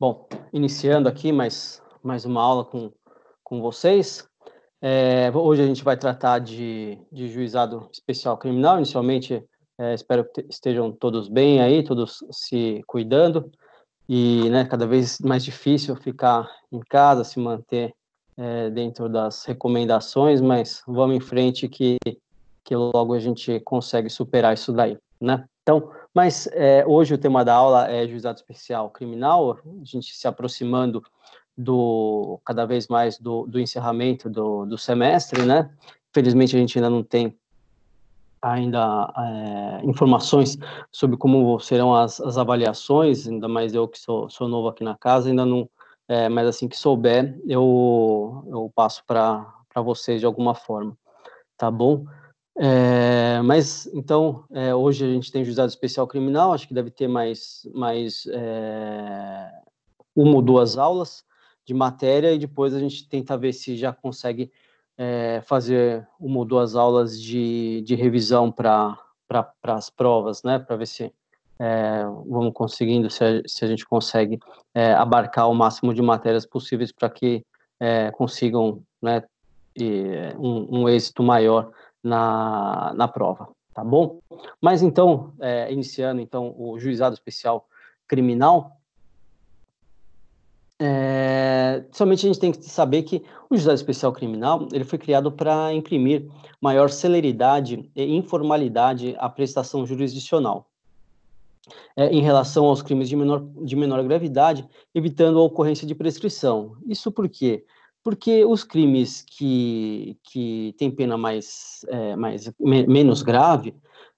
Bom, iniciando aqui mais, mais uma aula com, com vocês. É, hoje a gente vai tratar de, de juizado especial criminal. Inicialmente, é, espero que estejam todos bem aí, todos se cuidando. E né, cada vez mais difícil ficar em casa, se manter é, dentro das recomendações, mas vamos em frente que, que logo a gente consegue superar isso daí, né? Então, mas é, hoje o tema da aula é juizado especial criminal, a gente se aproximando do cada vez mais do, do encerramento do, do, semestre, né? Felizmente a gente ainda não tem ainda é, informações sobre como serão as, as, avaliações, ainda mais eu que sou, sou novo aqui na casa, ainda não, é, mas assim que souber eu, eu passo para vocês de alguma forma, tá bom? É, mas então é, hoje a gente tem juizado especial criminal, acho que deve ter mais, mais é, uma ou duas aulas de matéria e depois a gente tenta ver se já consegue é, fazer uma ou duas aulas de, de revisão para pra, as provas, né? Para ver se é, vamos conseguindo, se a, se a gente consegue é, abarcar o máximo de matérias possíveis para que consigam né, um, um êxito maior na, na prova, tá bom? Mas então, é, iniciando então o juizado especial criminal, é, somente a gente tem que saber que o juizado especial criminal ele foi criado para imprimir maior celeridade e informalidade à prestação jurisdicional é, em relação aos crimes de menor, de menor gravidade, evitando a ocorrência de prescrição. Isso porque porque os crimes que, que têm pena mais, é, mais me, menos grave,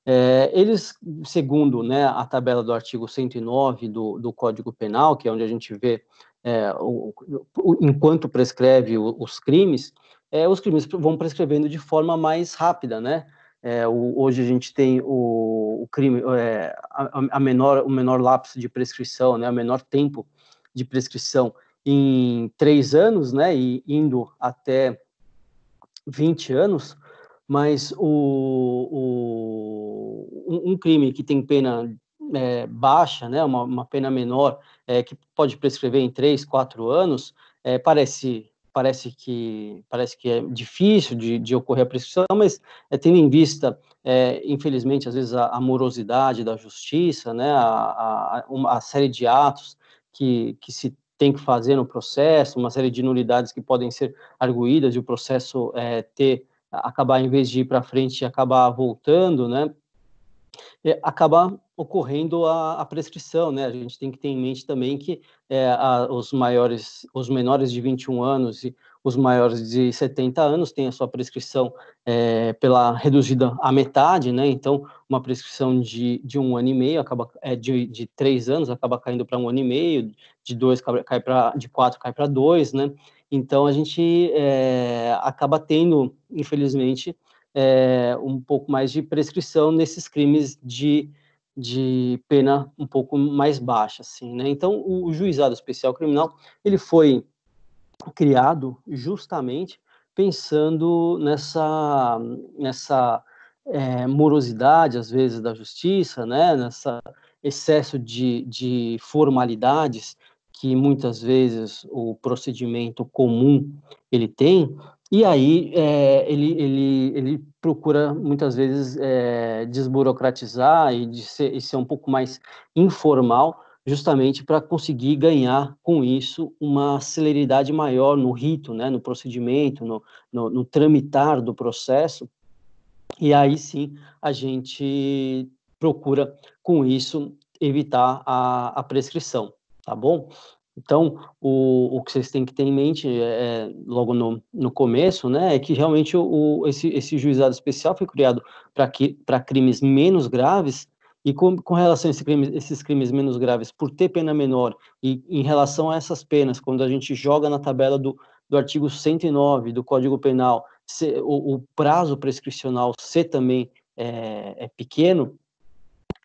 é, eles, segundo né, a tabela do artigo 109 do, do Código Penal, que é onde a gente vê é, o, o, enquanto prescreve o, os crimes, é, os crimes vão prescrevendo de forma mais rápida, né? É, hoje a gente tem o, crime, é, a, a, menor, o menor lapso de prescrição, né, o menor tempo de prescrição em três anos, né, e indo até 20 anos, mas o, o um crime que tem pena é, baixa, né, uma, uma pena menor, é, que pode prescrever em três, quatro anos, é, parece parece que parece que é difícil de, de ocorrer a prescrição, mas é, tendo em vista, é, infelizmente, às vezes a, a morosidade da justiça, né, a, a, uma, a série de atos que, que se tem que fazer no processo, uma série de nulidades que podem ser arguídas e o processo é, ter acabar em vez de ir para frente acabar voltando, né? É, acabar ocorrendo a, a, prescrição, né? A gente tem que ter em mente também que é, a, os maiores, os menores de 21 anos e os maiores de 70 anos têm a sua prescrição é, pela reduzida à metade, né? Então, uma prescrição de, de um ano e meio acaba é, de, de três anos acaba caindo para um ano e meio, de dois cai para de quatro cai para dois, né? Então a gente é, acaba tendo, infelizmente, é, um pouco mais de prescrição nesses crimes de de pena um pouco mais baixa, assim, né? Então, o juizado especial criminal, ele foi criado justamente pensando nessa, nessa é, morosidade, às vezes, da justiça, né? nessa excesso de, de formalidades que muitas vezes o procedimento comum ele tem, e aí é, ele, ele, ele procura muitas vezes é, desburocratizar e, de ser, e ser um pouco mais informal justamente para conseguir ganhar com isso uma celeridade maior no rito, né, no procedimento, no, no, no tramitar do processo. E aí sim a gente procura com isso evitar a, a prescrição, tá bom? Então, o, o que vocês têm que ter em mente é, é logo no, no começo, né, é que realmente o, o esse, esse juizado especial foi criado para crimes menos graves e com, com relação a esse crime, esses crimes menos graves, por ter pena menor, e em relação a essas penas, quando a gente joga na tabela do, do artigo 109 do Código Penal, se, o, o, prazo prescricional ser também é, é pequeno,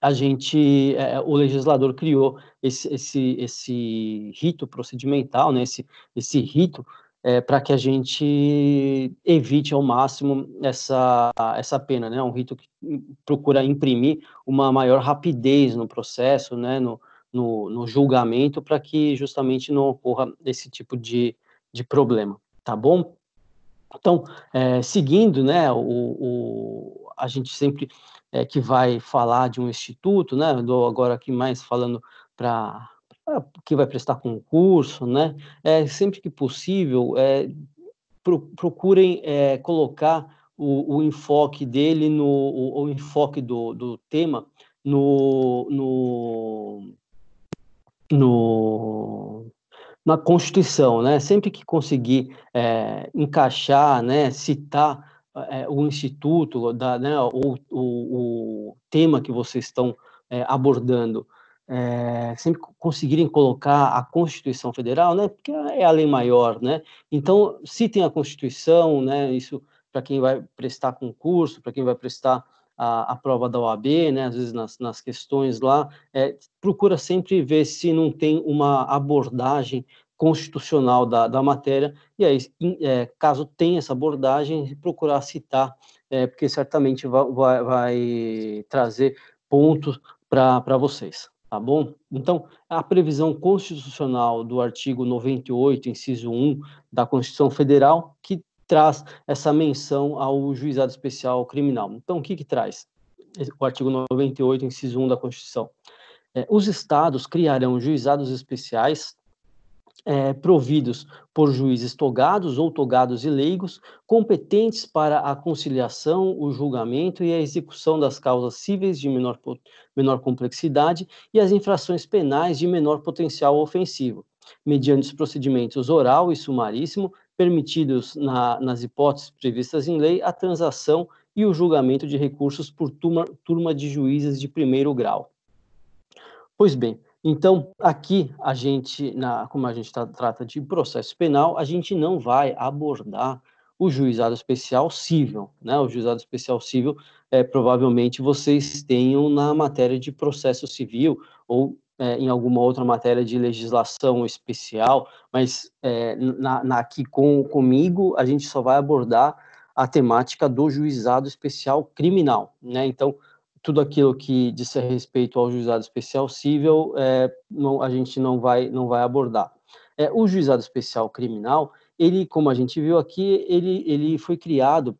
a gente, é, o legislador criou esse, esse, esse rito procedimental, né, esse, esse rito é, para que a gente evite ao máximo essa, essa pena, né? É um rito que procura imprimir uma maior rapidez no processo, né? No, no, no julgamento, para que justamente não ocorra esse tipo de, de problema, tá bom? Então, é, seguindo, né, o, o, a gente sempre é, que vai falar de um instituto, né, eu dou agora aqui mais falando para ah, que vai prestar concurso, né? É, sempre que possível, é, pro, procurem é, colocar o, o, enfoque dele, no, o, o enfoque do, do tema no, no, no, na Constituição, né? Sempre que conseguir é, encaixar, né, citar é, o instituto, da, né, ou, o, o tema que vocês estão é, abordando, é, sempre conseguirem colocar a Constituição Federal, né, porque é a lei maior, né, então citem a Constituição, né, isso para quem vai prestar concurso, para quem vai prestar a, a, prova da OAB, né, às vezes nas, nas questões lá, é, procura sempre ver se não tem uma abordagem constitucional da, da matéria, e aí, é, caso tenha essa abordagem, procurar citar, é, porque certamente vai, vai, vai trazer pontos para vocês. Tá bom? Então, a previsão constitucional do artigo 98, inciso 1 da Constituição Federal, que traz essa menção ao juizado especial criminal. Então, o que, que traz o artigo 98, inciso 1 da Constituição? É, os estados criarão juizados especiais é, providos por juízes togados ou togados e leigos, competentes para a conciliação, o julgamento e a execução das causas cíveis de menor, menor complexidade e as infrações penais de menor potencial ofensivo, mediante os procedimentos oral e sumaríssimo, permitidos na, nas hipóteses previstas em lei, a transação e o julgamento de recursos por turma, turma de juízes de primeiro grau. Pois bem, então, aqui a gente, na, como a gente tá, trata de processo penal, a gente não vai abordar o juizado especial civil, né? O juizado especial civil é provavelmente vocês tenham na matéria de processo civil ou é, em alguma outra matéria de legislação especial, mas é, na, na, aqui com, comigo a gente só vai abordar a temática do juizado especial criminal, né? Então, tudo aquilo que disse a respeito ao juizado especial civil, é, não, a gente não vai, não vai abordar. É, o juizado especial criminal, ele, como a gente viu aqui, ele, ele foi criado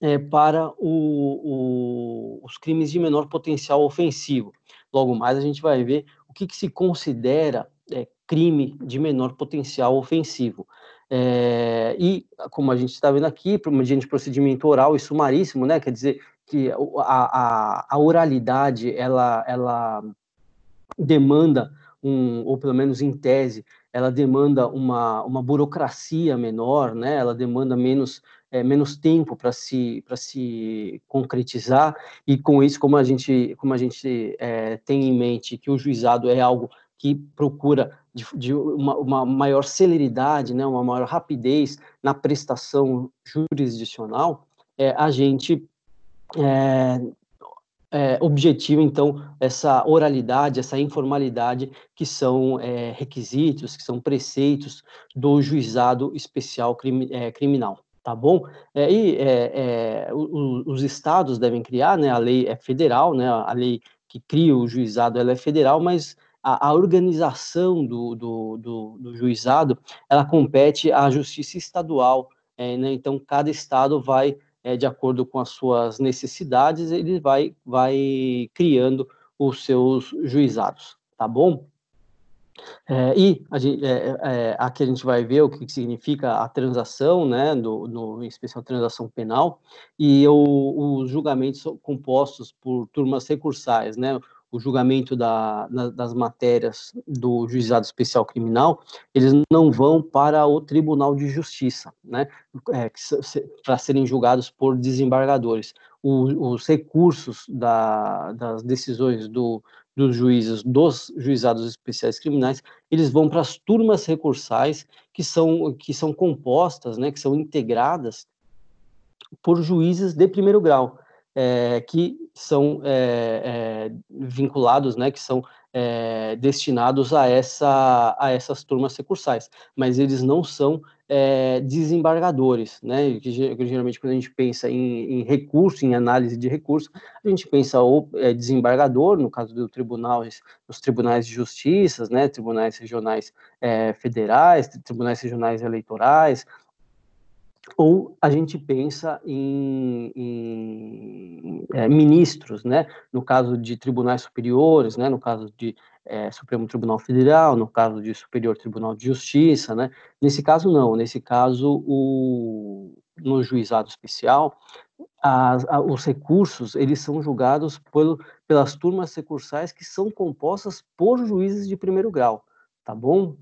é, para o, o, os crimes de menor potencial ofensivo. Logo mais a gente vai ver o que, que se considera é, crime de menor potencial ofensivo. É, e, como a gente está vendo aqui, mediante procedimento oral e sumaríssimo, né, quer dizer, que a, a, a oralidade ela, ela demanda um, ou pelo menos em tese, ela demanda uma, uma burocracia menor, né? ela demanda menos, é, menos tempo para se, para se concretizar, e com isso, como a gente, como a gente é, tem em mente que o juizado é algo que procura de, de uma, uma, maior celeridade, né? uma maior rapidez na prestação jurisdicional, é, a gente é, é, então, essa oralidade, essa informalidade, que são é, requisitos, que são preceitos do juizado especial é, criminal tá bom? É, e é, é, os estados devem criar, né? A lei é federal, né? A lei que cria o juizado ela é federal, mas a, a organização do, do, do, do, juizado ela compete à justiça estadual, é, né? Então cada estado vai é, de acordo com as suas necessidades, ele vai, vai criando os seus juizados, tá bom? É, e a gente, é, é, é, aqui a gente vai ver o que significa a transação, né, do, no, em especial transação penal, e o, os julgamentos compostos por turmas recursais, né, o julgamento da, na, das matérias do juizado especial criminal, eles não vão para o Tribunal de Justiça, né, é, para serem julgados por desembargadores. O, os recursos da, das decisões do, dos juízes dos juizados especiais criminais, eles vão para as turmas recursais que são, que são compostas, né, que são integradas por juízes de primeiro grau é, que são é, vinculados, né, que são destinados a, essa, a essas turmas recursais, mas eles não são desembargadores, né? Que, geralmente quando a gente pensa em, em, recurso, em análise de recurso, a gente pensa ou desembargador, no caso do tribunal, dos tribunais de justiça, né? Tribunais regionais federais, tribunais regionais eleitorais, ou a gente pensa em, em é, ministros, né? no caso de tribunais superiores, né? no caso de é, Supremo Tribunal Federal, no caso de Superior Tribunal de Justiça. Né? Nesse caso, não. Nesse caso, o, no juizado especial, as, a, os recursos eles são julgados pelo, pelas turmas recursais que são compostas por juízes de primeiro grau, tá bom?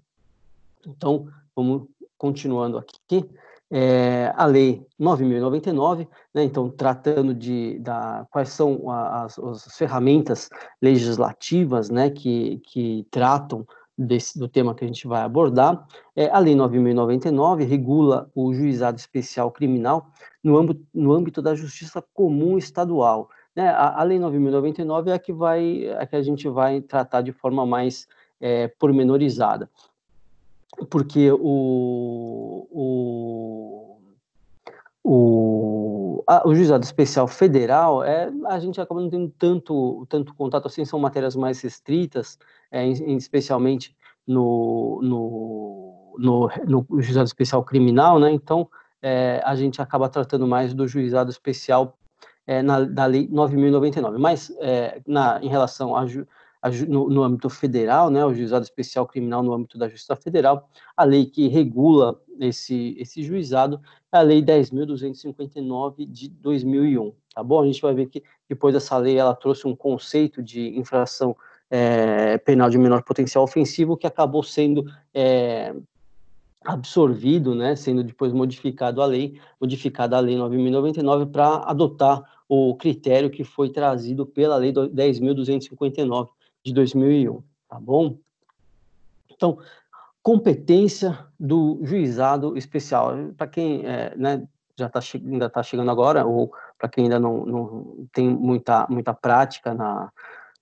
Então, vamos continuando aqui é, a Lei 9.099, né, então tratando de da, quais são as, as ferramentas legislativas né, que, que tratam Desse, do tema que a gente vai abordar. É, a Lei 9.099 regula o juizado especial criminal no âmbito, no âmbito da justiça comum estadual. Né? A, a Lei 9.099 é a que, vai, é a que a gente vai tratar de forma mais é, pormenorizada porque o, o, o, a, o juizado especial federal é a gente acaba não tendo tanto tanto contato assim são matérias mais restritas é, em, especialmente no, no, no, no juizado especial criminal né então é, a gente acaba tratando mais do juizado especial é, na, da lei 9.099 mas é, na, em relação a ju, no, no âmbito federal, né, o juizado especial criminal no âmbito da Justiça Federal, a lei que regula esse, esse juizado é a Lei 10.259 de 2001, tá bom? A gente vai ver que depois dessa lei ela trouxe um conceito de infração é, penal de menor potencial ofensivo que acabou sendo é, absorvido, né, sendo depois modificado a lei, modificada a lei 9.099 para adotar o critério que foi trazido pela lei 10.259 de 2001, tá bom? Então, competência do juizado especial. Para quem é, né, já tá, ainda está chegando agora, ou para quem ainda não, não tem muita, muita prática na,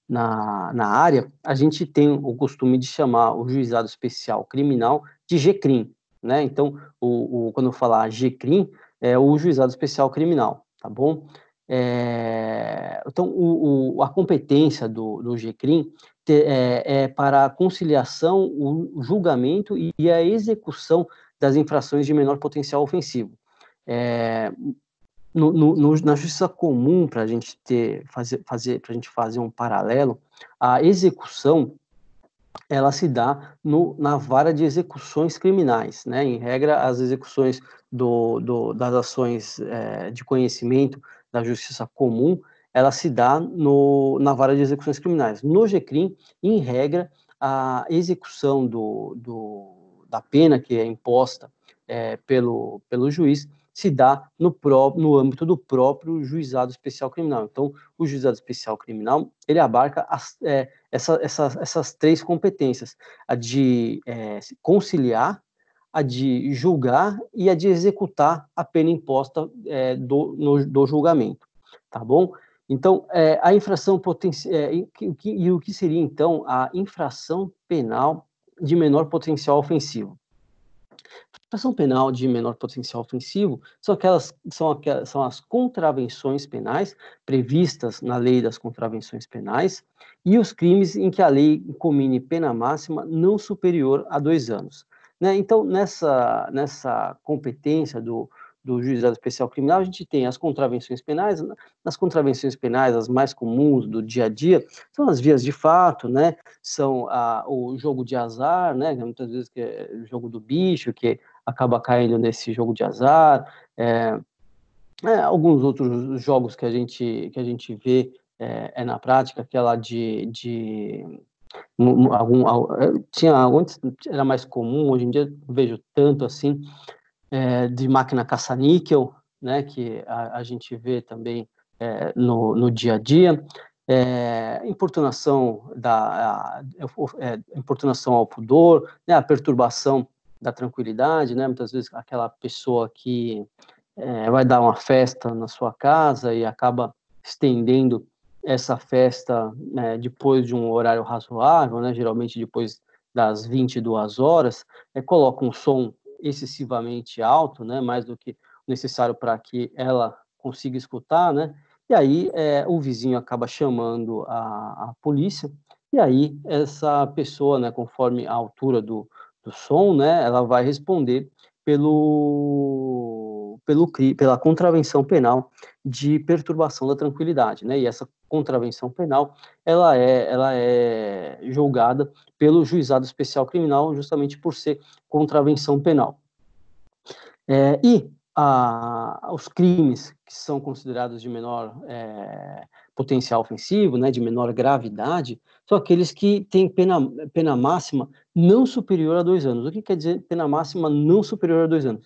na, na área, a gente tem o costume de chamar o juizado especial criminal de GCRIM. Né? Então, o, o, quando eu falar GCRIM, é o juizado especial criminal, tá bom? É, então, o, o, a competência do, do GCRIM é, é, para a conciliação, o julgamento e, e, a execução das infrações de menor potencial ofensivo. É, no, no, na justiça comum, para a gente ter fazer, fazer para a gente fazer um paralelo, a execução ela se dá no, na vara de execuções criminais, né? Em regra, as execuções do, do, das ações é, de conhecimento da justiça comum, ela se dá no, na vara de execuções criminais. No GECRIM, em regra, a execução do, do, da pena que é imposta é, pelo, pelo juiz se dá no, pró, no âmbito do próprio juizado especial criminal. Então, o juizado especial criminal, ele abarca as, é, essa, essas, essas três competências, a de é, conciliar a de julgar e a de executar a pena imposta é, do, no, do julgamento, tá bom? Então, é, a infração potencial, é, e, e o que seria, então, a infração penal de menor potencial ofensivo? Infração penal de menor potencial ofensivo são aquelas são, aquelas, são as contravenções penais previstas na lei das contravenções penais e os crimes em que a lei comine pena máxima não superior a dois anos. Né? Então, nessa, nessa competência do, do juizado especial criminal, a gente tem as contravenções penais. Nas contravenções penais, as mais comuns do dia a dia, são as vias de fato, né? São a, o jogo de azar, né? Muitas vezes que é o jogo do bicho, que acaba caindo nesse jogo de azar. É, é, alguns outros jogos que a gente, que a gente vê é, é na prática, aquela de, de algum, é, tinha antes era mais comum, hoje em dia vejo tanto assim é, de máquina caça-níquel, né, que a, a, gente vê também é, no, no dia a dia, é, importunação da a, é, é, importunação ao pudor, né, a perturbação da tranquilidade, né, muitas vezes aquela pessoa que vai dar uma festa na sua casa e acaba estendendo essa festa né, depois de um horário razoável, né, geralmente depois das 22 horas, é, coloca um som excessivamente alto, né, mais do que necessário para que ela consiga escutar, né, e aí é, o vizinho acaba chamando a, a, polícia, e aí essa pessoa, né, conforme a altura do, do som, né, ela vai responder pelo pelo, pela contravenção penal de perturbação da tranquilidade, né? E essa contravenção penal, ela é, ela é julgada pelo juizado especial criminal justamente por ser contravenção penal. É, e a, os crimes que são considerados de menor é, potencial ofensivo, né, de menor gravidade, são aqueles que têm pena, pena máxima não superior a dois anos. O que quer dizer pena máxima não superior a dois anos?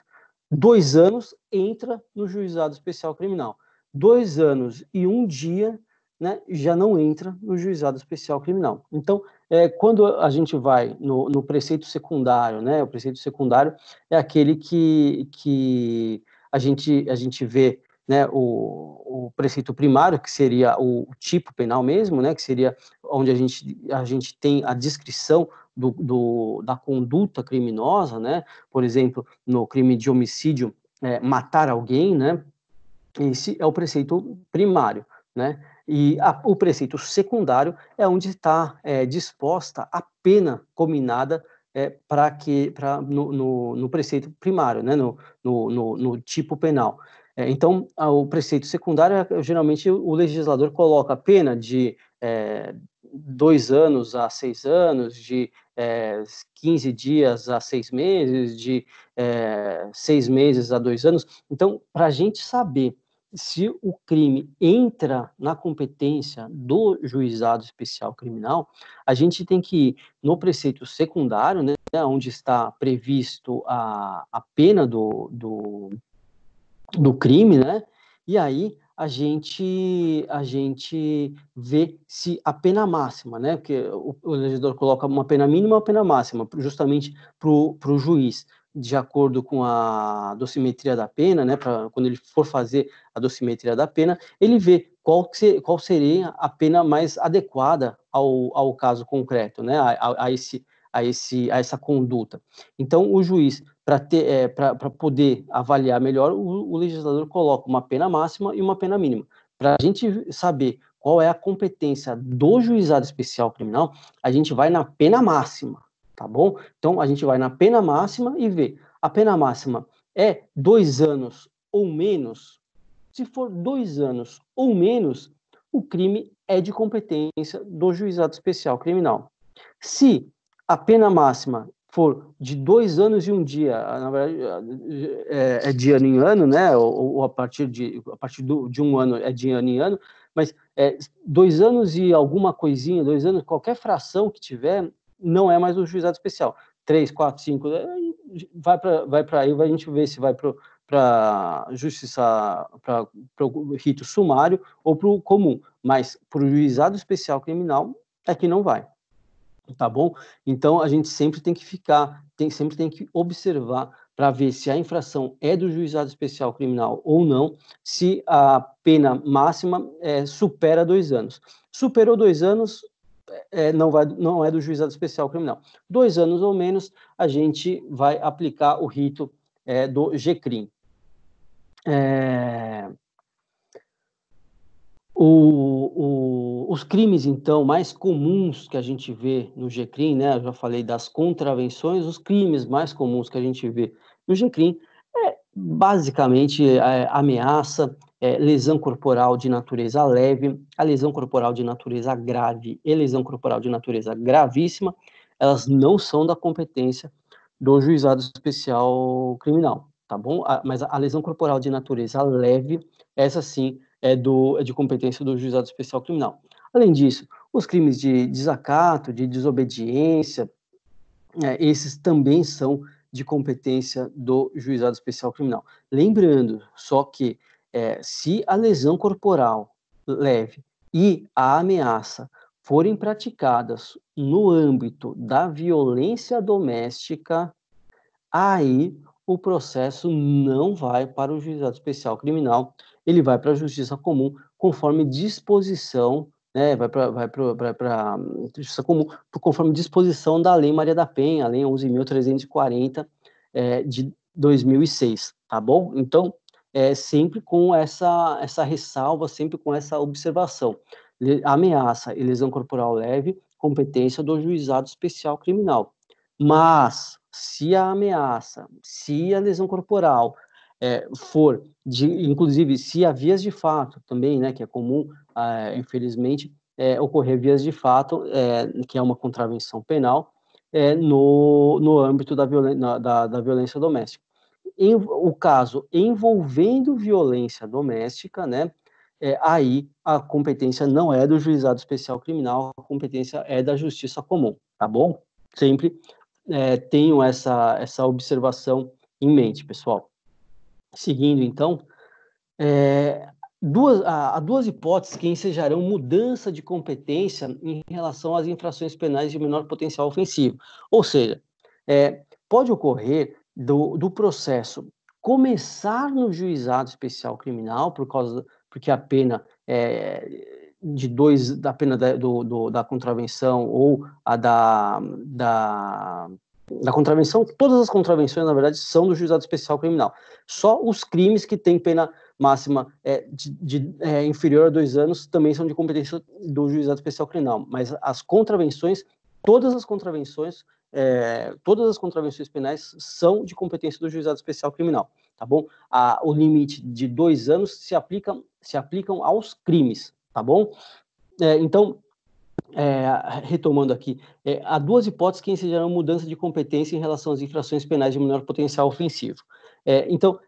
dois anos entra no juizado especial criminal. Dois anos e um dia né, já não entra no juizado especial criminal. Então, é, quando a gente vai no, no, preceito secundário, né, o preceito secundário é aquele que, que a, gente, a gente vê né, o, o preceito primário, que seria o, o tipo penal mesmo, né, que seria onde a gente, a gente tem a descrição do, do, da conduta criminosa, né? Por exemplo, no crime de homicídio, é, matar alguém, né? Esse é o preceito primário, né? E a, o preceito secundário é onde está é, disposta a pena combinada é, para que pra, no, no, no, preceito primário, né? No, no, no tipo penal. É, então, o preceito secundário, é, geralmente, o legislador coloca a pena de é, dois anos a seis anos, de é, eh, 15 dias a seis meses, de é, seis meses a dois anos. Então, para a gente saber se o crime entra na competência do juizado especial criminal, a gente tem que ir no preceito secundário, né, onde está previsto a, a pena do, do, do crime, né, e aí a gente a gente vê se a pena máxima, né? Porque o, o legislador coloca uma pena mínima ou uma pena máxima, justamente para o juiz, de acordo com a dosimetria da pena, né? Pra, quando ele for fazer a dosimetria da pena, ele vê qual, se, qual seria a pena mais adequada ao, ao caso concreto, né? A, a, a esse a, esse, a essa conduta. Então, o juiz para é, para poder avaliar melhor, o, o, legislador coloca uma pena máxima e uma pena mínima. Para a gente saber qual é a competência do juizado especial criminal, a gente vai na pena máxima, tá bom? Então, a gente vai na pena máxima e vê. A pena máxima é dois anos ou menos. Se for dois anos ou menos, o crime é de competência do juizado especial criminal. Se a pena máxima for de dois anos e um dia, na verdade, é, é de ano em ano, né? Ou, ou a partir, de, a partir do, de um ano é de ano em ano, mas é, dois anos e alguma coisinha, dois anos, qualquer fração que tiver, não é mais um juizado especial. Três, quatro, cinco, é, vai para vai aí, a gente vê se vai para justiça, para o rito sumário ou para o comum, mas para o juizado especial criminal é que não vai tá bom? Então a gente sempre tem que ficar, tem, sempre tem que observar para ver se a infração é do juizado especial criminal ou não, se a pena máxima é, supera dois anos. Superou dois anos, é, é não, vai, não é do juizado especial criminal. Dois anos ou menos, a gente vai aplicar o rito é, do GCRIM. É, o, o, os crimes, então, mais comuns que a gente vê no GCRIM, né? Eu já falei das contravenções, os crimes mais comuns que a gente vê no GCRIM é basicamente é, ameaça, é, lesão corporal de natureza leve, a lesão corporal de natureza grave e lesão corporal de natureza gravíssima, elas não são da competência do juizado especial criminal, tá bom? A, mas a lesão corporal de natureza leve, essa sim é, do, é de competência do Juizado Especial Criminal. Além disso, os crimes de desacato, de desobediência, é, esses também são de competência do Juizado Especial Criminal. Lembrando só que é, se a lesão corporal leve e a ameaça forem praticadas no âmbito da violência doméstica, aí o processo não vai para o Juizado Especial Criminal ele vai para a justiça comum conforme disposição, né, vai para vai a justiça comum conforme disposição da Lei Maria da Penha, a Lei 11.340 é, eh, de 2006, tá bom? Então, é, sempre com essa, essa ressalva, sempre com essa observação. Ameaça e lesão corporal leve, competência do juizado especial criminal. Mas, se a ameaça, se a lesão corporal é, for, de, inclusive, se há vias de fato também, né, que é comum, ah, infelizmente, é, ocorrer vias de fato, é, que é uma contravenção penal, é, no, no âmbito da, violen da, da violência doméstica. Em, o caso envolvendo violência doméstica, né, é, aí a competência não é do juizado especial criminal, a competência é da justiça comum, tá bom? Sempre é, tenham essa, essa observação em mente, pessoal. Seguindo, então, é, duas, há duas hipóteses que ensejarão mudança de competência em relação às infrações penais de menor potencial ofensivo. Ou seja, é, pode ocorrer do, do processo começar no juizado especial criminal, por causa porque a pena é, de dois, da pena da, do, do, da contravenção ou a da, da da contravenção, todas as contravenções, na verdade, são do juizado especial criminal. Só os crimes que têm pena máxima é, de, de é, inferior a dois anos também são de competência do juizado especial criminal. Mas as contravenções, todas as contravenções, é, todas as contravenções penais são de competência do juizado especial criminal, tá bom? A, o limite de dois anos se aplica, se aplicam aos crimes, tá bom? É, então, é, retomando aqui, é, há duas hipóteses que ensejarão mudança de competência em relação às infrações penais de menor potencial ofensivo. É, então,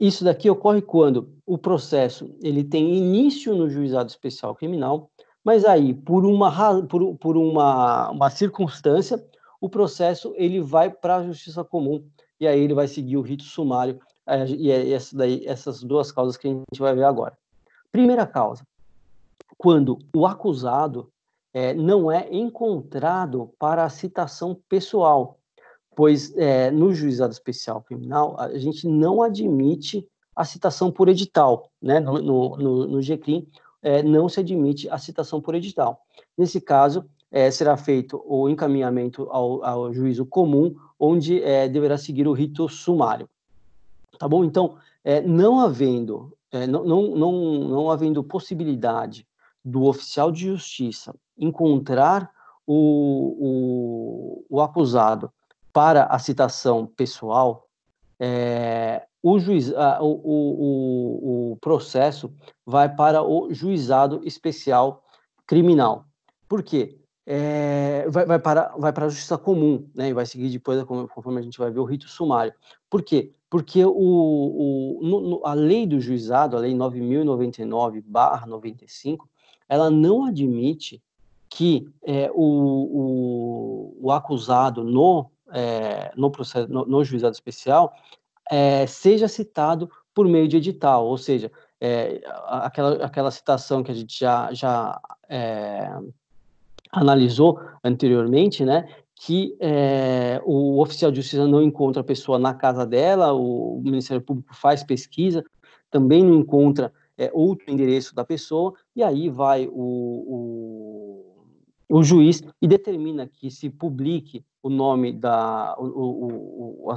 isso daqui ocorre quando o processo ele tem início no juizado especial criminal, mas aí, por uma, por, por uma, uma circunstância, o processo ele vai para a justiça comum, e aí ele vai seguir o rito sumário, é, e é essa daí, essas duas causas que a gente vai ver agora. Primeira causa, quando o acusado é, não é encontrado para a citação pessoal, pois é, no juizado especial criminal a gente não admite a citação por edital, né? No, no, no, no é, não se admite a citação por edital. Nesse caso, é, será feito o encaminhamento ao, ao juízo comum, onde é, deverá seguir o rito sumário. Tá bom? Então, é, não havendo, não, não, não, não havendo possibilidade do oficial de justiça encontrar o, o, o acusado para a citação pessoal, é, o, juiz, a, o, o, o processo vai para o juizado especial criminal. Por quê? É, vai, vai, para, vai para a justiça comum, né? E vai seguir depois, é conforme a gente vai ver, o rito sumário. Por quê? Porque o, o, no, no, a lei do juizado, a lei 9.099-95, ela não admite que é, o, o, o, acusado no, é, no, processo, no, no juizado especial é, seja citado por meio de edital, ou seja, é, aquela, aquela citação que a gente já, já é, analisou anteriormente, né, que é, o oficial de justiça não encontra a pessoa na casa dela, o Ministério Público faz pesquisa, também não encontra é, outro endereço da pessoa, e aí vai o, o, o juiz e determina que se publique o nome da, o, o,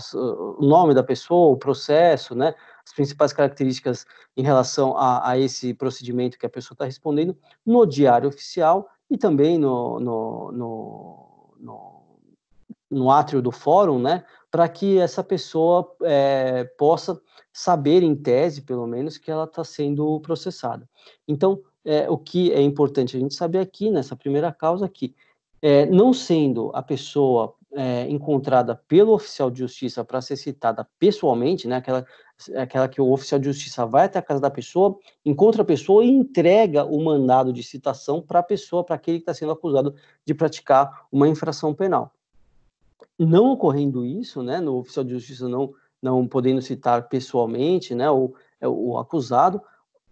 o, nome da pessoa, o processo, né, as principais características em relação a, a esse procedimento que a pessoa está respondendo no diário oficial e também no, no, no, no, no átrio do fórum, né, para que essa pessoa é, possa saber, em tese, pelo menos, que ela está sendo processada. Então, é, o que é importante a gente saber aqui, nessa primeira causa, que é, não sendo a pessoa é, encontrada pelo oficial de justiça para ser citada pessoalmente, né, aquela, aquela que o oficial de justiça vai até a casa da pessoa, encontra a pessoa e entrega o mandado de citação para a pessoa, para aquele que está sendo acusado de praticar uma infração penal. Não ocorrendo isso, né, no oficial de justiça não, não podendo citar pessoalmente né, o, é o acusado,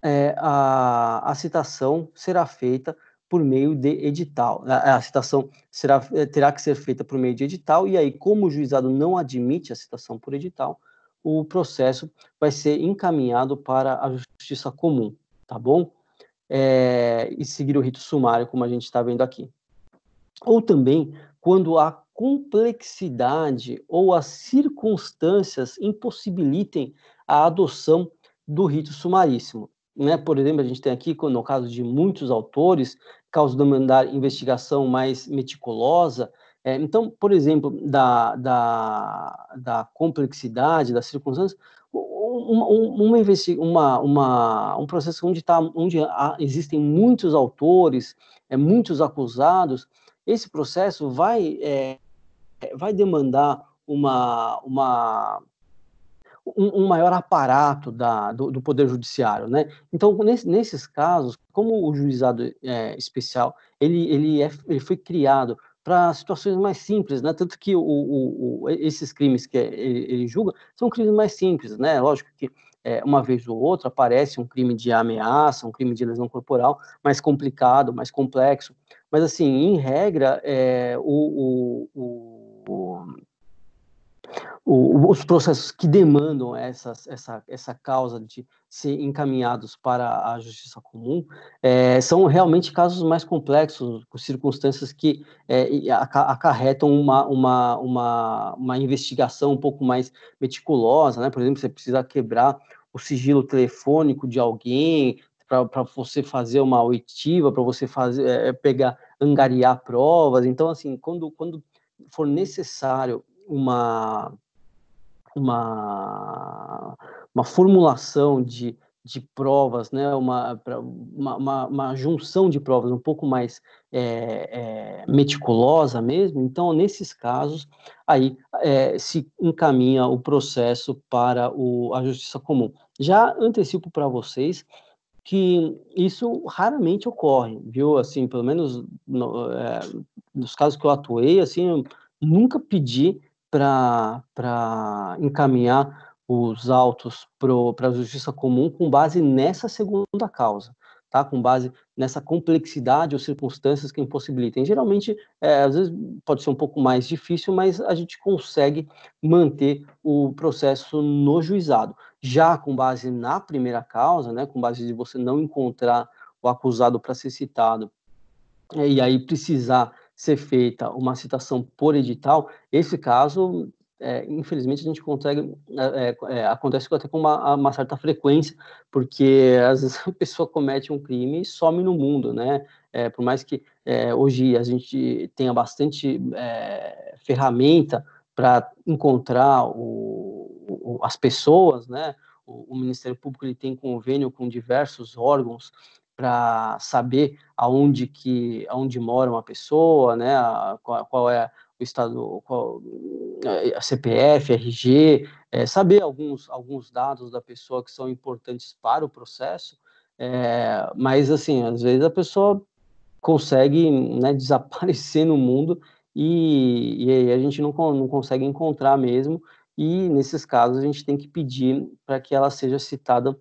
é, a, a citação será feita por meio de edital. A, a citação será, é, terá que ser feita por meio de edital, e aí, como o juizado não admite a citação por edital, o processo vai ser encaminhado para a justiça comum, tá bom? É, e seguir o rito sumário, como a gente está vendo aqui. Ou também, quando a complexidade ou as circunstâncias impossibilitem a adoção do rito sumaríssimo né? Por exemplo, a gente tem aqui, no caso de muitos autores, causa demandar investigação mais meticulosa. É, então, por exemplo, da, da, da complexidade, das circunstâncias, uma, uma, uma, um processo onde, tá, onde há, existem muitos autores, é, muitos acusados, esse processo vai, é, vai demandar uma, uma, um, um maior aparato da, do, do, Poder Judiciário, né? Então, nesse, nesses casos, como o juizado é, especial, ele, ele, é, ele foi criado para situações mais simples, né? Tanto que o, o, o esses crimes que ele, ele, julga são crimes mais simples, né? Lógico que é, uma vez ou outra aparece um crime de ameaça, um crime de lesão corporal mais complicado, mais complexo, mas assim, em regra, é, o, o o, os processos que demandam essa essa, essa causa de ser encaminhados para a justiça comum é, são realmente casos mais complexos, com circunstâncias que é, acarretam uma, uma, uma, uma investigação um pouco mais meticulosa, né? Por exemplo, você precisa quebrar o sigilo telefônico de alguém para você fazer uma oitiva, para você fazer eh, é, pegar angariar provas. Então, assim, quando, quando for necessário uma, uma, uma formulação de, de provas, né, uma, uma, uma, uma, junção de provas um pouco mais é, é, meticulosa mesmo, então, nesses casos, aí é, se encaminha o processo para o, a justiça comum. Já antecipo para vocês que isso raramente ocorre, viu? Assim, pelo menos no, é, nos casos que eu atuei, assim, nunca pedi para encaminhar os autos para a justiça comum com base nessa segunda causa, tá? com base nessa complexidade ou circunstâncias que impossibilitem. Geralmente, é, às vezes pode ser um pouco mais difícil, mas a gente consegue manter o processo no juizado. Já com base na primeira causa, né, com base de você não encontrar o acusado para ser citado é, e aí precisar ser feita uma citação por edital, esse caso, é, infelizmente, a gente consegue, né, é, é, acontece até com uma, uma, certa frequência, porque às vezes a pessoa comete um crime e some no mundo, né? É, por mais que é, hoje a gente tenha bastante é, ferramenta para encontrar o, o, as pessoas, né? O, o Ministério Público ele tem convênio com diversos órgãos para saber aonde que aonde mora uma pessoa, né? A, qual, qual, é o estado, qual eh, a CPF, RG, é, eh, saber alguns alguns dados da pessoa que são importantes para o processo. É, mas assim, às vezes a pessoa consegue né, desaparecer no mundo e, e aí a gente não, não consegue encontrar mesmo. E nesses casos a gente tem que pedir para que ela seja citada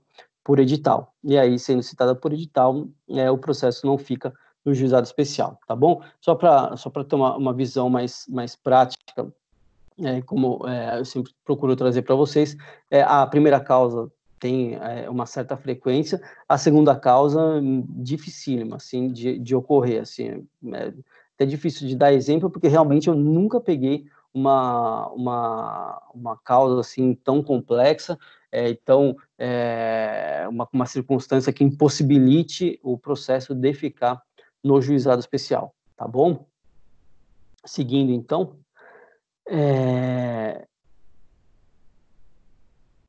por edital. E aí, sendo citada por edital, é, o processo não fica no juizado especial, tá bom? Só para só ter uma, uma visão mais, mais prática, é, como é, eu sempre procuro trazer para vocês, é, a primeira causa tem é, uma certa frequência, a segunda causa, dificílima, assim, de, de ocorrer, assim, é é difícil de dar exemplo, porque realmente eu nunca peguei uma, uma, uma causa assim tão complexa, é, então é, uma, uma circunstância que impossibilite o processo de ficar no juizado especial, tá bom? Seguindo então, é,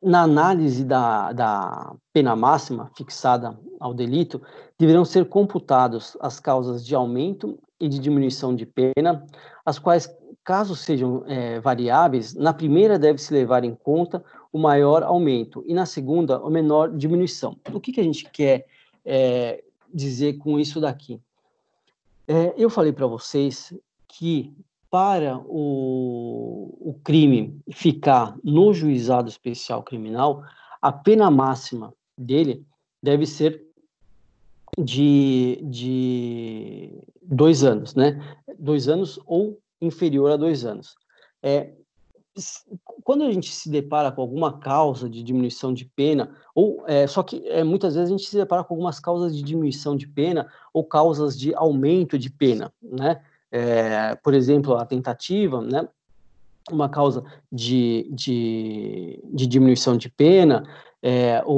na análise da, da, pena máxima fixada ao delito, deverão ser computados as causas de aumento e de diminuição de pena, as quais caso sejam é, variáveis, na primeira deve-se levar em conta o maior aumento e na segunda, a menor diminuição. O que, que a gente quer é, dizer com isso daqui? É, eu falei para vocês que para o, o crime ficar no juizado especial criminal, a pena máxima dele deve ser de, de dois anos, né? Dois anos ou inferior a dois anos. É, quando a gente se depara com alguma causa de diminuição de pena, ou é, só que é, muitas vezes a gente se depara com algumas causas de diminuição de pena ou causas de aumento de pena, né? É, por exemplo, a tentativa, né? Uma causa de, de, de diminuição de pena, é, o,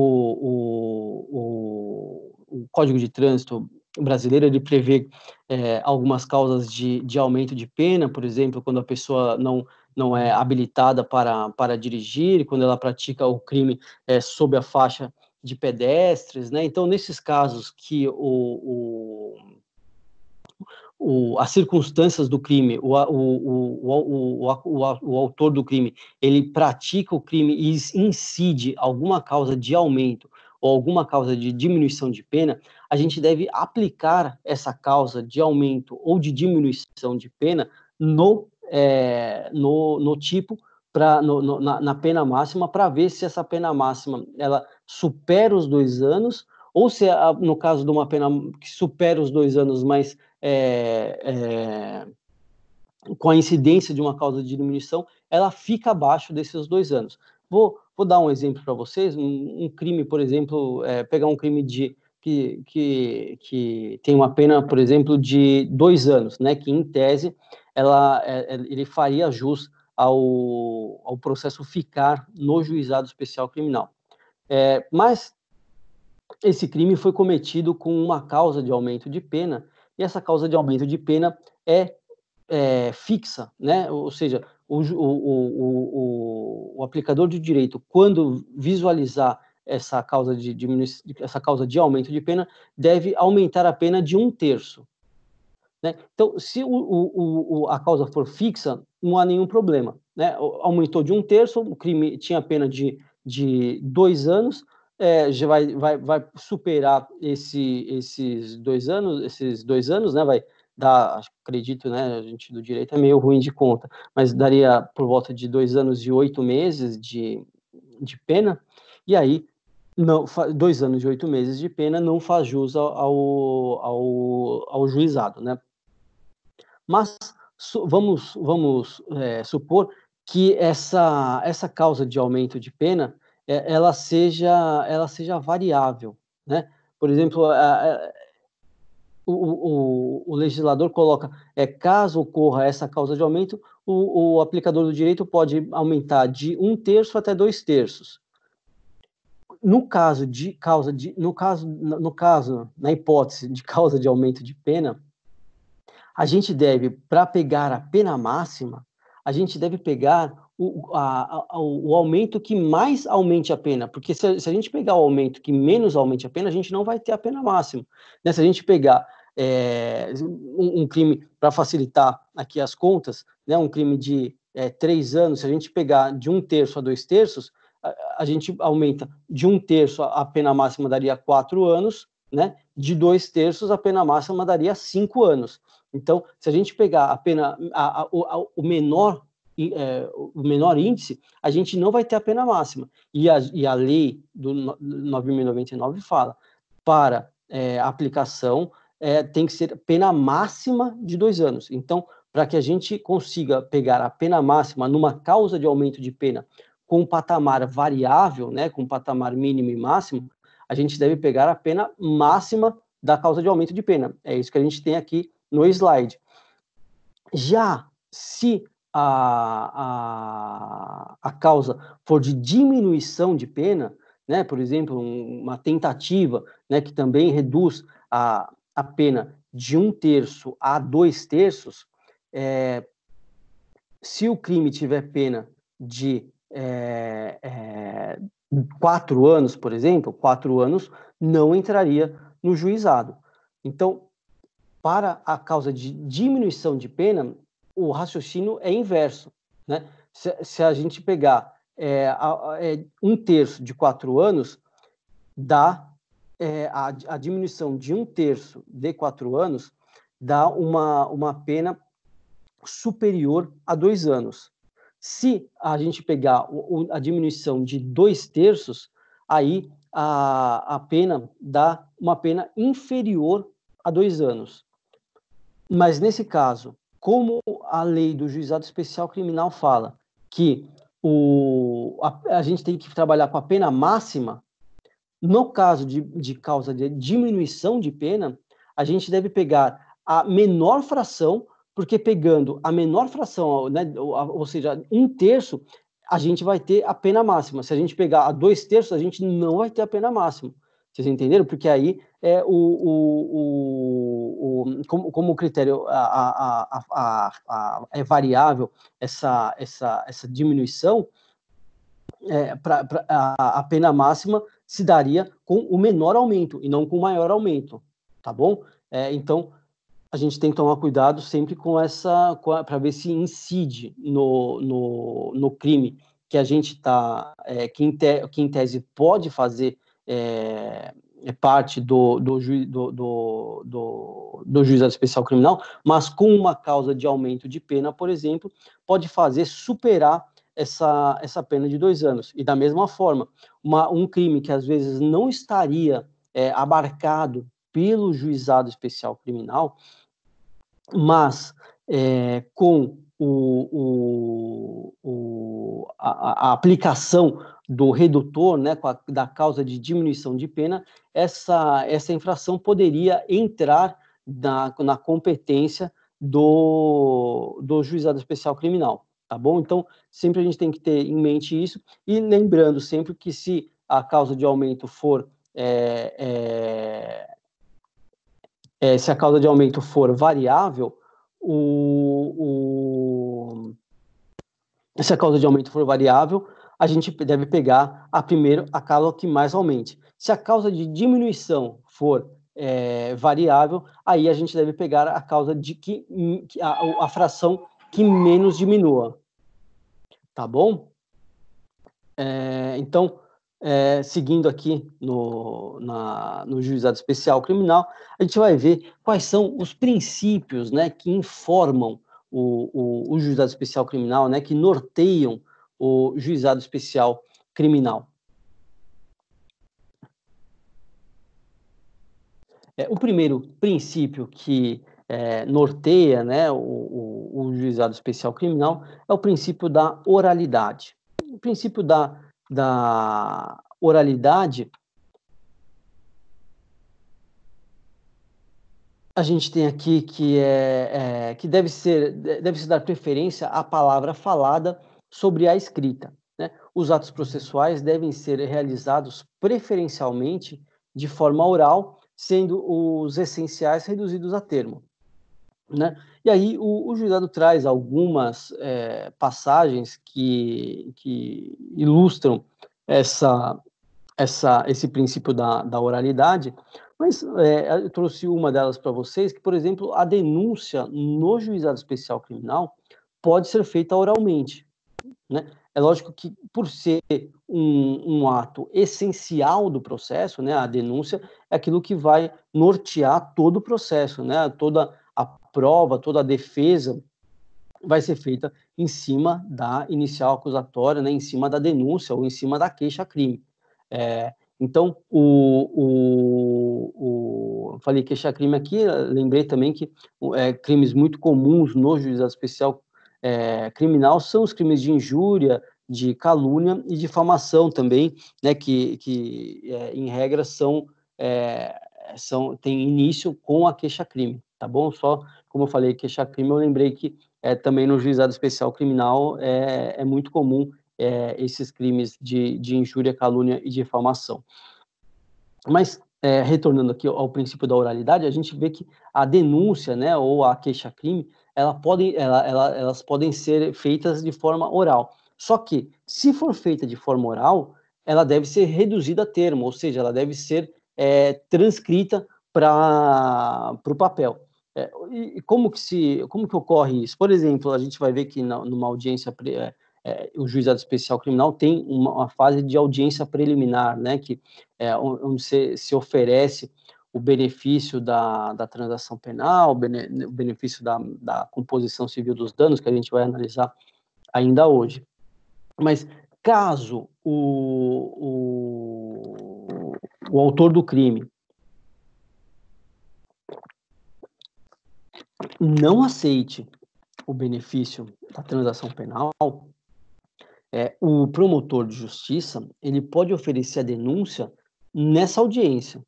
o, o, o Código de Trânsito brasileira ele prevê é, algumas causas de, de aumento de pena, por exemplo, quando a pessoa não, não é habilitada para, para dirigir, quando ela pratica o crime é, sob a faixa de pedestres, né? Então, nesses casos que o, o, o as circunstâncias do crime, o, o, o, autor do crime, ele pratica o crime e incide alguma causa de aumento ou alguma causa de diminuição de pena, a gente deve aplicar essa causa de aumento ou de diminuição de pena no, é, no, no tipo Pra, no, no, na, na, pena máxima para ver se essa pena máxima ela supera os dois anos ou se ah, no caso de uma pena que supera os dois anos, mas é, é, com a incidência de uma causa de diminuição, ela fica abaixo desses dois anos. Vou, vou dar um exemplo para vocês, um, um, crime, por exemplo, é, pegar um crime de que, que, que tem uma pena, por exemplo, de dois anos, né, que em tese ela, é, é, ele faria jus ao, ao processo ficar no juizado especial criminal. É, mas esse crime foi cometido com uma causa de aumento de pena, e essa causa de aumento de pena é, é fixa, né? ou seja, o, o, o, o aplicador de direito, quando visualizar essa causa de, de essa causa de aumento de pena deve aumentar a pena de um terço. Né? Então, se o, o, o, a causa for fixa, não há nenhum problema. Né? Aumentou de um terço, o crime tinha pena de, de dois anos, é, já vai, vai, vai superar esse, esses dois anos, esses dois anos, né? Vai dar, acredito, né? A gente do direito é meio ruim de conta, mas daria por volta de dois anos e oito meses de, de pena, e aí não, dois anos e oito meses de pena não faz jus ao, ao, ao juizado, né? Mas vamos, vamos é, supor que essa, essa causa de aumento de pena é, ela, seja, ela seja variável, né? Por exemplo, a, a, o, o, o, legislador coloca, é, caso ocorra essa causa de aumento, o, o, aplicador do direito pode aumentar de um terço até dois terços no caso de causa de no caso no caso na hipótese de causa de aumento de pena, a gente deve para pegar a pena máxima, a gente deve pegar o, a, a, o aumento que mais aumente a pena, porque se, se, a gente pegar o aumento que menos aumente a pena, a gente não vai ter a pena máxima. Né? Se a gente pegar é, um, um, crime para facilitar aqui as contas, né? um crime de é, três anos, se a gente pegar de um terço a dois terços, a, gente aumenta de um terço a pena máxima daria quatro anos, né? De dois terços a pena máxima daria cinco anos. Então, se a gente pegar a pena, a, a, o menor é, o menor índice, a gente não vai ter a pena máxima. E a, e a lei do 9.099 fala para é, aplicação é, tem que ser pena máxima de dois anos. Então, para que a gente consiga pegar a pena máxima numa causa de aumento de pena com um patamar variável, né, com um patamar mínimo e máximo, a gente deve pegar a pena máxima da causa de aumento de pena. É isso que a gente tem aqui no slide. Já se a, a, a causa for de diminuição de pena, né, por exemplo, um, uma tentativa né, que também reduz a, a pena de um terço a dois terços, é, se o crime tiver pena de é, é, quatro anos, por exemplo, quatro anos não entraria no juizado. Então, para a causa de diminuição de pena, o raciocínio é inverso. Né? Se, se a gente pegar é, a, é, um terço de quatro anos, dá é, a, a, diminuição de um terço de quatro anos dá uma, uma pena superior a dois anos. Se a gente pegar a diminuição de dois terços, aí a, a pena dá uma pena inferior a dois anos. Mas nesse caso, como a lei do juizado especial criminal fala que o, a, a gente tem que trabalhar com a pena máxima, no caso de, de causa de diminuição de pena, a gente deve pegar a menor fração porque pegando a menor fração, né, ou seja, um terço, a gente vai ter a pena máxima. Se a gente pegar a dois terços, a gente não vai ter a pena máxima. Vocês entenderam? Porque aí é o, o, o, o como, como o critério a, a, a, a, é variável essa, essa, essa diminuição, é, pra, pra, a, a pena máxima se daria com o menor aumento e não com o maior aumento, tá bom? É, então, a gente tem que tomar cuidado sempre com essa, para ver se incide no, no, no, crime que a gente está, é, que, em que em tese pode fazer é, é parte do, do, ju, do, do, do, do juizado especial criminal, mas com uma causa de aumento de pena, por exemplo, pode fazer superar essa, essa pena de dois anos. E da mesma forma, uma, um crime que às vezes não estaria é, abarcado pelo juizado especial criminal, mas é, com o, o, o a, a, aplicação do redutor, né, a, da causa de diminuição de pena, essa, essa infração poderia entrar na, na competência do, do juizado especial criminal, tá bom? Então, sempre a gente tem que ter em mente isso e lembrando sempre que se a causa de aumento for é, é, é, se a causa de aumento for variável, o, o, se a causa de aumento for variável, a gente deve pegar a primeiro a causa que mais aumente. Se a causa de diminuição for é, variável, aí a gente deve pegar a causa de que a, a fração que menos diminua. Tá bom? É, então, é, seguindo aqui no, na, no juizado especial criminal, a gente vai ver quais são os princípios né, que informam o, o, o juizado especial criminal, né, que norteiam o juizado especial criminal. É, o primeiro princípio que é, norteia né, o, o, o juizado especial criminal é o princípio da oralidade. O princípio da da oralidade, a gente tem aqui que, é, é, que deve, ser, deve se dar preferência à palavra falada sobre a escrita. Né? Os atos processuais devem ser realizados preferencialmente de forma oral, sendo os essenciais reduzidos a termo. Né? E aí o, o juizado traz algumas é, passagens que, que ilustram essa, essa, esse princípio da, da oralidade, mas é, eu trouxe uma delas para vocês, que, por exemplo, a denúncia no juizado especial criminal pode ser feita oralmente. Né? É lógico que, por ser um, um, ato essencial do processo, né, a denúncia é aquilo que vai nortear todo o processo, né, toda prova, toda a defesa vai ser feita em cima da inicial acusatória, né, em cima da denúncia ou em cima da queixa-crime. É, então, o, o, o falei queixa-crime aqui, lembrei também que é, crimes muito comuns no juizado especial é, criminal são os crimes de injúria, de calúnia e difamação também, né, que, que é, em regra são, é, são, tem início com a queixa-crime tá bom? Só, como eu falei, queixa crime, eu lembrei que é, também no juizado especial criminal é, é muito comum é, esses crimes de, de injúria, calúnia e difamação. Mas, é, retornando aqui ao princípio da oralidade, a gente vê que a denúncia, né, ou a queixa-crime, ela pode, ela, ela, elas podem ser feitas de forma oral. Só que, se for feita de forma oral, ela deve ser reduzida a termo, ou seja, ela deve ser é, transcrita para o papel. É, e, como que se, como que ocorre isso? Por exemplo, a gente vai ver que na, numa audiência é, é, o juizado especial criminal tem uma, uma, fase de audiência preliminar, né, que é, onde se, se oferece o benefício da, da transação penal, o, bene, o benefício da, da composição civil dos danos, que a gente vai analisar ainda hoje. Mas caso o, o, o autor do crime não aceite o benefício da transação penal, é, o promotor de justiça ele pode oferecer a denúncia nessa audiência,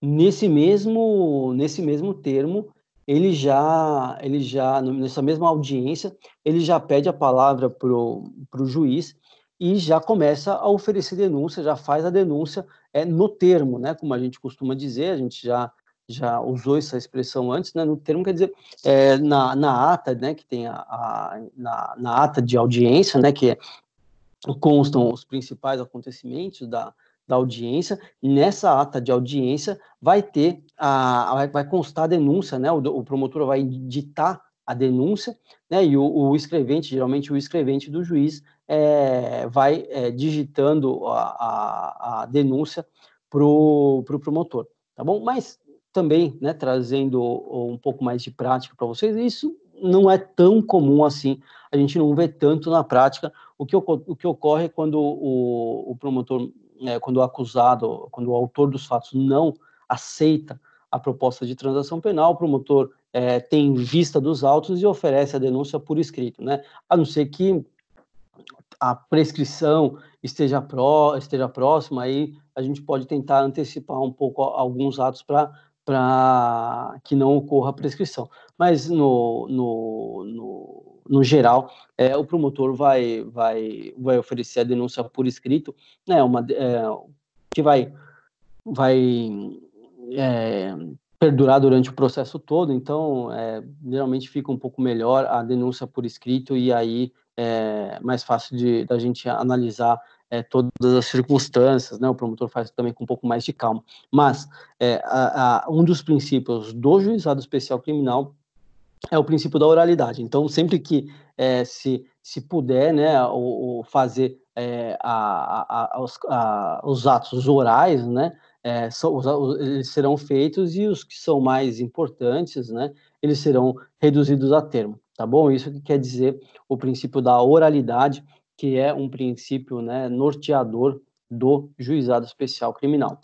nesse mesmo nesse mesmo termo ele já ele já nessa mesma audiência ele já pede a palavra pro pro juiz e já começa a oferecer denúncia, já faz a denúncia é no termo, né? Como a gente costuma dizer, a gente já já usou essa expressão antes, né, no termo quer dizer é, na, na ata, né, que tem a, a na, na, ata de audiência, né, que é, constam os principais acontecimentos da, da audiência. Nessa ata de audiência vai ter a, a vai constar a denúncia, né, o, o promotor vai ditar a denúncia, né, e o, o, escrevente, geralmente o escrevente do juiz, é, vai é, digitando a, a, a denúncia para o pro promotor, tá bom? Mas também né, trazendo um pouco mais de prática para vocês, isso não é tão comum assim, a gente não vê tanto na prática. O que, o que ocorre é quando o, o promotor, né, quando o acusado, quando o autor dos fatos não aceita a proposta de transação penal, o promotor é, tem vista dos autos e oferece a denúncia por escrito, né? A não ser que a prescrição esteja, pró, esteja próxima, aí a gente pode tentar antecipar um pouco alguns atos para para que não ocorra a prescrição. Mas, no, no, no, no geral, é, o promotor vai, vai, vai oferecer a denúncia por escrito, né, uma, é, que vai, vai é, perdurar durante o processo todo, então, é, geralmente fica um pouco melhor a denúncia por escrito e aí é mais fácil de, da gente analisar é, todas as circunstâncias, né? O promotor faz também com um pouco mais de calma. Mas é, a, a, um dos princípios do juizado especial criminal é o princípio da oralidade. Então, sempre que é, se, se puder, né, fazer é, a, a, os, a, os, atos orais, né, é, são, os, eles serão feitos e os que são mais importantes, né, eles serão reduzidos a termo, tá bom? Isso que quer dizer o princípio da oralidade que é um princípio né, norteador do juizado especial criminal.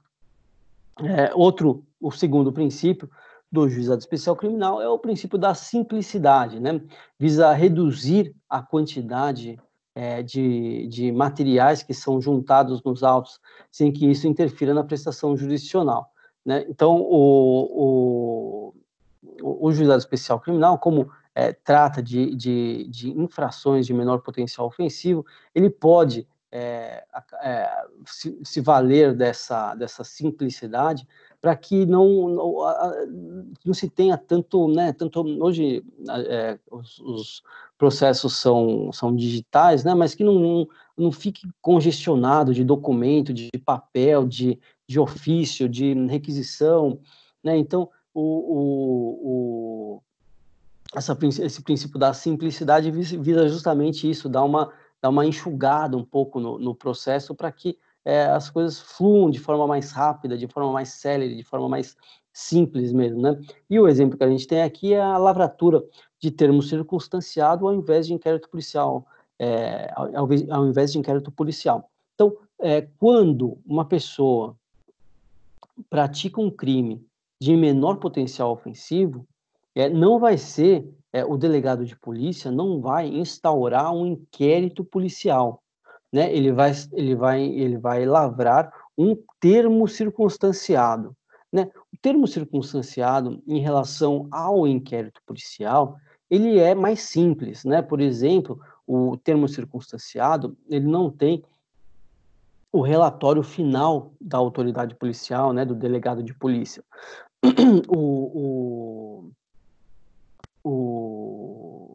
É, outro, o segundo princípio do juizado especial criminal é o princípio da simplicidade, né? visa reduzir a quantidade é, de, de materiais que são juntados nos autos, sem que isso interfira na prestação jurisdicional. Né? Então, o, o, o juizado especial criminal, como é, trata de, de, de, infrações de menor potencial ofensivo, ele pode é, é, se, se, valer dessa, dessa simplicidade para que não, não, não, se tenha tanto, né, tanto hoje é, os, os, processos são, são digitais, né, mas que não, não, fique congestionado de documento, de papel, de, de ofício, de requisição, né, então o, o essa, esse princípio da simplicidade visa justamente isso, dar uma, dar uma enxugada um pouco no, no processo para que é, as coisas fluam de forma mais rápida, de forma mais célere, de forma mais simples mesmo, né? E o exemplo que a gente tem aqui é a lavratura de termo circunstanciado ao invés de inquérito policial, é, ao, ao, invés de inquérito policial. Então, é, quando uma pessoa pratica um crime de menor potencial ofensivo, é, não vai ser é, o delegado de polícia não vai instaurar um inquérito policial, né? Ele vai ele vai ele vai lavrar um termo circunstanciado, né? O termo circunstanciado em relação ao inquérito policial ele é mais simples, né? Por exemplo, o termo circunstanciado ele não tem o relatório final da autoridade policial, né? Do delegado de polícia. o, o o,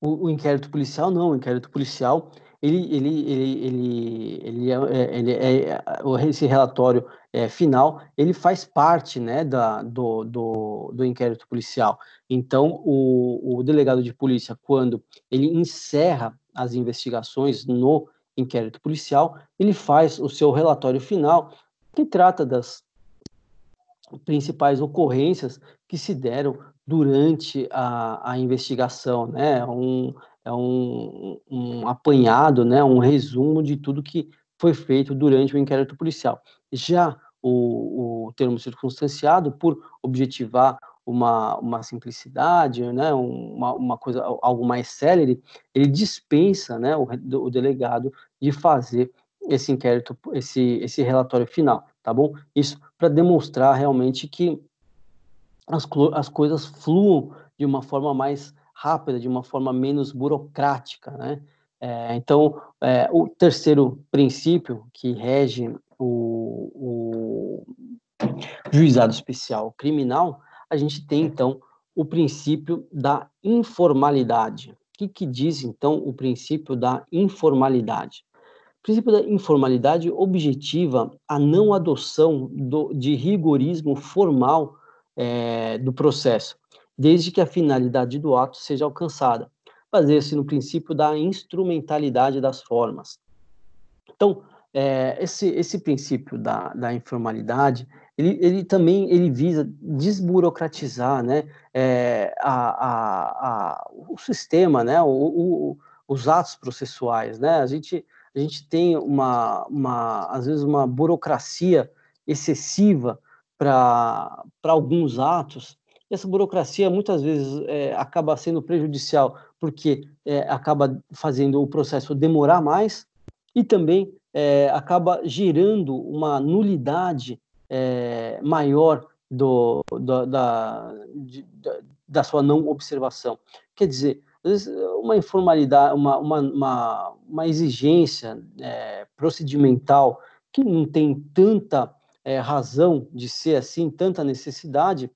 o, o inquérito policial não, o inquérito policial ele, ele, ele, ele, ele, é, é ele é, esse relatório é, final, ele faz parte né, da, do, do, do inquérito policial. Então, o, o delegado de polícia, quando ele encerra as investigações no inquérito policial, ele faz o seu relatório final, que trata das principais ocorrências que se deram durante a, a investigação, né? É um, é um, um apanhado, né? Um resumo de tudo que foi feito durante o inquérito policial. Já o, o termo circunstanciado, por objetivar uma, uma simplicidade, né, uma, uma coisa, algo mais célere, ele dispensa né, o, o delegado de fazer esse inquérito, esse, esse relatório final tá bom? Isso para demonstrar realmente que as, as coisas fluam de uma forma mais rápida, de uma forma menos burocrática, né? É, então, é, o terceiro princípio que rege o, o juizado especial criminal, a gente tem então o princípio da informalidade. O que, que diz então o princípio da informalidade? princípio da informalidade objetiva a não uhum. adoção do, de rigorismo formal é, do processo, desde que a finalidade do ato seja alcançada, baseia-se no princípio da instrumentalidade das formas. Então, é, esse, esse princípio da, da informalidade, ele, ele também ele visa desburocratizar né, é, a, a, a, o sistema, né, o, o, os atos processuais. Né? A gente a gente tem uma, uma às vezes, uma burocracia excessiva para alguns atos. Essa burocracia muitas vezes é, acaba sendo prejudicial porque é, acaba fazendo o processo demorar mais e também é, acaba gerando uma nulidade é, maior do, do da, de, da, da sua não observação. Quer dizer, uma informalidade, uma, uma, uma, uma exigência é, procedimental que não tem tanta é, razão de ser assim, tanta necessidade,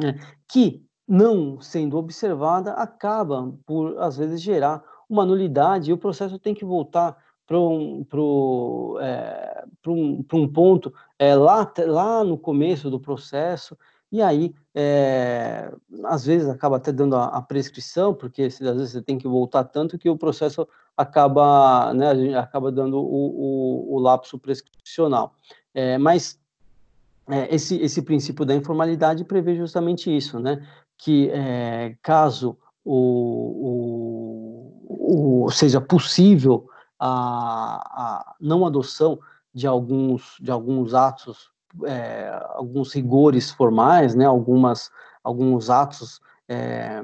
né, que não sendo observada acaba por, às vezes, gerar uma nulidade e o processo tem que voltar para um, pro, é, um, pra um ponto é, lá, lá no começo do processo e aí é, às vezes acaba até dando a, a, prescrição, porque às vezes você tem que voltar tanto que o processo acaba, né, a gente acaba dando o, o, o lapso prescricional. É, mas é, esse, esse princípio da informalidade prevê justamente isso, né, que é, caso o, o, seja possível a, a não adoção de alguns, de alguns atos é, alguns rigores formais, né, algumas, alguns atos é,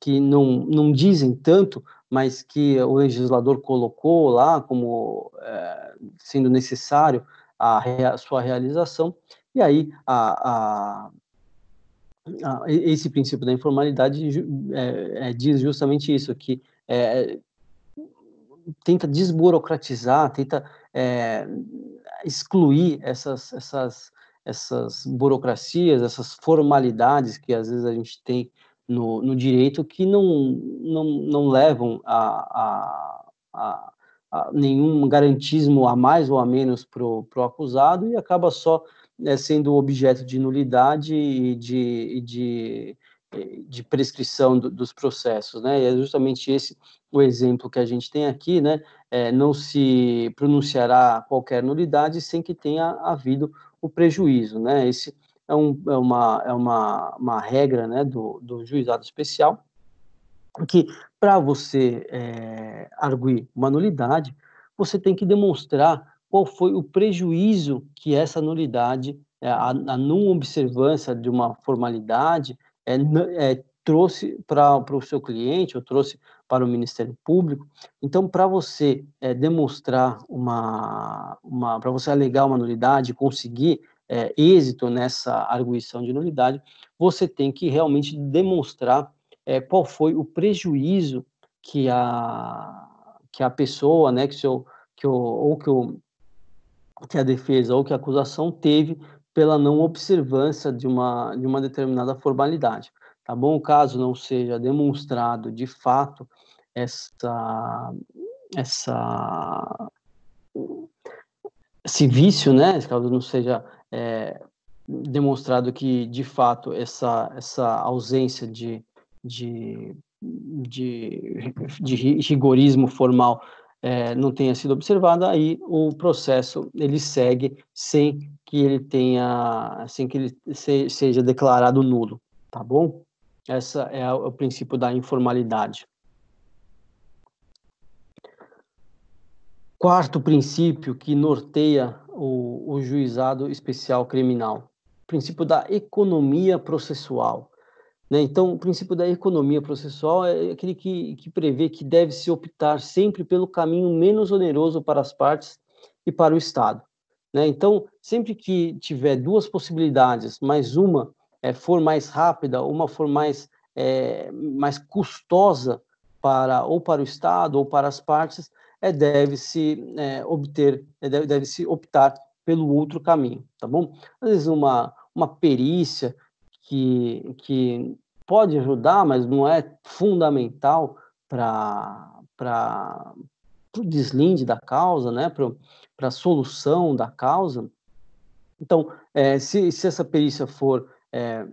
que não, não dizem tanto, mas que o legislador colocou lá como é, sendo necessário a, a, sua realização, e aí a, a, esse princípio da informalidade diz justamente isso, que tenta desburocratizar, tenta excluir essas, essas, essas burocracias, essas formalidades que às vezes a gente tem no, no direito que não, não, não levam a, a, a, a nenhum garantismo a mais ou a menos para o acusado e acaba só né, sendo objeto de nulidade e de, de de prescrição do, dos processos, né? E é justamente esse o exemplo que a gente tem aqui, né? É, não se pronunciará qualquer nulidade sem que tenha havido o prejuízo, né? Esse é, um, é uma, é uma, uma regra, né? Do, do juizado especial que para você é, arguir uma nulidade, você tem que demonstrar qual foi o prejuízo que essa nulidade, é, a, a não observância de uma formalidade é, é, trouxe para o seu cliente, ou trouxe para o Ministério Público. Então, para você é, demonstrar uma, uma para você alegar uma nulidade, conseguir é, êxito nessa arguição de nulidade, você tem que realmente demonstrar é, qual foi o prejuízo que a que a pessoa, né, que seu que o, ou que o que a defesa ou que a acusação teve pela não observância de uma, de uma determinada formalidade, tá bom? Caso não seja demonstrado de fato essa, essa, esse vício, né? Caso não seja é, demonstrado que de fato essa, essa ausência de, de, de, de rigorismo formal é, não tenha sido observada, aí o processo ele segue sem que ele tenha, assim, que ele se, seja declarado nulo, tá bom? Essa é a, o princípio da informalidade. Quarto princípio que norteia o, o juizado especial criminal, princípio da economia processual. Né? Então, o princípio da economia processual é aquele que, que prevê que deve-se optar sempre pelo caminho menos oneroso para as partes e para o Estado. Né? Então, sempre que tiver duas possibilidades, mas uma é, for mais rápida, uma for mais, é, mais custosa para ou para o Estado ou para as partes, é deve-se é, obter, é, deve-se optar pelo outro caminho, tá bom? Às vezes uma, uma perícia que, que pode ajudar, mas não é fundamental para para o deslinde da causa, né, para a solução da causa. Então, é, se, se, essa perícia for é,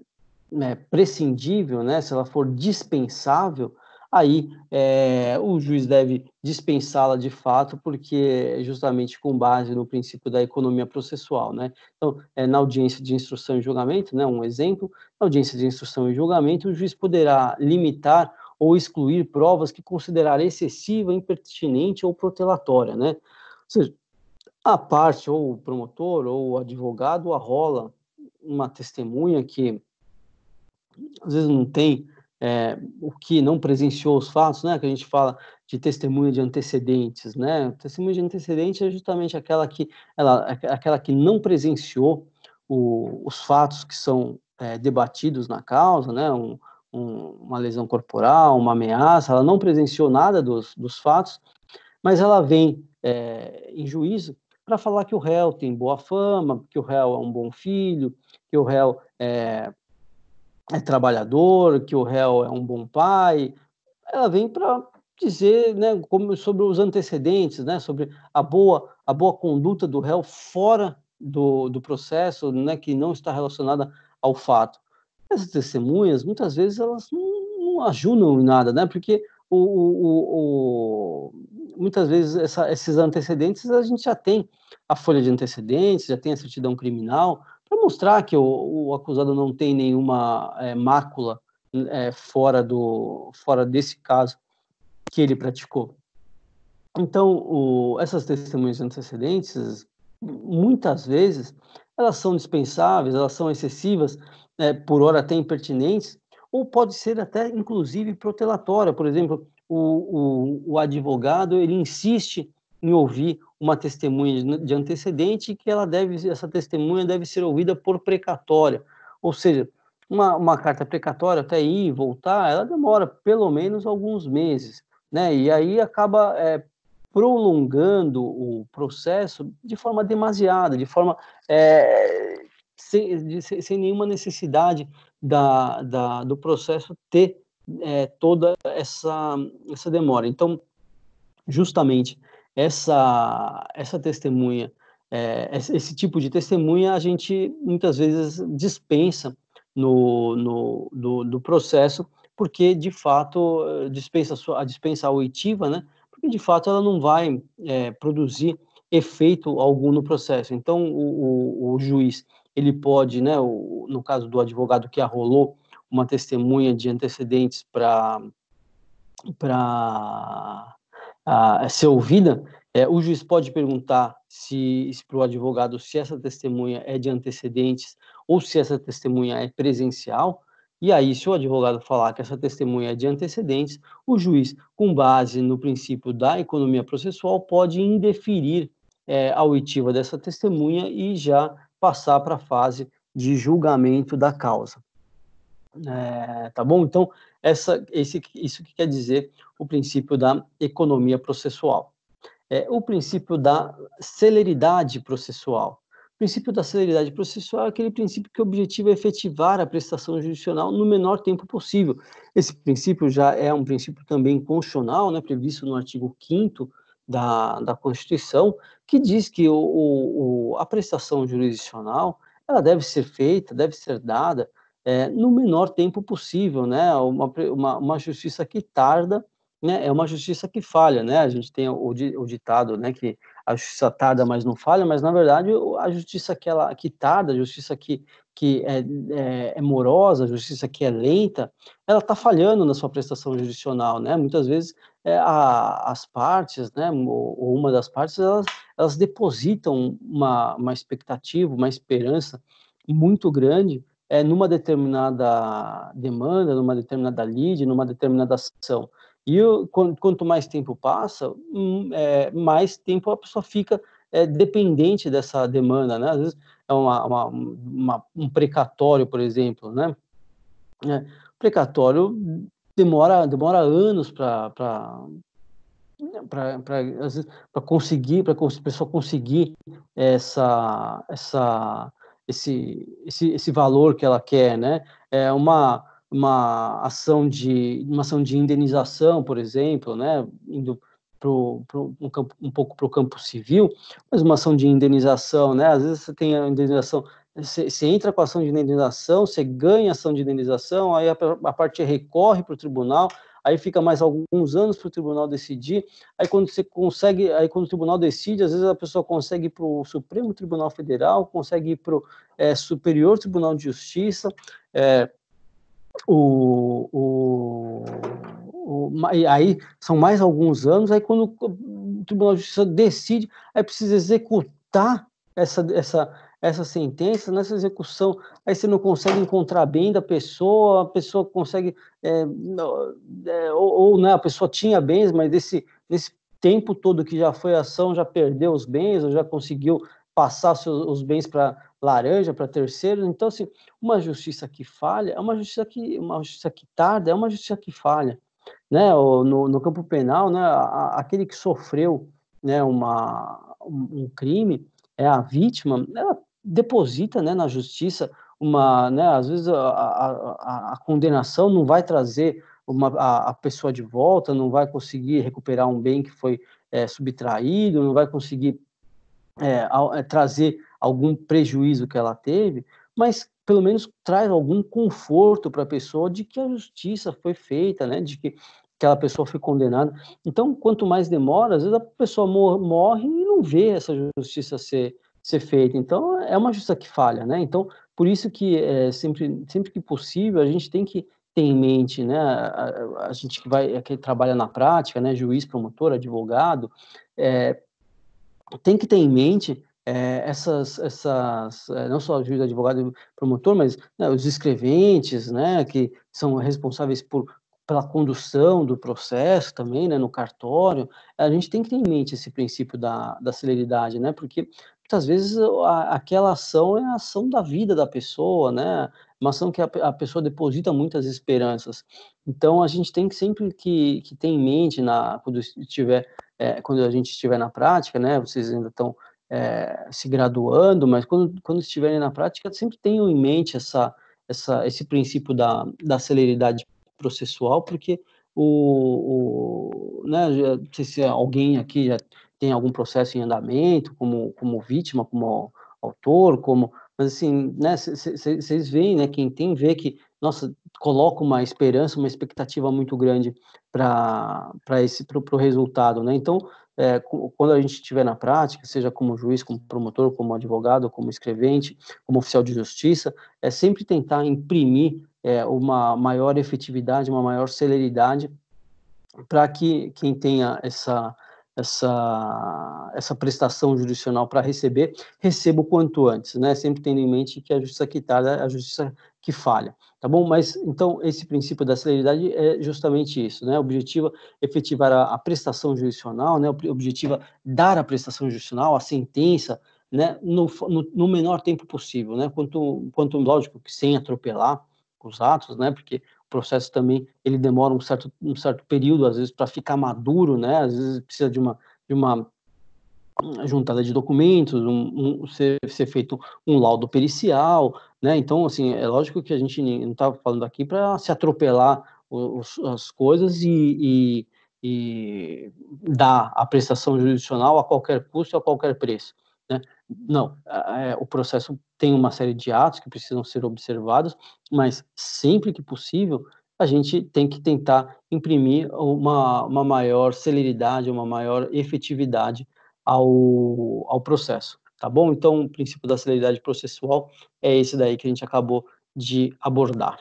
né, prescindível, né, se ela for dispensável, aí é, o juiz deve dispensá-la de fato, porque é justamente com base no princípio da economia processual. Né? Então, é, na audiência de instrução e julgamento, né, um exemplo, na audiência de instrução e julgamento, o juiz poderá limitar ou excluir provas que considerar excessiva, impertinente ou protelatória, né? Ou seja, a parte ou o promotor ou o advogado arrola uma testemunha que às vezes não tem é, o que não presenciou os fatos, né? Que a gente fala de testemunha de antecedentes, né? Testemunha de antecedentes é justamente aquela que ela, aquela que não presenciou o, os fatos que são é, debatidos na causa, né? Um, um, uma lesão corporal, uma ameaça, ela não presenciou nada dos, dos fatos, mas ela vem é, em juízo para falar que o réu tem boa fama, que o réu é um bom filho, que o réu é, é trabalhador, que o réu é um bom pai. Ela vem para dizer né, como, sobre os antecedentes, né, sobre a boa, a boa conduta do réu fora do, do processo, né, que não está relacionada ao fato. Essas testemunhas, muitas vezes, elas não, não ajudam em nada, né? Porque o, o, o muitas vezes essa, esses antecedentes a gente já tem a folha de antecedentes, já tem a certidão criminal, para mostrar que o, o, acusado não tem nenhuma é, mácula é, fora, do, fora desse caso que ele praticou. Então, o, essas testemunhas de antecedentes, muitas vezes, elas são dispensáveis, elas são excessivas, é, por hora até impertinentes, ou pode ser até, inclusive, protelatória. Por exemplo, o, o, o advogado ele insiste em ouvir uma testemunha de antecedente que ela deve, essa testemunha deve ser ouvida por precatória, ou seja, uma, uma carta precatória até ir e voltar, ela demora pelo menos alguns meses, né? E aí acaba é, prolongando o processo de forma demasiada, de forma é, sem, sem nenhuma necessidade da, da, do processo ter é, toda essa, essa demora. Então, justamente essa, essa testemunha, é, esse tipo de testemunha, a gente muitas vezes dispensa no, no do, do, processo, porque de fato dispensa a dispensa auditiva, né? Porque de fato ela não vai é, produzir efeito algum no processo. Então, o, o, o juiz ele pode, né, o, no caso do advogado que arrolou uma testemunha de antecedentes para para ser ouvida, é, o juiz pode perguntar se, se para o advogado se essa testemunha é de antecedentes ou se essa testemunha é presencial. E aí, se o advogado falar que essa testemunha é de antecedentes, o juiz, com base no princípio da economia processual, pode indeferir é, a oitiva dessa testemunha e já passar para a fase de julgamento da causa. É, tá bom? Então, essa, esse, isso que quer dizer o princípio da economia processual. É, o princípio da celeridade processual. O princípio da celeridade processual é aquele princípio que objetiva é efetivar a prestação judicial no menor tempo possível. Esse princípio já é um princípio também constitucional, né, previsto no artigo 5 da, da Constituição, que diz que o, o, a prestação jurisdicional ela deve ser feita, deve ser dada é, no menor tempo possível, né? Uma, uma, uma, justiça que tarda, né? É uma justiça que falha, né? A gente tem o, o ditado, né? Que a justiça tarda, mas não falha, mas na verdade a justiça que ela que tarda, a justiça que que é, é, é morosa, a justiça que é lenta, ela está falhando na sua prestação jurisdicional, né? Muitas vezes é, a, as partes, né, ou uma das partes, elas, elas depositam uma, uma expectativa, uma esperança muito grande é, numa determinada demanda, numa determinada lead, numa determinada ação. E eu, quanto mais tempo passa, hum, é, mais tempo a pessoa fica é, dependente dessa demanda, né? Às vezes é uma, uma, uma, um precatório, por exemplo, né? É, precatório demora, demora anos para para conseguir para a pessoa conseguir essa essa esse, esse esse valor que ela quer né é uma uma ação de uma ação de indenização por exemplo né indo pro, pro, um, campo, um pouco para o campo civil mas uma ação de indenização né às vezes você tem a indenização você entra com a ação de indenização, você ganha ação de indenização, aí a, a parte recorre para o tribunal, aí fica mais alguns anos para o tribunal decidir, aí quando você consegue, aí quando o tribunal decide, às vezes a pessoa consegue ir para o Supremo Tribunal Federal, consegue ir para o é, Superior Tribunal de Justiça, é, o, o, o, aí são mais alguns anos, aí quando o Tribunal de Justiça decide, aí precisa executar essa, essa essa sentença, nessa execução, aí você não consegue encontrar bem da pessoa, a pessoa consegue, é, é, ou, ou né, a pessoa tinha bens, mas desse, nesse tempo todo que já foi ação, já perdeu os bens, ou já conseguiu passar seus, os bens para laranja, para terceiros. Então, assim, uma justiça que falha é uma justiça que, uma justiça que tarda, é uma justiça que falha. Né? No, no campo penal, né, aquele que sofreu né, uma, um crime, é a vítima, ela deposita né, na justiça uma, né, às vezes a, a, a condenação não vai trazer uma, a, a, pessoa de volta, não vai conseguir recuperar um bem que foi é, subtraído, não vai conseguir é, a, é, trazer algum prejuízo que ela teve, mas pelo menos traz algum conforto para a pessoa de que a justiça foi feita, né, de que aquela pessoa foi condenada. Então, quanto mais demora, às vezes a pessoa morre e não vê essa justiça ser, ser feita. Então, é uma justiça que falha, né? Então, por isso que é, sempre, sempre que possível, a gente tem que ter em mente, né? A, a gente que vai, é, que trabalha na prática, né? Juiz, promotor, advogado, é, tem que ter em mente é, essas, essas, não só juiz, advogado e promotor, mas né, os escreventes, né? Que são responsáveis por pela condução do processo também, né, no cartório, a gente tem que ter em mente esse princípio da, da celeridade, né, porque muitas vezes a, aquela ação é a ação da vida da pessoa, né? Uma ação que a, a pessoa deposita muitas esperanças. Então a gente tem que sempre que, que ter em mente na quando estiver é, quando a gente estiver na prática, né? Vocês ainda estão é, se graduando, mas quando, quando estiverem na prática, sempre tenham em mente essa, essa, esse princípio da, da celeridade processual, porque o, o né, não sei se é alguém aqui já tem algum processo em andamento, como, como vítima, como autor, como. Mas assim, né, vocês veem, né? Quem tem vê que, nossa, coloca uma esperança, uma expectativa muito grande para esse pro, pro resultado, né? Então, é, quando a gente estiver na prática, seja como juiz, como promotor, como advogado, como escrevente, como oficial de justiça, é sempre tentar imprimir é, uma maior efetividade, uma maior celeridade para que quem tenha essa essa, essa prestação jurisdicional para receber, recebo o quanto antes, né? Sempre tendo em mente que a justiça que tarda tá, é a justiça que falha, tá bom? Mas, então, esse princípio da celeridade é justamente isso, né? Objetiva efetivar a, a prestação jurisdicional, né? Objetiva dar a prestação jurisdicional, a sentença, né? No, no, no menor tempo possível, né? Quanto, quanto lógico que sem atropelar os atos, né? Porque processo também ele demora um certo, um certo período, às vezes, para ficar maduro, né? Às vezes precisa de uma, de uma juntada de documentos, um, um, ser, ser, feito um laudo pericial, né? Então, assim, é lógico que a gente não está falando aqui para se atropelar os, as coisas e, e, e, dar a prestação jurisdicional a qualquer custo e a qualquer preço, né? Não, é, o processo tem uma série de atos que precisam ser observados, mas sempre que possível, a gente tem que tentar imprimir uma, uma maior celeridade, uma maior efetividade ao, ao processo, tá bom? Então, o princípio da celeridade processual é esse daí que a gente acabou de abordar.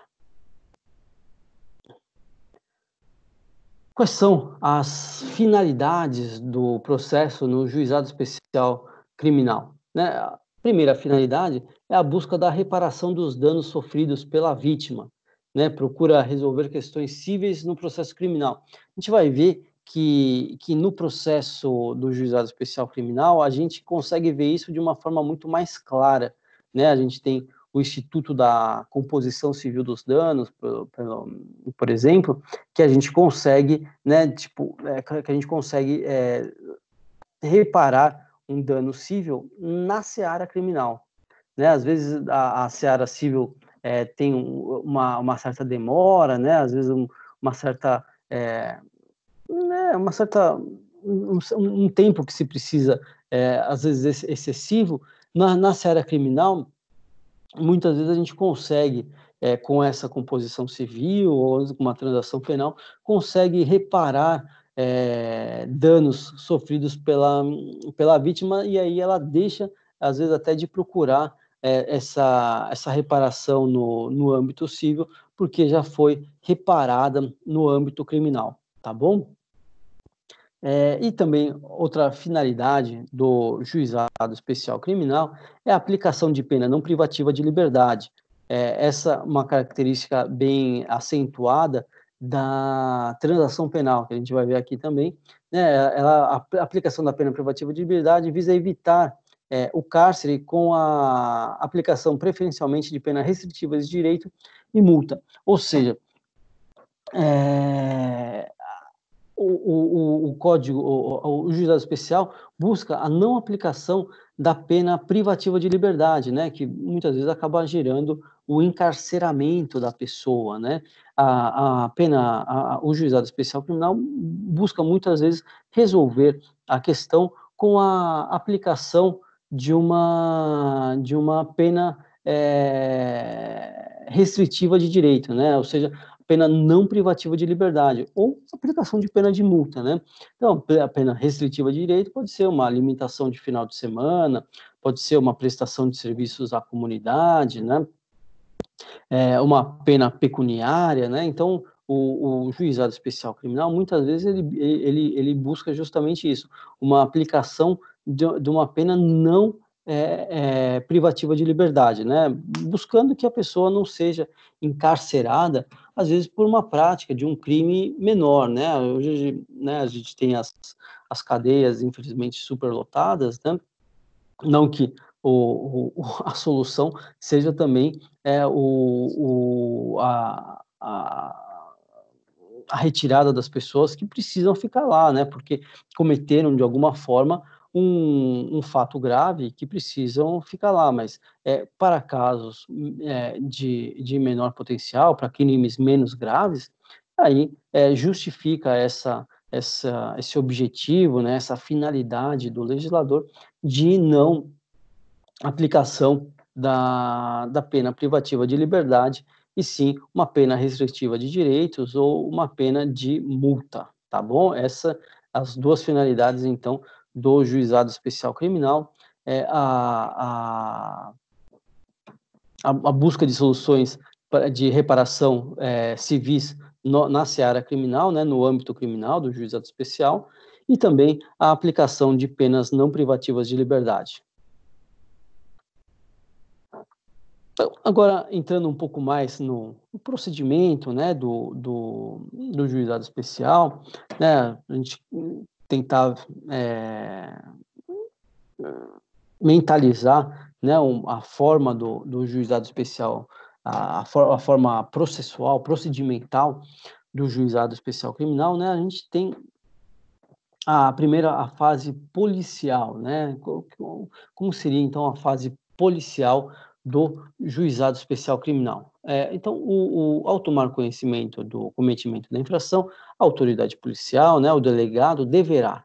Quais são as finalidades do processo no juizado especial criminal? Né? A primeira finalidade é a busca da reparação dos danos sofridos pela vítima, né? procura resolver questões cíveis no processo criminal. A gente vai ver que, que no processo do juizado especial criminal a gente consegue ver isso de uma forma muito mais clara. Né? A gente tem o Instituto da Composição Civil dos Danos, por, por exemplo, que a gente consegue, né, tipo, é, que a gente consegue é, reparar em dano civil na seara criminal. Né? Às vezes a, a seara civil é, tem uma, uma, certa demora, né? às vezes um, uma certa. É, né? uma certa um, um, tempo que se precisa, é, às vezes excessivo. Na, na seara criminal, muitas vezes a gente consegue é, com essa composição civil ou com uma transação penal, consegue reparar é, danos sofridos pela, pela vítima e aí ela deixa, às vezes, até de procurar é, essa, essa reparação no, no âmbito civil, porque já foi reparada no âmbito criminal, tá bom? É, e também outra finalidade do juizado especial criminal é a aplicação de pena não privativa de liberdade. É, essa é uma característica bem acentuada da transação penal, que a gente vai ver aqui também, né, ela, a aplicação da pena privativa de liberdade visa evitar é, o cárcere com a aplicação preferencialmente de pena restritiva de direito e multa. Ou seja, é, o, o, o, código, o, o juizado especial busca a não aplicação da pena privativa de liberdade, né, que muitas vezes acaba gerando o encarceramento da pessoa, né? A, a pena, a, o juizado especial criminal busca muitas vezes resolver a questão com a aplicação de uma de uma pena é, restritiva de direito, né? Ou seja, pena não privativa de liberdade ou aplicação de pena de multa, né? Então, a pena restritiva de direito pode ser uma alimentação de final de semana, pode ser uma prestação de serviços à comunidade, né? é, uma pena pecuniária, né? Então, o, o, juizado especial criminal, muitas vezes, ele, ele, ele busca justamente isso, uma aplicação de, de uma pena não é, é, privativa de liberdade, né? buscando que a pessoa não seja encarcerada, às vezes por uma prática de um crime menor. Né? Hoje né, a gente tem as, as cadeias, infelizmente, superlotadas, né? não que o, o, a solução seja também é, o, o a, a, a, retirada das pessoas que precisam ficar lá, né? Porque cometeram de alguma forma um, um fato grave que precisam ficar lá, mas é, para casos é, de, de menor potencial, para crimes menos graves, aí é, justifica essa, essa, esse objetivo, né, essa finalidade do legislador de não aplicação da, da pena privativa de liberdade, e sim uma pena restritiva de direitos ou uma pena de multa, tá bom? Essas as duas finalidades, então, do juizado especial criminal, é a, a, a busca de soluções de reparação é, civis no, na seara criminal, né, no âmbito criminal do juizado especial, e também a aplicação de penas não privativas de liberdade. Então, agora, entrando um pouco mais no, no procedimento né, do, do, do, juizado especial, né, a gente tentar é, mentalizar né, a forma do, do juizado especial, a, a, forma processual, procedimental do juizado especial criminal, né, a gente tem a primeira a fase policial, né? Como seria então a fase policial do juizado especial criminal. É, então, o, o, ao tomar conhecimento do cometimento da infração, a autoridade policial, né, o delegado, deverá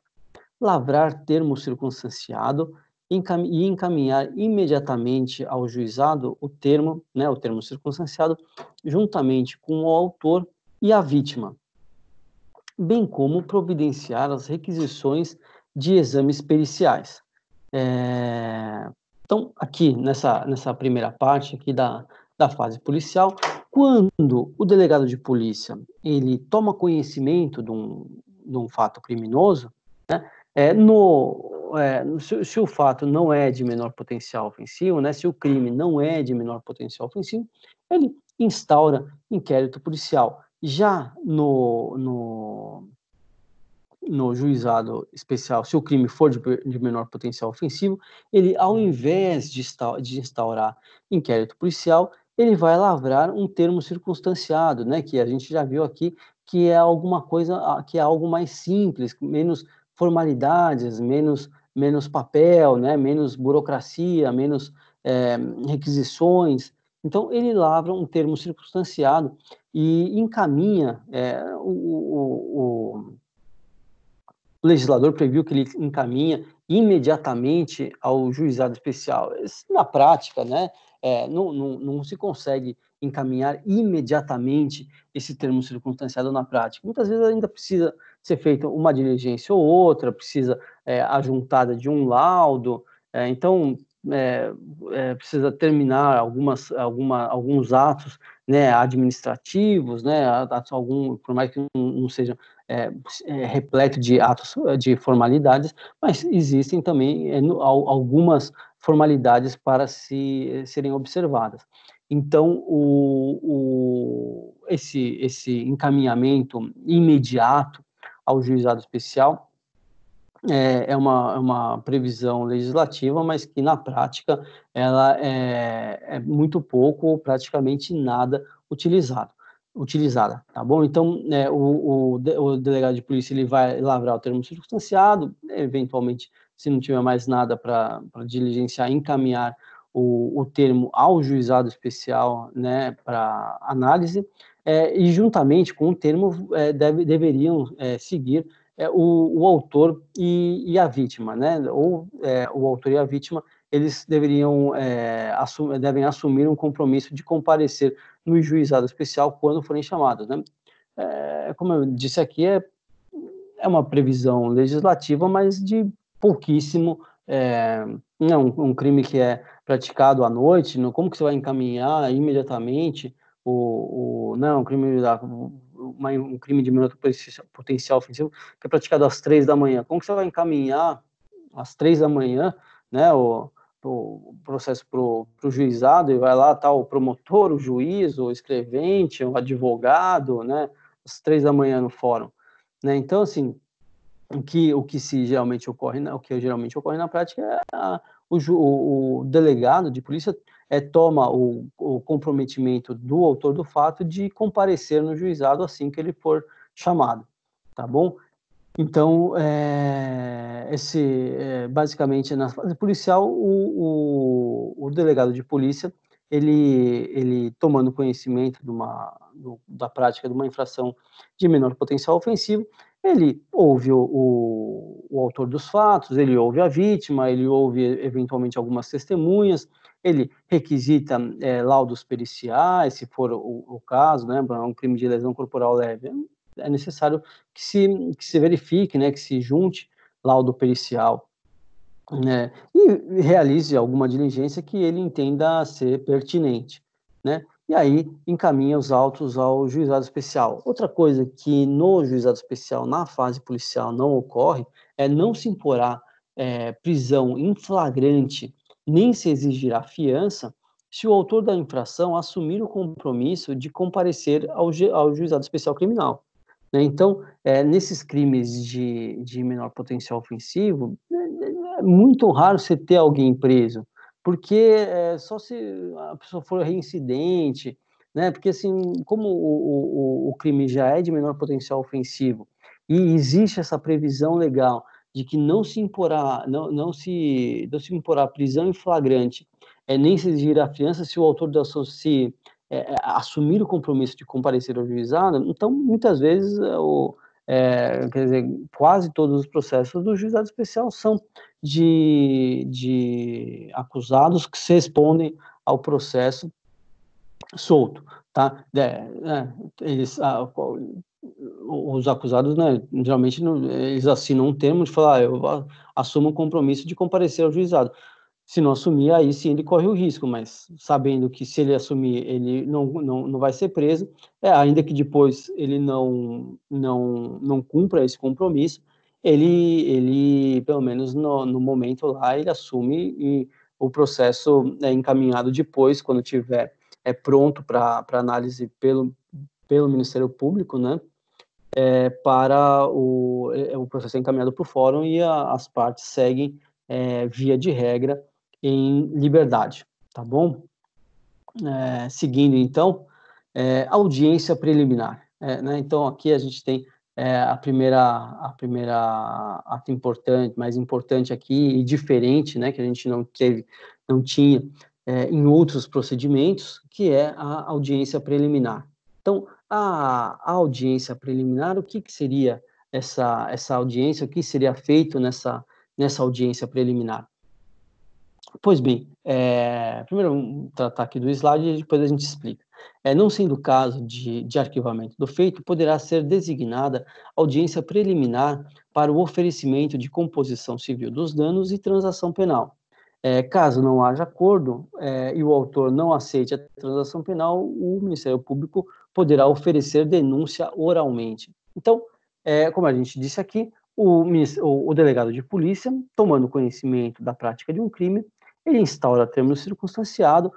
lavrar termo circunstanciado e encaminhar imediatamente ao juizado o termo, né, o termo circunstanciado, juntamente com o autor e a vítima, bem como providenciar as requisições de exames periciais. É, então, aqui nessa, nessa primeira parte aqui da, da fase policial, quando o delegado de polícia ele toma conhecimento de um, de um fato criminoso, né, é, no, é, se, se, o fato não é de menor potencial ofensivo, né, se o crime não é de menor potencial ofensivo, ele instaura inquérito policial. Já no, no, no juizado especial, se o crime for de, de menor potencial ofensivo, ele, ao uhum. invés de, insta de instaurar inquérito policial, ele vai lavrar um termo circunstanciado, né, que a gente já viu aqui, que é alguma coisa, que é algo mais simples, menos formalidades, menos, menos papel, né, menos burocracia, menos é, requisições. Então, ele lavra um termo circunstanciado e encaminha é, o, o, o legislador previu que ele encaminha imediatamente ao juizado especial. na prática, né, é, não, não, não, se consegue encaminhar imediatamente esse termo circunstanciado na prática. Muitas vezes ainda precisa ser feita uma diligência ou outra, precisa é, a juntada de um laudo, é, então é, é, precisa terminar algumas, alguma, alguns atos né, administrativos, né, atos algum, por mais que não sejam é, é, repleto de atos de formalidades, mas existem também é, no, algumas formalidades para se, eh, serem observadas. Então, o, o, esse, esse encaminhamento imediato ao juizado especial é, é uma, é uma previsão legislativa, mas que na prática ela é, é muito pouco praticamente nada utilizado, utilizada, tá bom? Então, é, o, o, o, delegado de polícia ele vai lavrar o termo circunstanciado, eventualmente, se não tiver mais nada para diligenciar, encaminhar o, o termo ao juizado especial né, para análise, é, e juntamente com o termo é, deve, deveriam é, seguir é, o, o, autor e, e, a vítima, né? Ou é, o autor e a vítima, eles deveriam é, assumir, devem assumir um compromisso de comparecer no juizado especial quando forem chamados, né? É, como eu disse aqui, é, é uma previsão legislativa, mas de pouquíssimo é, não um crime que é praticado à noite, não, como que você vai encaminhar imediatamente o, o não um crime da uma, um crime de menor potencial ofensivo, que é praticado às três da manhã. Como que você vai encaminhar às três da manhã, né, o, o processo para o pro juizado e vai lá tá o promotor, o juiz, o escrevente, o advogado, né, às três da manhã no fórum, né? Então assim, o que o que se geralmente ocorre, o que geralmente ocorre na prática é a, o, o, delegado de polícia é, toma o, o comprometimento do autor do fato de comparecer no juizado assim que ele for chamado, tá bom? Então, é, esse, é, basicamente, na fase policial, o, o, o, delegado de polícia, ele, ele tomando conhecimento de uma, do, da prática de uma infração de menor potencial ofensivo, ele ouve o, o, o autor dos fatos, ele ouve a vítima, ele ouve eventualmente algumas testemunhas, ele requisita é, laudos periciais, se for o, o caso, né, um crime de lesão corporal leve, é necessário que se, que se verifique, né, que se junte laudo pericial, né, e realize alguma diligência que ele entenda ser pertinente, né e aí encaminha os autos ao juizado especial. Outra coisa que no juizado especial, na fase policial, não ocorre é não se imporá é, prisão em flagrante, nem se exigirá fiança, se o autor da infração assumir o compromisso de comparecer ao, ao juizado especial criminal. Né? Então, é, nesses crimes de, de menor potencial ofensivo, né, é, é muito raro você ter alguém preso porque é, só se a pessoa for reincidente, né? Porque assim, como o, o, o crime já é de menor potencial ofensivo e existe essa previsão legal de que não se imporá, não, não se não se imporá prisão em flagrante, é, nem se exigir a fiança se o autor da ação se é, é assumir o compromisso de comparecer ao juizado, então muitas vezes eh, o, é, quer dizer, quase todos os processos do juizado especial são de, de acusados que se respondem ao processo solto, tá? É, é eles, ah, os acusados, né, geralmente, eles assinam um termo de falar, ah, eu assumo o um compromisso de comparecer ao juizado. Se não assumir, aí sim ele corre o risco, mas sabendo que se ele assumir, ele não, não, não vai ser preso, é, ainda que depois ele não, não, não cumpra esse compromisso, ele, ele pelo menos no, no momento lá, ele assume e o processo é encaminhado depois, quando tiver é pronto para análise pelo, pelo Ministério Público, né? É, para o, é, o processo é encaminhado para o fórum e a, as partes seguem é, via de regra em liberdade, tá bom? É, seguindo então, é, audiência preliminar. É, né? Então aqui a gente tem é, a primeira a primeira ata importante, mais importante aqui e diferente, né? Que a gente não teve, não tinha é, em outros procedimentos, que é a audiência preliminar. Então a, a audiência preliminar, o que, que seria essa essa audiência? O que seria feito nessa nessa audiência preliminar? Pois bem, é, primeiro vamos tratar aqui do slide e depois a gente explica. É, não sendo caso de, de arquivamento do feito, poderá ser designada audiência preliminar para o oferecimento de composição civil dos danos e transação penal. É, caso não haja acordo é, e o autor não aceite a transação penal, o Ministério Público poderá oferecer denúncia oralmente. Então, é, como a gente disse aqui, o, o, o delegado de polícia, tomando conhecimento da prática de um crime, ele instaura termo circunstanciado,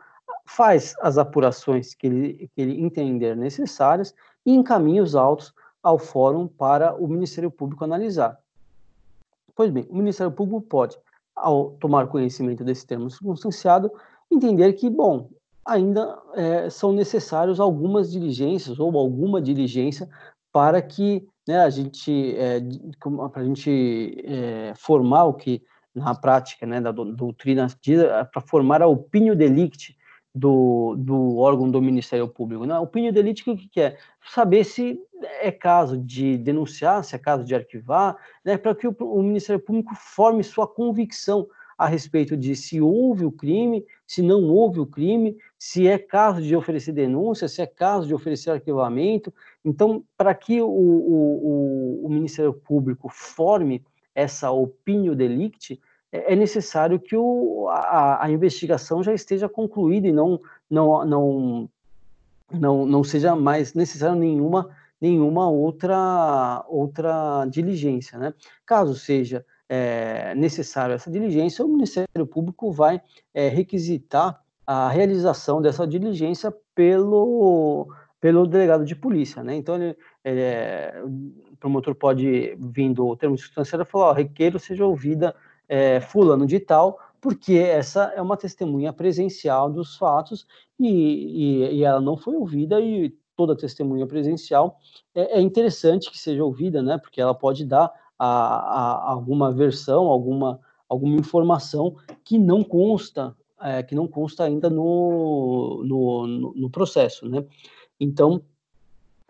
faz as apurações que ele, que ele entender necessárias e encaminha os autos ao fórum para o Ministério Público analisar. Pois bem, o Ministério Público pode, ao tomar conhecimento desse termo circunstanciado, entender que, bom, ainda é, são necessárias algumas diligências ou alguma diligência para que né, a gente, é, para a gente é, formar o que na prática né, da doutrina eh, para formar a opinião delict do, do, órgão do Ministério Público. Né? A opinião delicte, o que, que é? Saber se é caso de denunciar, se é caso de arquivar, né, para que o, o Ministério Público forme sua convicção a respeito de se houve o crime, se não houve o crime, se é caso de oferecer denúncia, se é caso de oferecer arquivamento. Então, para que o, o, o, Ministério Público forme essa opinião delicte, é, é necessário que o, a, a, investigação já esteja concluída e não, não, não, não, não seja mais necessário nenhuma, nenhuma outra, outra diligência. Né? Caso seja é, necessário essa diligência, o Ministério Público vai é, requisitar a realização dessa diligência pelo, pelo delegado de polícia. Né? Então, ele, ele é, o promotor pode, vindo o termo de substancial, falar: ó, requeiro seja ouvida é, fulano de tal, porque essa é uma testemunha presencial dos fatos e, e, e ela não foi ouvida e toda testemunha presencial é, é, interessante que seja ouvida, né? Porque ela pode dar a, a alguma versão, alguma alguma informação que não consta é, que não consta ainda no, no, no processo, né? Então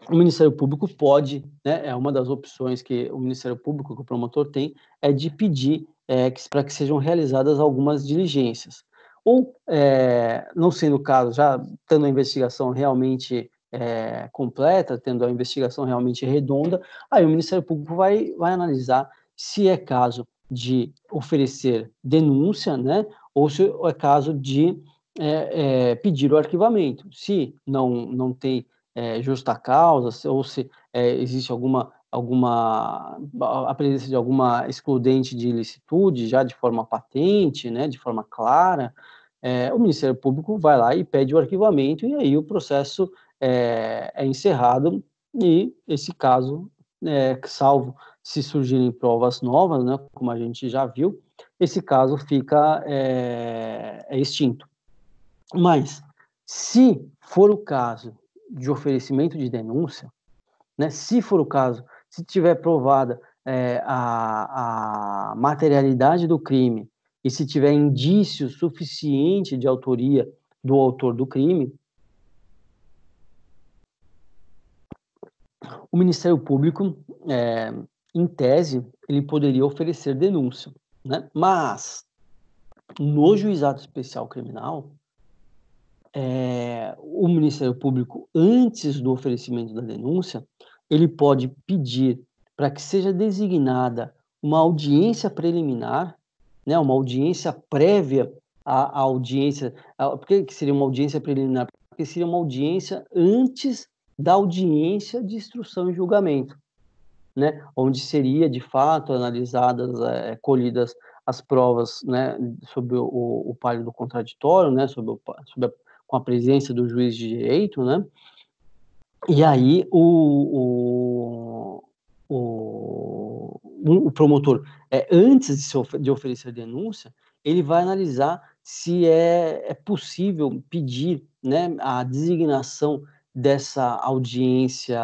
o Ministério Público pode, né, é uma das opções que o Ministério Público, que o promotor tem, é de pedir é, para que sejam realizadas algumas diligências. Ou, é, não sendo o caso, já tendo a investigação realmente é, completa, tendo a investigação realmente redonda, aí o Ministério Público vai, vai analisar se é caso de oferecer denúncia, né, ou se é caso de é, é, pedir o arquivamento. Se não, não tem é, justa causa, ou se é, existe alguma, alguma a presença de alguma excludente de ilicitude, já de forma patente, né, de forma clara, é, o Ministério Público vai lá e pede o arquivamento e aí o processo é, é encerrado e esse caso, é, salvo se surgirem provas novas, né, como a gente já viu, esse caso fica é, extinto. Mas, se for o caso de oferecimento de denúncia, né, se for o caso, se tiver provada é, a, a materialidade do crime e se tiver indício suficiente de autoria do autor do crime, o Ministério Público, é, em tese, ele poderia oferecer denúncia, né? Mas no juizado especial criminal, é, o Ministério Público, antes do oferecimento da denúncia, ele pode pedir para que seja designada uma audiência preliminar, né, uma audiência prévia à, à audiência. A, por que, que seria uma audiência preliminar? Porque seria uma audiência antes da audiência de instrução e julgamento, né, onde seria de fato analisadas, é, colhidas as provas né, sobre o, o palio do contraditório, né, sobre, o, sobre a com a presença do juiz de direito, né? E aí o, o, o, o promotor, é, antes de, de oferecer a denúncia, ele vai analisar se é, é possível pedir né, a designação dessa audiência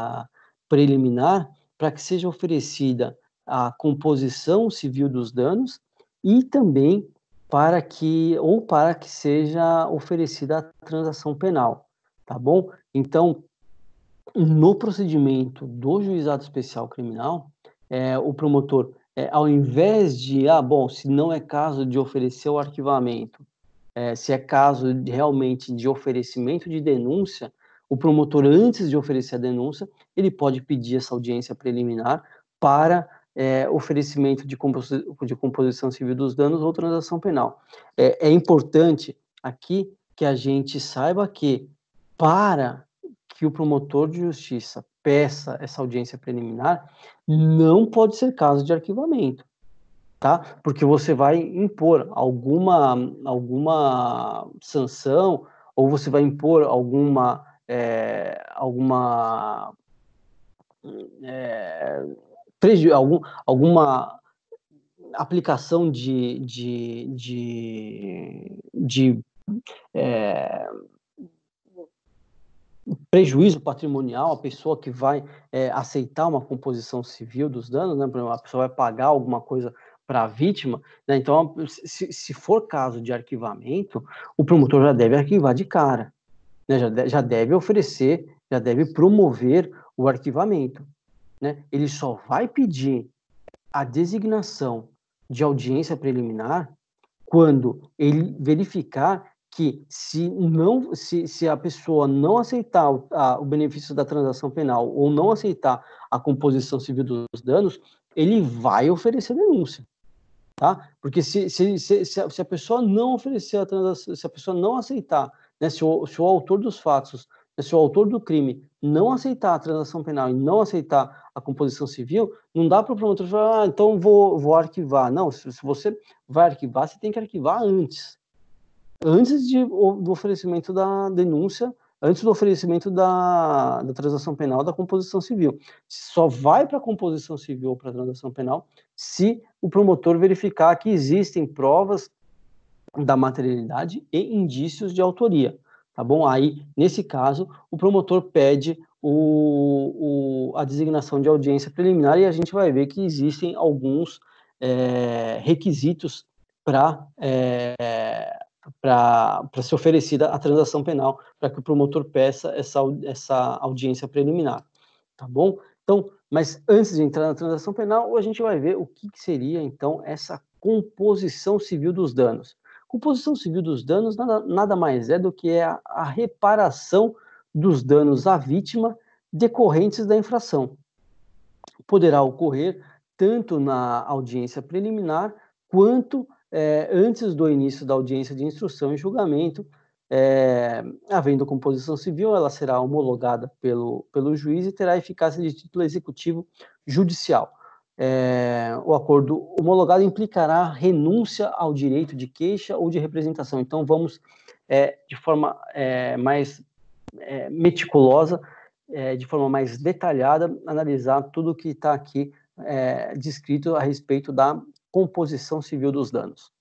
preliminar para que seja oferecida a composição civil dos danos e também para que ou para que seja oferecida a transação penal, tá bom? Então, no procedimento do juizado especial criminal, é, o promotor, é, ao invés de, ah, bom, se não é caso de oferecer o arquivamento, é, se é caso de, realmente de oferecimento de denúncia, o promotor, antes de oferecer a denúncia, ele pode pedir essa audiência preliminar para é, oferecimento de, de, composição civil dos danos ou transação penal. É, é importante aqui que a gente saiba que, para que o promotor de justiça peça essa audiência preliminar, não pode ser caso de arquivamento. Tá? Porque você vai impor alguma, alguma sanção ou você vai impor alguma, é, alguma é, algum, alguma aplicação de, de, de, de é, prejuízo patrimonial, a pessoa que vai é, aceitar uma composição civil dos danos, né? a pessoa vai pagar alguma coisa para a vítima, né? então, se, se, for caso de arquivamento, o promotor já deve arquivar de cara, né? já, de, já deve oferecer, já deve promover o arquivamento né, ele só vai pedir a designação de audiência preliminar quando ele verificar que se não se, se a pessoa não aceitar o, a, o benefício da transação penal ou não aceitar a composição civil dos danos, ele vai oferecer denúncia. Tá? Porque se, se, se, se, a, se a, pessoa não oferecer a transação, se a pessoa não aceitar, né, se, o, se o autor dos fatos, né, se o autor do crime não aceitar a transação penal e não aceitar a composição civil, não dá para o promotor falar, ah, então vou, vou arquivar. Não, se, se, você vai arquivar, você tem que arquivar antes. Antes de, do oferecimento da denúncia, antes do oferecimento da, da transação penal, da composição civil. Só vai para a composição civil ou para a transação penal se o promotor verificar que existem provas da materialidade e indícios de autoria tá bom? Aí, nesse caso, o promotor pede o, o, a designação de audiência preliminar e a gente vai ver que existem alguns é, requisitos para é, eh, para ser oferecida a transação penal, para que o promotor peça essa, essa audiência preliminar, tá bom? Então, mas antes de entrar na transação penal, a gente vai ver o que, que seria, então, essa composição civil dos danos. Composição civil dos danos nada, nada mais é do que é a, a reparação dos danos à vítima decorrentes da infração. Poderá ocorrer tanto na audiência preliminar quanto é, antes do início da audiência de instrução e julgamento. É, havendo composição civil, ela será homologada pelo, pelo juiz e terá eficácia de título executivo judicial é, o acordo homologado implicará renúncia ao direito de queixa ou de representação. Então, vamos, é, de forma é, mais é, meticulosa, é, de forma mais detalhada, analisar tudo o que está aqui é, descrito a respeito da composição civil dos danos.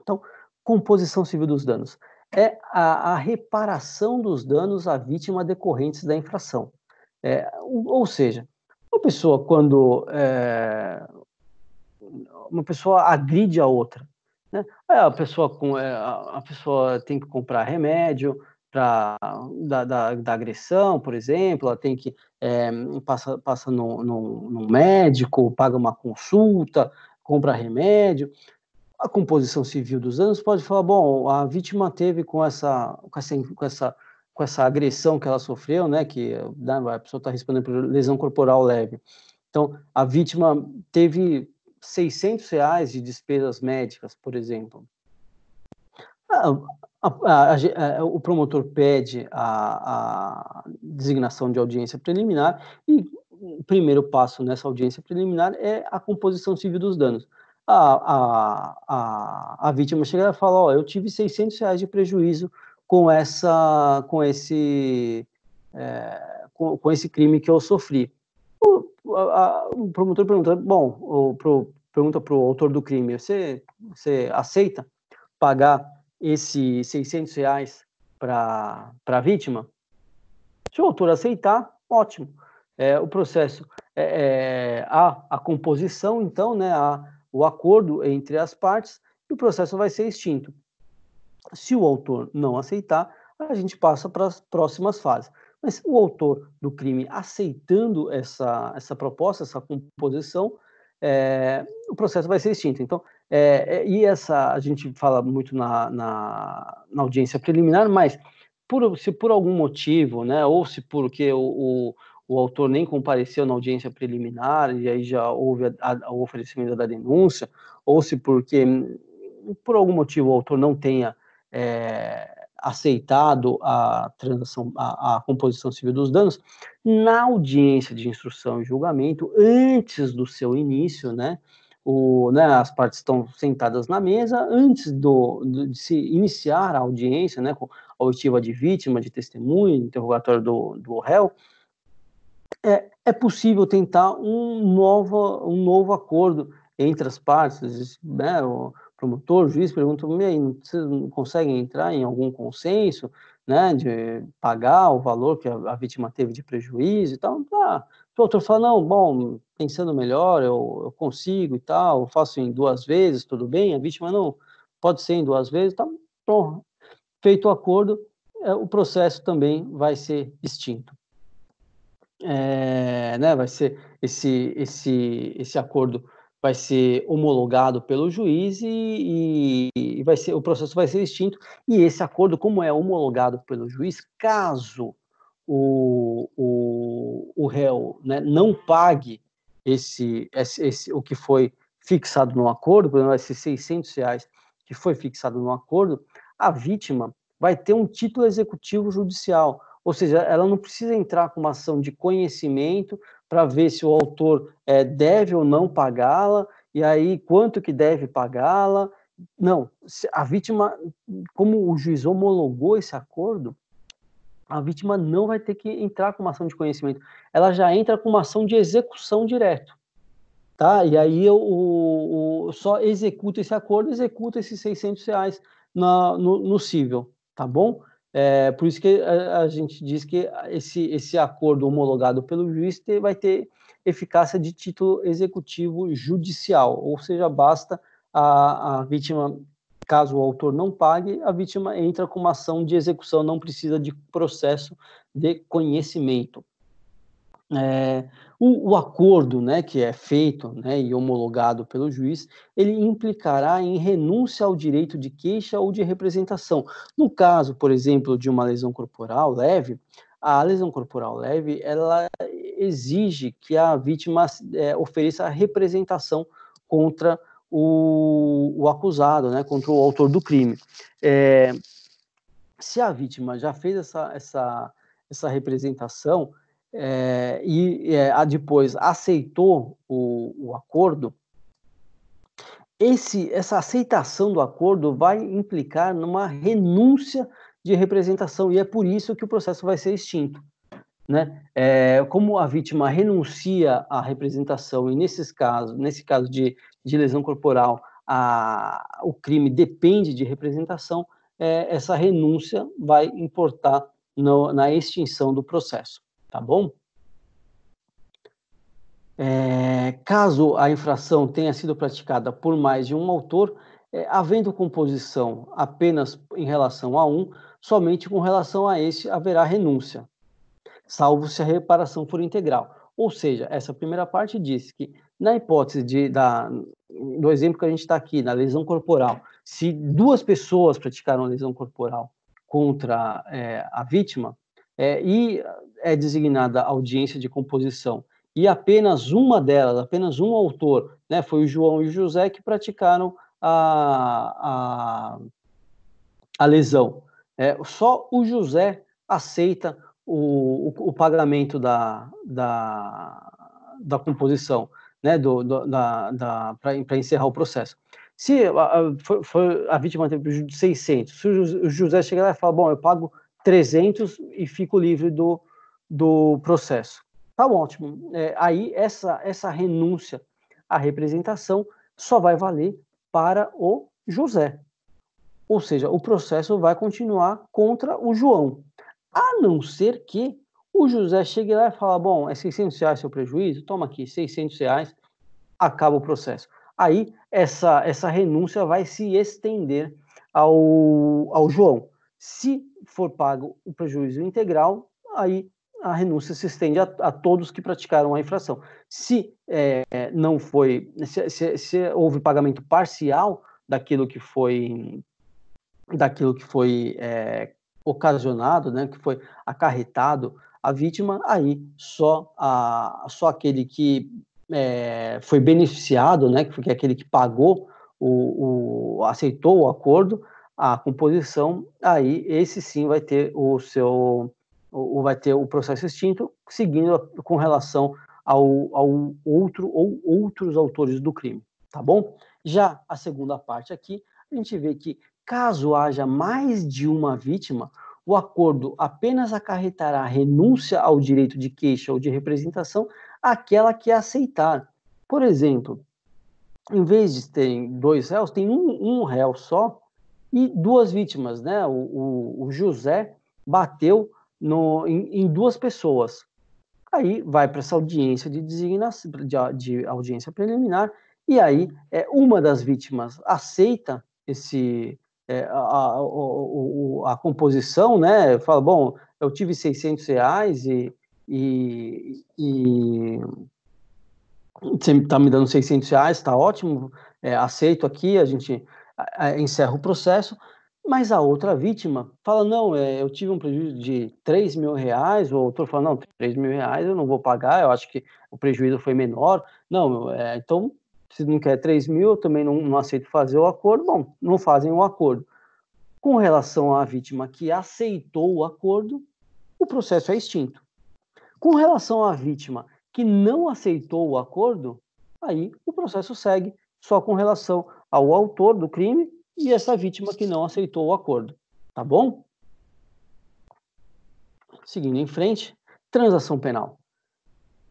Então, composição civil dos danos é a, a reparação dos danos à vítima decorrentes da infração. ou seja, pessoa, quando é, uma pessoa agride a outra, né? É, a, pessoa com, é, a pessoa tem que comprar remédio para da, da, da agressão, por exemplo, ela tem que é, passa, passa no, no, no médico, paga uma consulta, compra remédio a composição civil dos anos pode falar, bom, a vítima teve com essa, com essa, com essa com essa agressão que ela sofreu, né, que né, a pessoa está respondendo por lesão corporal leve. Então, a vítima teve 600 reais de despesas médicas, por exemplo. A, a, a, o promotor pede a, designação de audiência preliminar e o primeiro passo nessa audiência preliminar é a composição civil dos danos. A, a, a, vítima chega e fala, ó, eu tive 600 reais de prejuízo com essa, com esse, é, com, com, esse crime que eu sofri. O, a, o promotor pergunta, bom, o, pro, pergunta para o autor do crime, você, você aceita pagar esses 600 reais para a vítima? Se o autor aceitar, ótimo. É, o processo é, é, a, a composição, então, né, a, o acordo entre as partes, e o processo vai ser extinto. Se o autor não aceitar, a gente passa para as próximas fases. Mas o autor do crime aceitando essa, essa proposta, essa composição, é, o processo vai ser extinto. Então, é, é, e essa a gente fala muito na, na, na, audiência preliminar, mas por, se por algum motivo, né, ou se porque o, o, o autor nem compareceu na audiência preliminar e aí já houve a, o oferecimento da denúncia, ou se porque por algum motivo o autor não tenha é, aceitado a transação, a, a, composição civil dos danos, na audiência de instrução e julgamento, antes do seu início, né, o, né, as partes estão sentadas na mesa, antes do, do, de se iniciar a audiência, né, com a oitiva de vítima, de testemunho, interrogatório do, do réu, é, é possível tentar um novo, um novo acordo entre as partes, né, o, promotor, juiz me aí, vocês não conseguem entrar em algum consenso, né, de pagar o valor que a, a vítima teve de prejuízo e tal? Ah, o outro fala, não, bom, pensando melhor, eu, eu consigo e tal, eu faço em duas vezes, tudo bem, a vítima não, pode ser em duas vezes, tá bom. Feito o acordo, é, o processo também vai ser extinto. É, né, vai ser esse, esse, esse acordo vai ser homologado pelo juiz e, e, vai ser, o processo vai ser extinto. E esse acordo, como é homologado pelo juiz, caso o, o, o réu né, não pague esse, esse, esse, o que foi fixado no acordo, por exemplo, esses 600 reais que foi fixado no acordo, a vítima vai ter um título executivo judicial, ou seja, ela não precisa entrar com uma ação de conhecimento para ver se o autor é, deve ou não pagá-la, e aí quanto que deve pagá-la. Não, a vítima, como o juiz homologou esse acordo, a vítima não vai ter que entrar com uma ação de conhecimento, ela já entra com uma ação de execução direto. Tá? E aí eu, eu, eu só executo esse acordo, executo esses 600 reais na, no, no cível, tá bom? É, por isso que a, a, gente diz que esse, esse acordo homologado pelo juiz ter, vai ter eficácia de título executivo judicial, ou seja, basta a, a vítima, caso o autor não pague, a vítima entra com uma ação de execução, não precisa de processo de conhecimento. É, o, o, acordo né, que é feito né, e homologado pelo juiz, ele implicará em renúncia ao direito de queixa ou de representação. No caso, por exemplo, de uma lesão corporal leve, a lesão corporal leve ela exige que a vítima é, ofereça representação contra o, o, acusado, né, contra o autor do crime. É, se a vítima já fez essa, essa, essa representação, é, e é, depois aceitou o, o acordo, esse, essa aceitação do acordo vai implicar numa renúncia de representação, e é por isso que o processo vai ser extinto. Né? É, como a vítima renuncia à representação, e nesses casos, nesse caso de, de lesão corporal, a, o crime depende de representação, é, essa renúncia vai importar no, na extinção do processo tá bom? É, caso a infração tenha sido praticada por mais de um autor, é, havendo composição apenas em relação a um, somente com relação a esse haverá renúncia, salvo se a reparação for integral. Ou seja, essa primeira parte diz que, na hipótese de, da, do exemplo que a gente está aqui, na lesão corporal, se duas pessoas praticaram lesão corporal contra é, a vítima, é, e é designada audiência de composição e apenas uma delas, apenas um autor, né, foi o João e o José que praticaram a, a, a lesão. É, só o José aceita o, o, o pagamento da, da, da composição, né, do, do da, da para encerrar o processo. Se a, a vítima teve de 600, se o José chegar lá e falar, bom, eu pago 300 e fico livre do, do processo. Tá ótimo. É, aí essa, essa renúncia à representação só vai valer para o José. Ou seja, o processo vai continuar contra o João. A não ser que o José chegue lá e fale: bom, é 600 reais seu prejuízo? Toma aqui, 600 reais, acaba o processo. Aí essa, essa renúncia vai se estender ao, ao João. Se for pago o prejuízo integral, aí a renúncia se estende a, a todos que praticaram a infração. Se é, não foi, se, se, se, houve pagamento parcial daquilo que foi, daquilo que foi é, ocasionado, né, que foi acarretado à vítima, aí só, a, só aquele que é, foi beneficiado, né, que foi aquele que pagou, o, o, aceitou o acordo, a composição, aí esse sim vai ter o seu ou vai ter o processo extinto, seguindo com relação ao, ao outro ou outros autores do crime, tá bom? Já a segunda parte aqui, a gente vê que caso haja mais de uma vítima, o acordo apenas acarretará renúncia ao direito de queixa ou de representação àquela que aceitar. Por exemplo, em vez de ter dois réus, tem um, um réu só e duas vítimas, né? O, o, o José bateu no, em, em duas pessoas. Aí vai para essa audiência de designação, de, de audiência preliminar, e aí é, uma das vítimas aceita esse, é, a, a, a, a, composição, né? Fala, bom, eu tive 600 reais e, e, e você está me dando 600 reais, está ótimo, é, aceito aqui, a gente é, encerra o processo. Mas a outra vítima fala: não, eh, eu tive um prejuízo de 3 mil reais, o autor fala: não, 3 mil reais eu não vou pagar, eu acho que o prejuízo foi menor. Não, é, então, se não quer 3 mil, eu também não, não aceito fazer o acordo. Bom, não fazem o acordo. Com relação à vítima que aceitou o acordo, o processo é extinto. Com relação à vítima que não aceitou o acordo, aí o processo segue só com relação ao autor do crime e essa vítima que não aceitou o acordo, tá bom? Seguindo em frente, transação penal.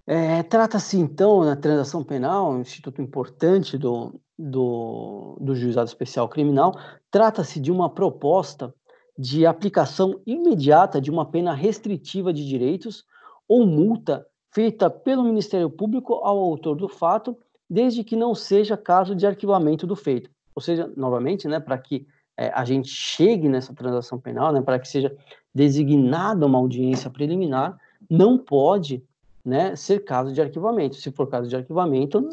É, Trata-se, então, na transação penal, um instituto importante do, do, do Juizado Especial Criminal, trata-se de uma proposta de aplicação imediata de uma pena restritiva de direitos ou multa feita pelo Ministério Público ao autor do fato, desde que não seja caso de arquivamento do feito. Ou seja, novamente, né, para que é, a gente chegue nessa transação penal, né, para que seja designada uma audiência preliminar, não pode né, ser caso de arquivamento. Se for caso de arquivamento,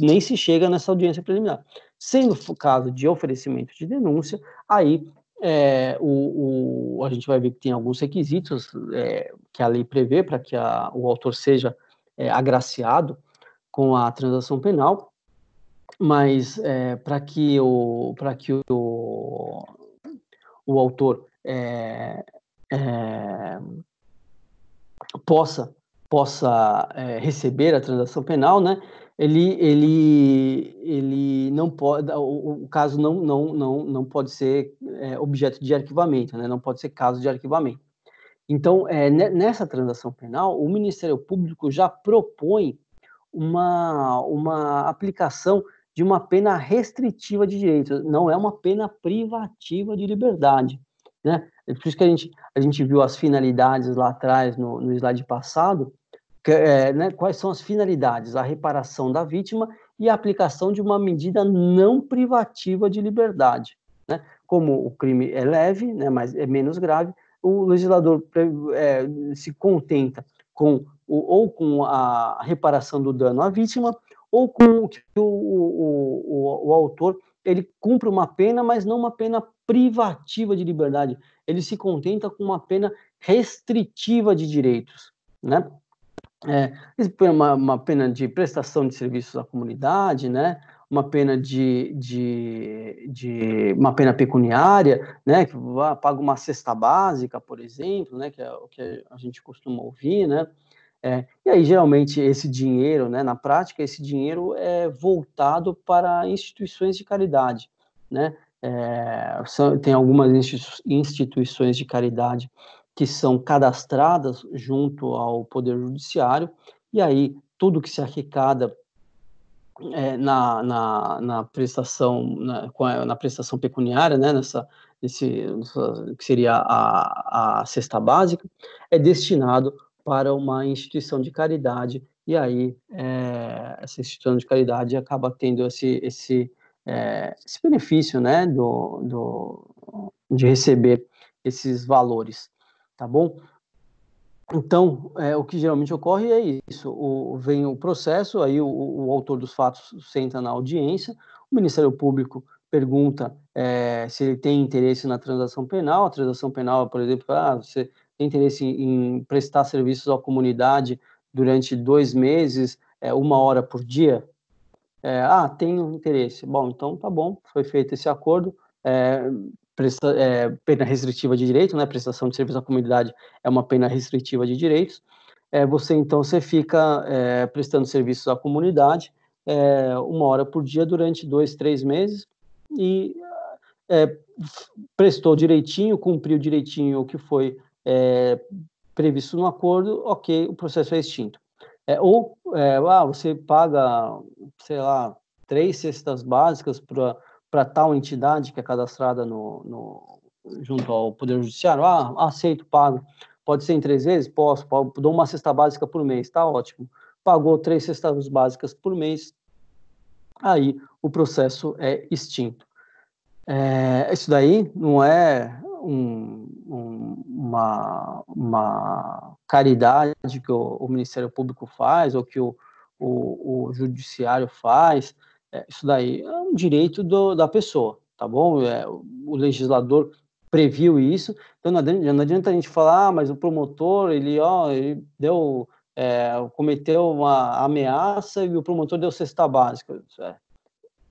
nem se chega nessa audiência preliminar. Sendo caso de oferecimento de denúncia, aí é, o, o, a gente vai ver que tem alguns requisitos é, que a lei prevê para que a, o autor seja é, agraciado com a transação penal, mas é, eh, para que o para que o, o autor é, é, possa possa receber a transação penal, né? Ele ele ele não pode o, o caso não não não não pode ser objeto de arquivamento, né? Não pode ser caso de arquivamento. Então nessa transação penal o Ministério Público já propõe uma uma aplicação de uma pena restritiva de direitos, não é uma pena privativa de liberdade. Né? É por isso que a gente, a gente viu as finalidades lá atrás, no, no slide passado, que, é, né, quais são as finalidades? A reparação da vítima e a aplicação de uma medida não privativa de liberdade. Né? Como o crime é leve, né, mas é menos grave, o legislador é, é se contenta com ou com a reparação do dano à vítima ou com que o, o, o, o autor ele cumpre uma pena, mas não uma pena privativa de liberdade. Ele se contenta com uma pena restritiva de direitos, né? É, uma, uma pena de prestação de serviços à comunidade, né? Uma pena de, de, de uma pena pecuniária, né? Que paga uma cesta básica, por exemplo, né? Que é o que a gente costuma ouvir, né? É, e aí, geralmente, esse dinheiro, né, na prática, esse dinheiro é voltado para instituições de caridade. Né? É, são, tem algumas instituições de caridade que são cadastradas junto ao Poder Judiciário, e aí tudo que se arrecada é, na, na, na, prestação na, na, prestação pecuniária, né, nessa, nesse, nessa, que seria a, a cesta básica, é destinado para uma instituição de caridade e aí é, essa instituição de caridade acaba tendo esse esse, é, esse benefício né do, do de receber esses valores tá bom então é, o que geralmente ocorre é isso o, vem o processo aí o, o autor dos fatos senta na audiência o Ministério Público pergunta é, se ele tem interesse na transação penal. A transação penal, por exemplo, ah, você tem interesse em prestar serviços à comunidade durante dois meses, é, uma hora por dia? É, ah, tenho interesse. Bom, então tá bom, foi feito esse acordo. É, presta, é, pena restritiva de direito, né? Prestação de serviço à comunidade é uma pena restritiva de direitos. É, você então você fica é, prestando serviços à comunidade uma hora por dia durante dois, três meses e prestou direitinho, cumpriu direitinho o que foi é, previsto no acordo, ok, o processo é extinto. É, ou é, ah, você paga, sei lá, três cestas básicas para tal entidade que é cadastrada no, no, junto ao Poder Judiciário. Ah, aceito, pago. Pode ser em três vezes? Posso, posso dou uma cesta básica por mês, tá ótimo. Pagou três cestas básicas por mês, aí o processo é extinto. É, isso daí não é um, um, uma, uma caridade que o, o, Ministério Público faz ou que o, o, o Judiciário faz, é, isso daí é um direito do, da pessoa, tá bom? É, o legislador previu isso, então não adianta, não adianta a gente falar, ah, mas o promotor, ele, ó, ele deu, é, cometeu uma ameaça e o promotor deu cesta básica. É,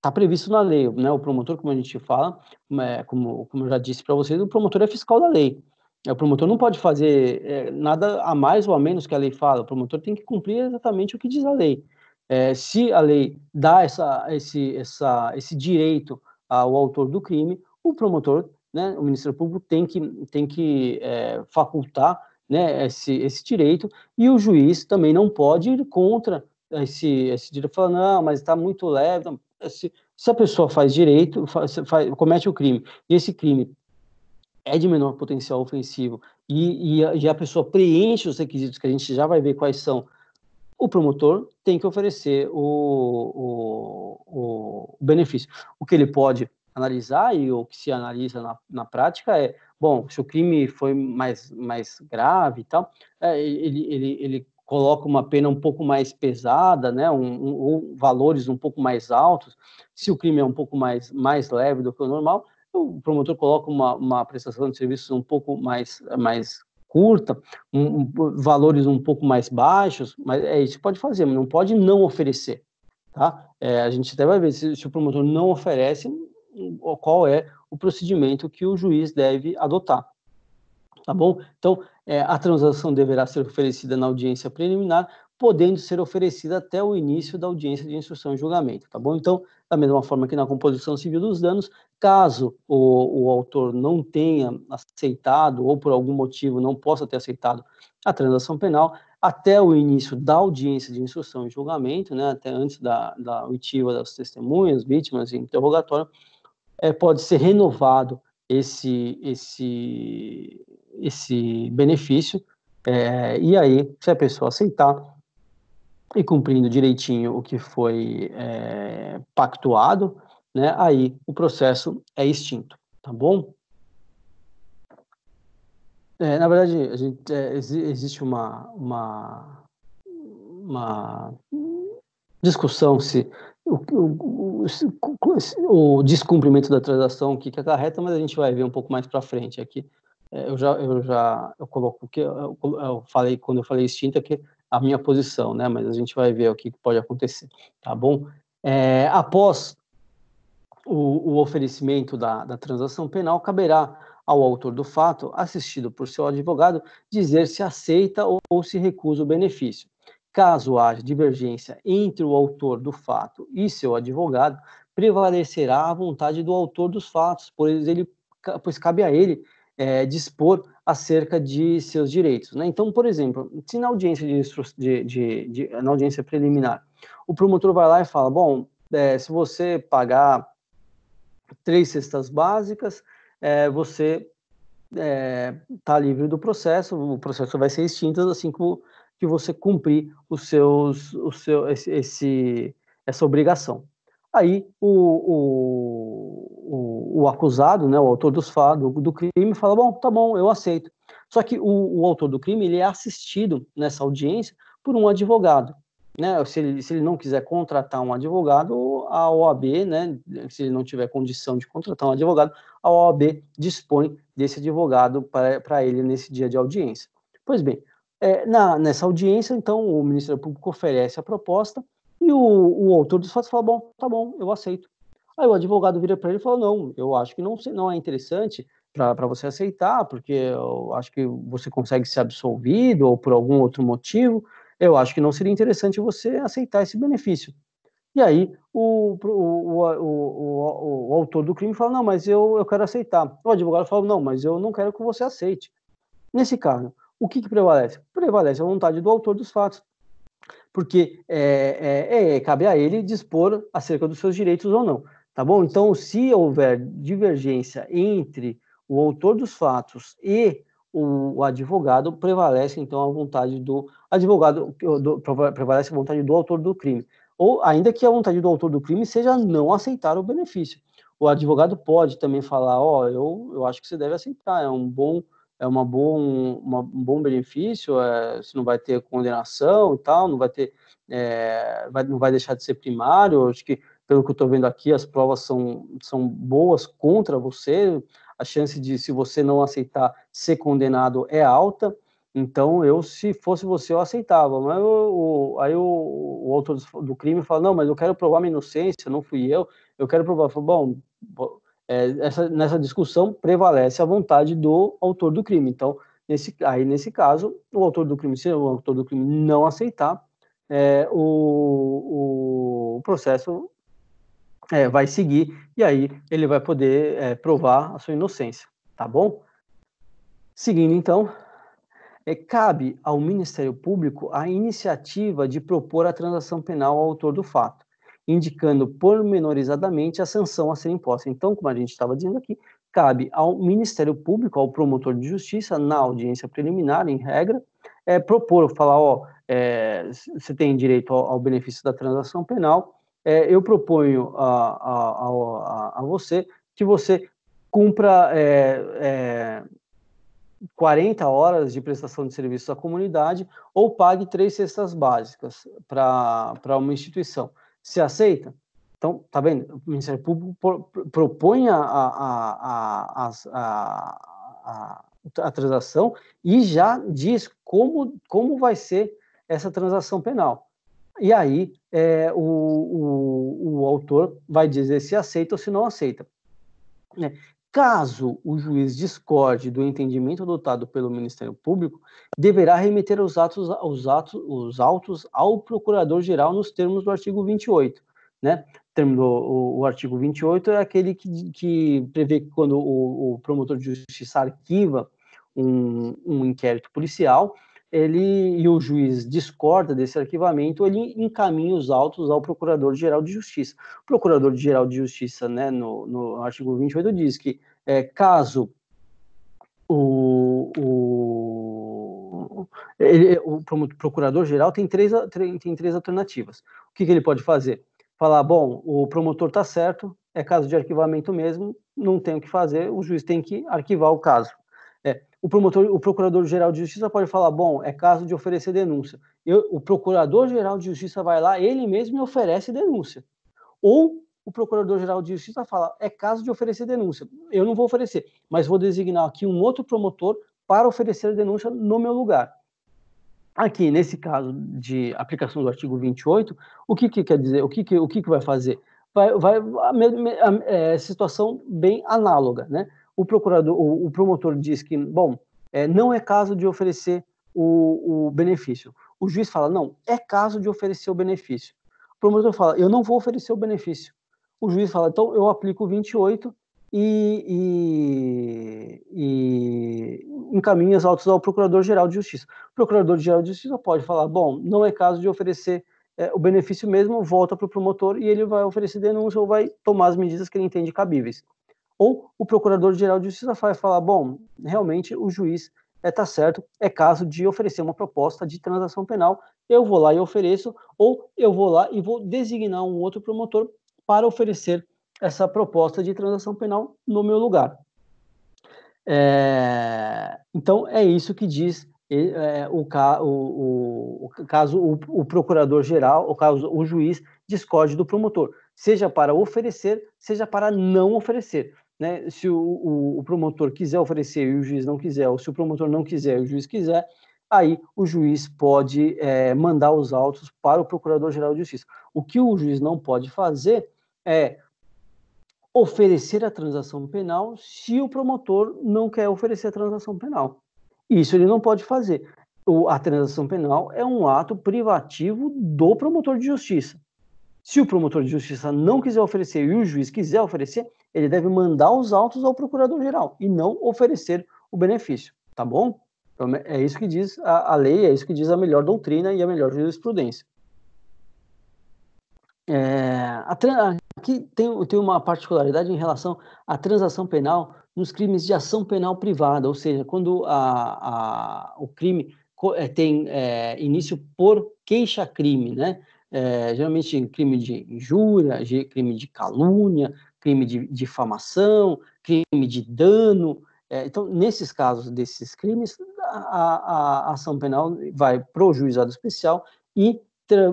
está previsto na lei. Né? O promotor, como a gente fala, hum, é, como, como eu já disse para vocês, o promotor é fiscal da lei. É, o promotor não pode fazer é, nada a mais ou a menos que a lei fala. O promotor tem que cumprir exatamente o que diz a lei. É, se a lei dá essa, esse, essa, esse direito ao autor do crime, o promotor, né, o Ministério Público, tem que, tem que é, facultar né, esse, esse direito e o juiz também não pode ir contra esse, esse direito, falando, não, mas está muito leve. Não se, se a pessoa faz direito, faz, faz, comete o crime, e esse crime é de menor potencial ofensivo, e, e, a, e a pessoa preenche os requisitos que a gente já vai ver quais são, o promotor tem que oferecer o, o, o, benefício. O que ele pode analisar e o que se analisa na, na prática é, bom, se o crime foi mais, mais grave e tal, é, ele, ele, ele coloca uma pena um pouco mais pesada, né, um, um, valores um pouco mais altos, se o crime é um pouco mais, mais leve do que o normal, o promotor coloca uma, uma prestação de serviços um pouco mais, mais curta, um, valores um pouco mais baixos, mas é isso que pode fazer, mas não pode não oferecer. Tá? É, a gente até vai ver se, se o promotor não oferece, qual é o procedimento que o juiz deve adotar tá bom? Então, é, a transação deverá ser oferecida na audiência preliminar, podendo ser oferecida até o início da audiência de instrução e julgamento, tá bom? Então, da mesma forma que na composição civil dos danos, caso o, o autor não tenha aceitado ou por algum motivo não possa ter aceitado a transação penal, até o início da audiência de instrução e julgamento, né, até antes da, da oitiva das testemunhas, vítimas e interrogatório, é, pode ser renovado esse, esse, esse benefício. É, e aí, se a pessoa aceitar e cumprindo direitinho o que foi é, pactuado, né, aí o processo é extinto, tá bom? É, na verdade, a gente, é, existe uma, uma, uma discussão se o, o, o, o, descumprimento da transação, o que, que acarreta, mas a gente vai ver um pouco mais para frente aqui é, eu já eu já eu coloco que eu, eu, falei quando eu falei extinta que a minha posição, né? Mas a gente vai ver o que pode acontecer, tá bom? É, após o, o oferecimento da, da transação penal, caberá ao autor do fato, assistido por seu advogado, dizer se aceita ou, ou se recusa o benefício. Caso haja divergência entre o autor do fato e seu advogado, prevalecerá a vontade do autor dos fatos, pois, ele, pois cabe a ele é, dispor acerca de seus direitos. Né? Então, por exemplo, se na audiência, de, de, de, na audiência preliminar o promotor vai lá e fala: bom, é, se você pagar três cestas básicas, é, você está é, livre do processo, o processo vai ser extinto assim que, que você cumprir os seus, o seu, esse, essa obrigação. Aí o, o, o, acusado, né, o autor dos, do, do crime, fala, bom, tá bom, eu aceito. Só que o, o autor do crime ele é assistido nessa audiência por um advogado. Né? Se, ele, se ele não quiser contratar um advogado, a OAB, né, se ele não tiver condição de contratar um advogado, a OAB dispõe desse advogado para ele nesse dia de audiência. Pois bem, é, na, nessa audiência, então, o Ministério Público oferece a proposta, e o, o autor dos fatos fala: bom, tá bom, eu aceito. Aí o advogado vira para ele e fala: não, eu acho que não, não é interessante para você aceitar, porque eu acho que você consegue ser absolvido ou por algum outro motivo. Eu acho que não seria interessante você aceitar esse benefício. E aí o, o, o, o, autor do crime fala, não, mas eu, eu quero aceitar. O advogado fala, não, mas eu não quero que você aceite. Nesse caso, o que, que prevalece? Prevalece a vontade do autor dos fatos porque é é, é, é, cabe a ele dispor acerca dos seus direitos ou não, tá bom? Então, se houver divergência entre o autor dos fatos e o, advogado, prevalece então a vontade do advogado, do, prevalece a vontade do autor do crime. Ou, ainda que a vontade do autor do crime seja não aceitar o benefício. O advogado pode também falar: Ó, oh, eu, eu acho que você deve aceitar, é um bom é uma bom, uma, um bom benefício, é, você não vai ter condenação e tal, não vai ter, é, vai, não vai deixar de ser primário, acho que pelo que eu estou vendo aqui, as provas são, são boas contra você, a chance de, se você não aceitar, ser condenado é alta, então eu, se fosse você, eu aceitava, mas eu, aí o, o autor do crime fala, não, mas eu quero provar minha inocência, não fui eu, eu quero provar, eu falo, bom, é, essa, nessa discussão prevalece a vontade do autor do crime. Então, nesse, aí nesse caso, o autor do crime, se o autor do crime não aceitar, é, o, o, processo é, vai seguir e aí ele vai poder é, provar a sua inocência, tá bom? Seguindo então, é, cabe ao Ministério Público a iniciativa de propor a transação penal ao autor do fato indicando pormenorizadamente a sanção a ser imposta. Então, como a gente estava dizendo aqui, cabe ao Ministério Público, ao promotor de justiça, na audiência preliminar, em regra, é, propor, falar, ó, é, você tem direito ao, ao, benefício da transação penal, é, eu proponho a, a, a, a, você que você cumpra é, 40 é, horas de prestação de serviço à comunidade ou pague três cestas básicas para uma instituição se aceita. Então, tá vendo? O Ministério Público propõe a, a, a, a, a transação e já diz como, como vai ser essa transação penal. E aí é, o, o, o, autor vai dizer se aceita ou se não aceita. Né? Caso o juiz discorde do entendimento adotado pelo Ministério Público, deverá remeter os atos, os atos, os autos ao Procurador-Geral nos termos do artigo 28, né? Termo do, o, o, artigo 28 é aquele que, que prevê que quando o, o promotor de justiça arquiva um, um inquérito policial, ele e o juiz discorda desse arquivamento, ele encaminha os autos ao Procurador-Geral de Justiça. O Procurador-Geral de Justiça, né, no, no artigo 28, diz que é, caso o, o, ele, o Procurador-Geral tem três, tem três alternativas. O que, que ele pode fazer? Falar, bom, o promotor está certo, é caso de arquivamento mesmo, não tem o que fazer, o juiz tem que arquivar o caso. É, o promotor, o procurador-geral de justiça pode falar, bom, é caso de oferecer denúncia. Eu, o procurador-geral de justiça vai lá, ele mesmo me oferece denúncia. Ou o procurador-geral de justiça fala, é caso de oferecer denúncia. Eu não vou oferecer, mas vou designar aqui um outro promotor para oferecer denúncia no meu lugar. Aqui, nesse caso de aplicação do artigo 28, o que, que quer dizer? O que, que o que, que vai fazer? Vai, vai a, a, a, é, a situação bem análoga, né? o procurador, o, o promotor diz que, bom, é, não é caso de oferecer o, o benefício. O juiz fala, não, é caso de oferecer o benefício. O promotor fala, eu não vou oferecer o benefício. O juiz fala, então eu aplico 28 e, e, e autos ao Procurador-Geral de Justiça. O Procurador-Geral de Justiça pode falar, bom, não é caso de oferecer é, o benefício mesmo, volta para o promotor e ele vai oferecer denúncia ou vai tomar as medidas que ele entende cabíveis. Ou o procurador-geral de justiça vai falar: bom, realmente o juiz está é, tá certo, é caso de oferecer uma proposta de transação penal, eu vou lá e ofereço, ou eu vou lá e vou designar um outro promotor para oferecer essa proposta de transação penal no meu lugar. É, então, é isso que diz é, o, o, o, caso o, o procurador-geral, o caso o juiz discorde do promotor, seja para oferecer, seja para não oferecer né, se o, o, o, promotor quiser oferecer e o juiz não quiser, ou se o promotor não quiser e o juiz quiser, aí o juiz pode é, mandar os autos para o Procurador-Geral de Justiça. O que o juiz não pode fazer é oferecer a transação penal se o promotor não quer oferecer a transação penal. Isso ele não pode fazer. O, a transação penal é um ato privativo do promotor de justiça. Se o promotor de justiça não quiser oferecer e o juiz quiser oferecer, ele deve mandar os autos ao procurador-geral e não oferecer o benefício, tá bom? Então, é isso que diz a, a, lei, é isso que diz a melhor doutrina e a melhor jurisprudência. É, a, aqui tem, tem uma particularidade em relação à transação penal nos crimes de ação penal privada, ou seja, quando a, a, o crime é, tem é, início por queixa-crime, né? É, geralmente crime de injúria, crime de calúnia, crime de difamação, crime de dano. É, então, nesses casos desses crimes, a, a, a ação penal vai para o juizado especial e,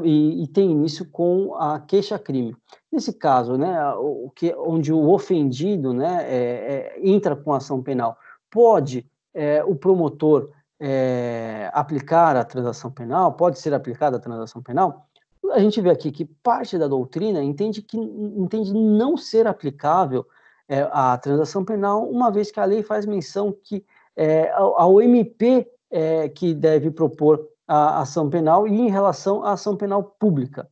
e, e tem início com a queixa-crime. Nesse caso, né, o que, onde o ofendido né, é, é, entra com a ação penal, pode é, o promotor é, aplicar a transação penal, pode ser aplicada a transação penal? a gente vê aqui que parte da doutrina entende que entende não ser aplicável é, a transação penal, uma vez que a lei faz menção que é, ao, MP é, que deve propor a ação penal e em relação à ação penal pública.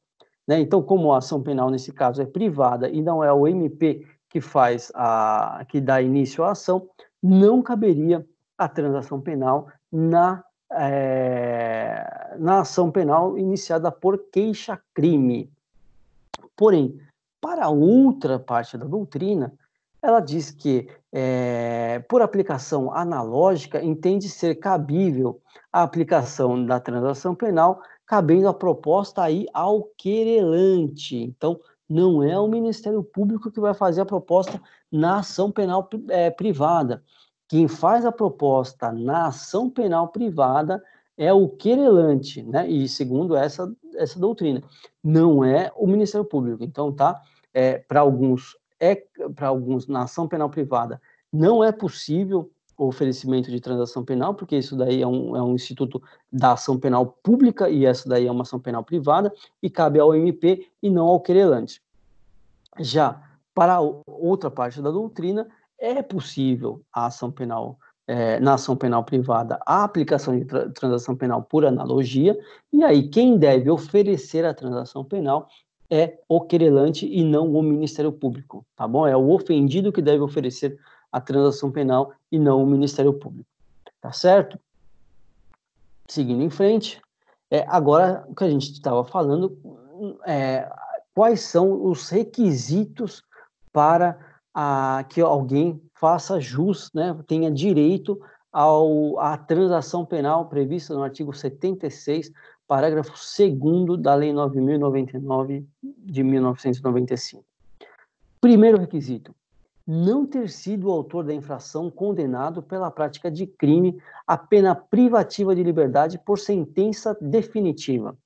Né? Então, como a ação penal nesse caso é privada e não é o MP que faz a que dá início à ação, não caberia a transação penal na é, na ação penal iniciada por queixa-crime. Porém, para outra parte da doutrina, ela diz que, é, por aplicação analógica, entende ser cabível a aplicação da transação penal, cabendo a proposta aí ao querelante. Então, não é o Ministério Público que vai fazer a proposta na ação penal é, privada, quem faz a proposta na ação penal privada é o querelante, né? E segundo essa, essa doutrina, não é o Ministério Público. Então, tá? É, para alguns é para alguns na ação penal privada não é possível o oferecimento de transação penal, porque isso daí é um, é um instituto da ação penal pública e essa daí é uma ação penal privada e cabe ao MP e não ao querelante. Já para outra parte da doutrina, é possível a ação penal é, na ação penal privada a aplicação de tra transação penal por analogia, e aí quem deve oferecer a transação penal é o querelante e não o Ministério Público, tá bom? É o ofendido que deve oferecer a transação penal e não o Ministério Público, tá certo? Seguindo em frente, é, agora o que a gente estava falando, é, quais são os requisitos para a que alguém faça jus, né, tenha direito ao, à transação penal prevista no artigo 76, parágrafo 2 da Lei 9.099 de 1995. Primeiro requisito: não ter sido o autor da infração condenado pela prática de crime a pena privativa de liberdade por sentença definitiva.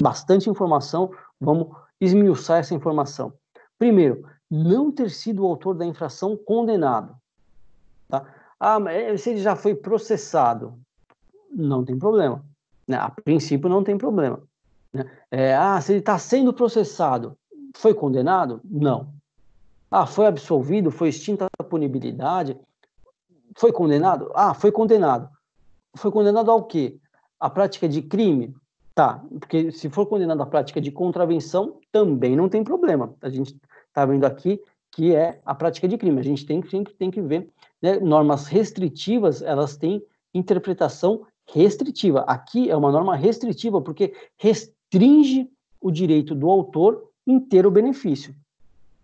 Bastante informação, vamos esmiuçar essa informação. Primeiro, não ter sido o autor da infração condenado. Tá? Ah, mas é, se ele já foi processado, não tem problema. Né? A princípio, não tem problema. Né? É, ah, se ele está sendo processado, foi condenado? Não. Ah, foi absolvido, foi extinta a punibilidade, foi condenado? Ah, foi condenado. Foi condenado ao quê? A prática de crime? Tá, porque se for condenado à prática de contravenção, também não tem problema. A gente está vendo aqui, que é a prática de crime. A gente tem, sempre tem que ver, né? normas restritivas, elas têm interpretação restritiva. Aqui é uma norma restritiva, porque restringe o direito do autor em ter o benefício.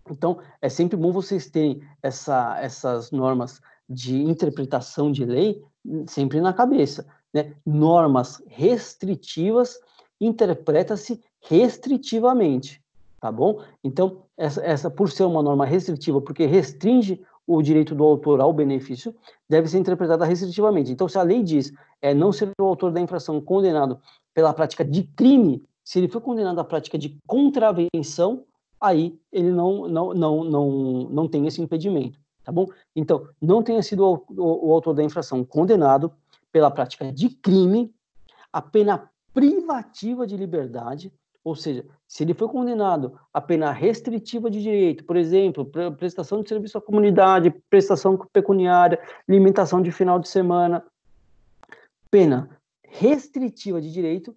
Então, é sempre bom vocês terem essa, essas normas de interpretação de lei sempre na cabeça. Né? Normas restritivas interpreta-se restritivamente tá bom? Então, essa, essa, por ser uma norma restritiva, porque restringe o direito do autor ao benefício, deve ser interpretada restritivamente. Então, se a lei diz é não ser o autor da infração condenado pela prática de crime, se ele foi condenado à prática de contravenção, aí ele não não não não não tem esse impedimento, tá bom? Então, não tenha sido o, o, o autor da infração condenado pela prática de crime, a pena privativa de liberdade ou seja, se ele foi condenado a pena restritiva de direito, por exemplo, prestação de serviço à comunidade, prestação pecuniária, alimentação de final de semana, pena restritiva de direito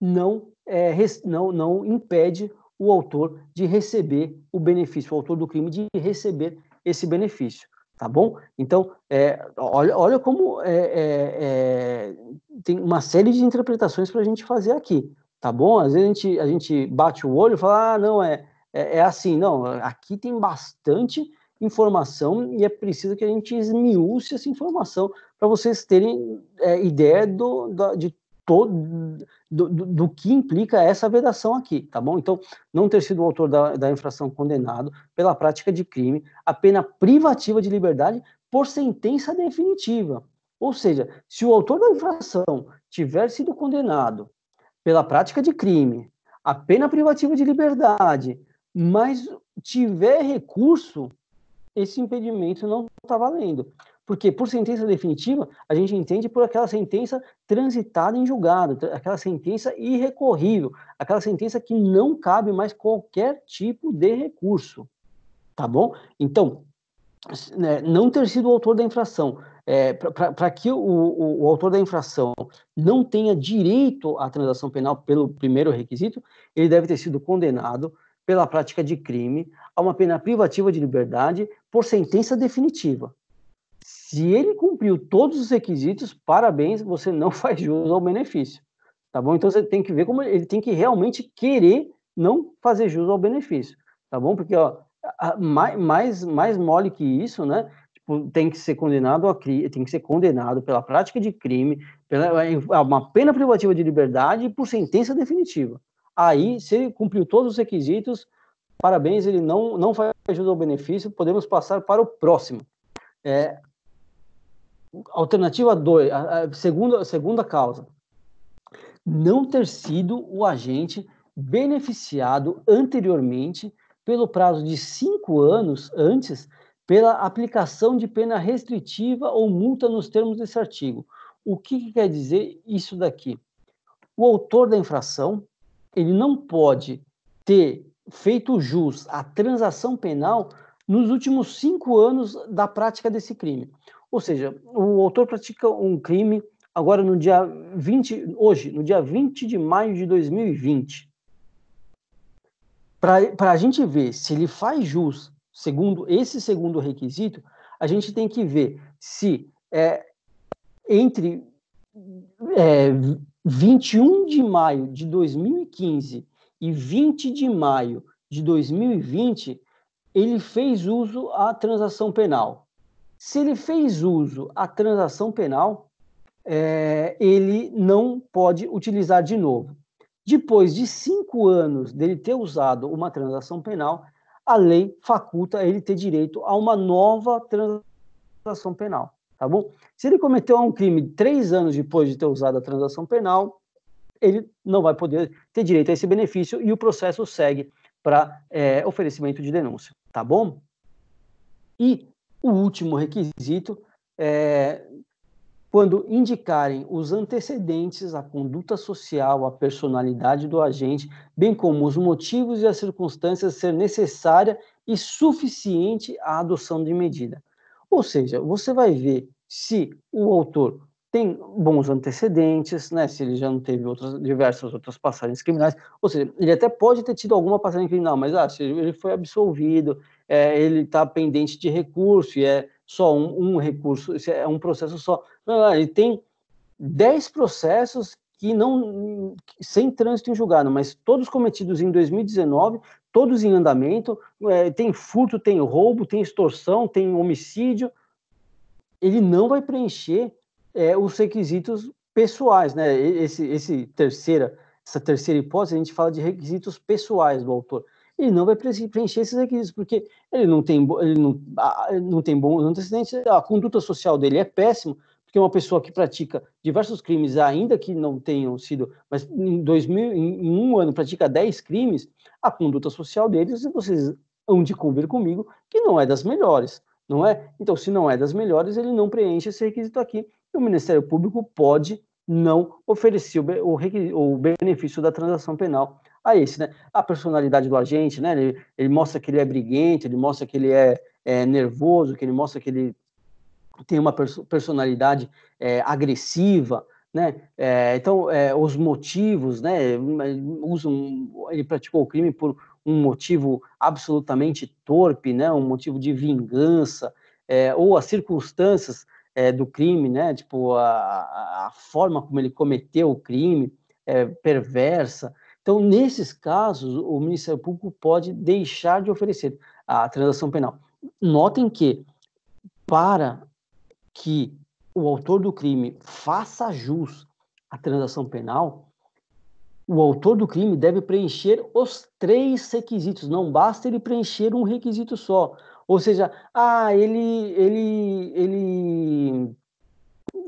não, é, não, não impede o autor de receber o benefício, o autor do crime de receber esse benefício, tá bom? Então, é, olha, olha como é, é, é tem uma série de interpretações para a gente fazer aqui tá bom? Às vezes a gente, a gente bate o olho e fala, ah, não, é, é, é assim, não, aqui tem bastante informação e é preciso que a gente esmiúce essa informação para vocês terem é, ideia do, do, de todo do, do, do, que implica essa vedação aqui, tá bom? Então, não ter sido o autor da, da infração condenado pela prática de crime, a pena privativa de liberdade por sentença definitiva. Ou seja, se o autor da infração tiver sido condenado pela prática de crime, a pena privativa de liberdade, mas tiver recurso, esse impedimento não está valendo. Porque por sentença definitiva, a gente entende por aquela sentença transitada em julgado, aquela sentença irrecorrível, aquela sentença que não cabe mais qualquer tipo de recurso. Tá bom? Então, né, não ter sido o autor da infração, é, para que o, o, o, autor da infração não tenha direito à transação penal pelo primeiro requisito, ele deve ter sido condenado pela prática de crime a uma pena privativa de liberdade por sentença definitiva. Se ele cumpriu todos os requisitos, parabéns, você não faz jus ao benefício, tá bom? Então você tem que ver como ele tem que realmente querer não fazer jus ao benefício, tá bom? Porque ó, mais, mais, mais mole que isso, né? Tipo, tem que ser condenado a tem que ser condenado pela prática de crime, pela é, é uma pena privativa de liberdade por sentença definitiva. Aí, se ele cumpriu todos os requisitos, parabéns, ele não não faz ajuda ao benefício, podemos passar para o próximo. É, alternativa 2, a, a, segunda, a segunda causa, não ter sido o agente beneficiado anteriormente pelo prazo de cinco anos antes pela aplicação de pena restritiva ou multa nos termos desse artigo. O que, que quer dizer isso daqui? O autor da infração ele não pode ter feito jus à transação penal nos últimos cinco anos da prática desse crime. Ou seja, o autor pratica um crime agora no dia 20, hoje, no dia 20 de maio de 2020. Para a gente ver se ele faz jus, segundo esse segundo requisito, a gente tem que ver se é, entre é, 21 de maio de 2015 e 20 de maio de 2020, ele fez uso à transação penal. Se ele fez uso à transação penal, é, ele não pode utilizar de novo. Depois de cinco anos dele ter usado uma transação penal, a lei faculta ele ter direito a uma nova transação penal, tá bom? Se ele cometeu um crime três anos depois de ter usado a transação penal, ele não vai poder ter direito a esse benefício e o processo segue para é, oferecimento de denúncia, tá bom? E o último requisito é, quando indicarem os antecedentes, a conduta social, a personalidade do agente, bem como os motivos e as circunstâncias ser necessária e suficiente à adoção de medida. Ou seja, você vai ver se o autor tem bons antecedentes, né? Se ele já não teve outras, diversas outras passagens criminais, ou seja, ele até pode ter tido alguma passagem criminal, mas ah, se ele foi absolvido, é, ele está pendente de recurso e é só um, um recurso, é um processo só. Não, ele tem 10 processos que não sem trânsito em julgado, mas todos cometidos em 2019, todos em andamento, é, tem furto, tem roubo, tem extorsão, tem homicídio. Ele não vai preencher é, os requisitos pessoais, né? Esse, esse terceira, essa terceira hipótese, a gente fala de requisitos pessoais do autor ele não vai preencher esses requisitos, porque ele não tem, ele não, não tem bons antecedentes, a conduta social dele é péssima, porque uma pessoa que pratica diversos crimes, ainda que não tenham sido, mas em, 2000, em um ano pratica 10 crimes, a conduta social deles, vocês hão de convir comigo, que não é das melhores, não é? Então, se não é das melhores, ele não preenche esse requisito aqui, e o Ministério Público pode não oferecer o, o, o benefício da transação penal a esse, né? A personalidade do agente, né? Ele, ele mostra que ele é briguento, ele mostra que ele é, é nervoso, que ele mostra que ele tem uma personalidade é, agressiva, né? É, então, é, os motivos, né? Usam, ele praticou o crime por um motivo absolutamente torpe, né? Um motivo de vingança é, ou as circunstâncias é, do crime, né? Tipo a, a forma como ele cometeu o crime é perversa, então, nesses casos, o Ministério Público pode deixar de oferecer a transação penal. Notem que, para que o autor do crime faça jus à transação penal, o autor do crime deve preencher os três requisitos. Não basta ele preencher um requisito só. Ou seja, ah, ele, ele, ele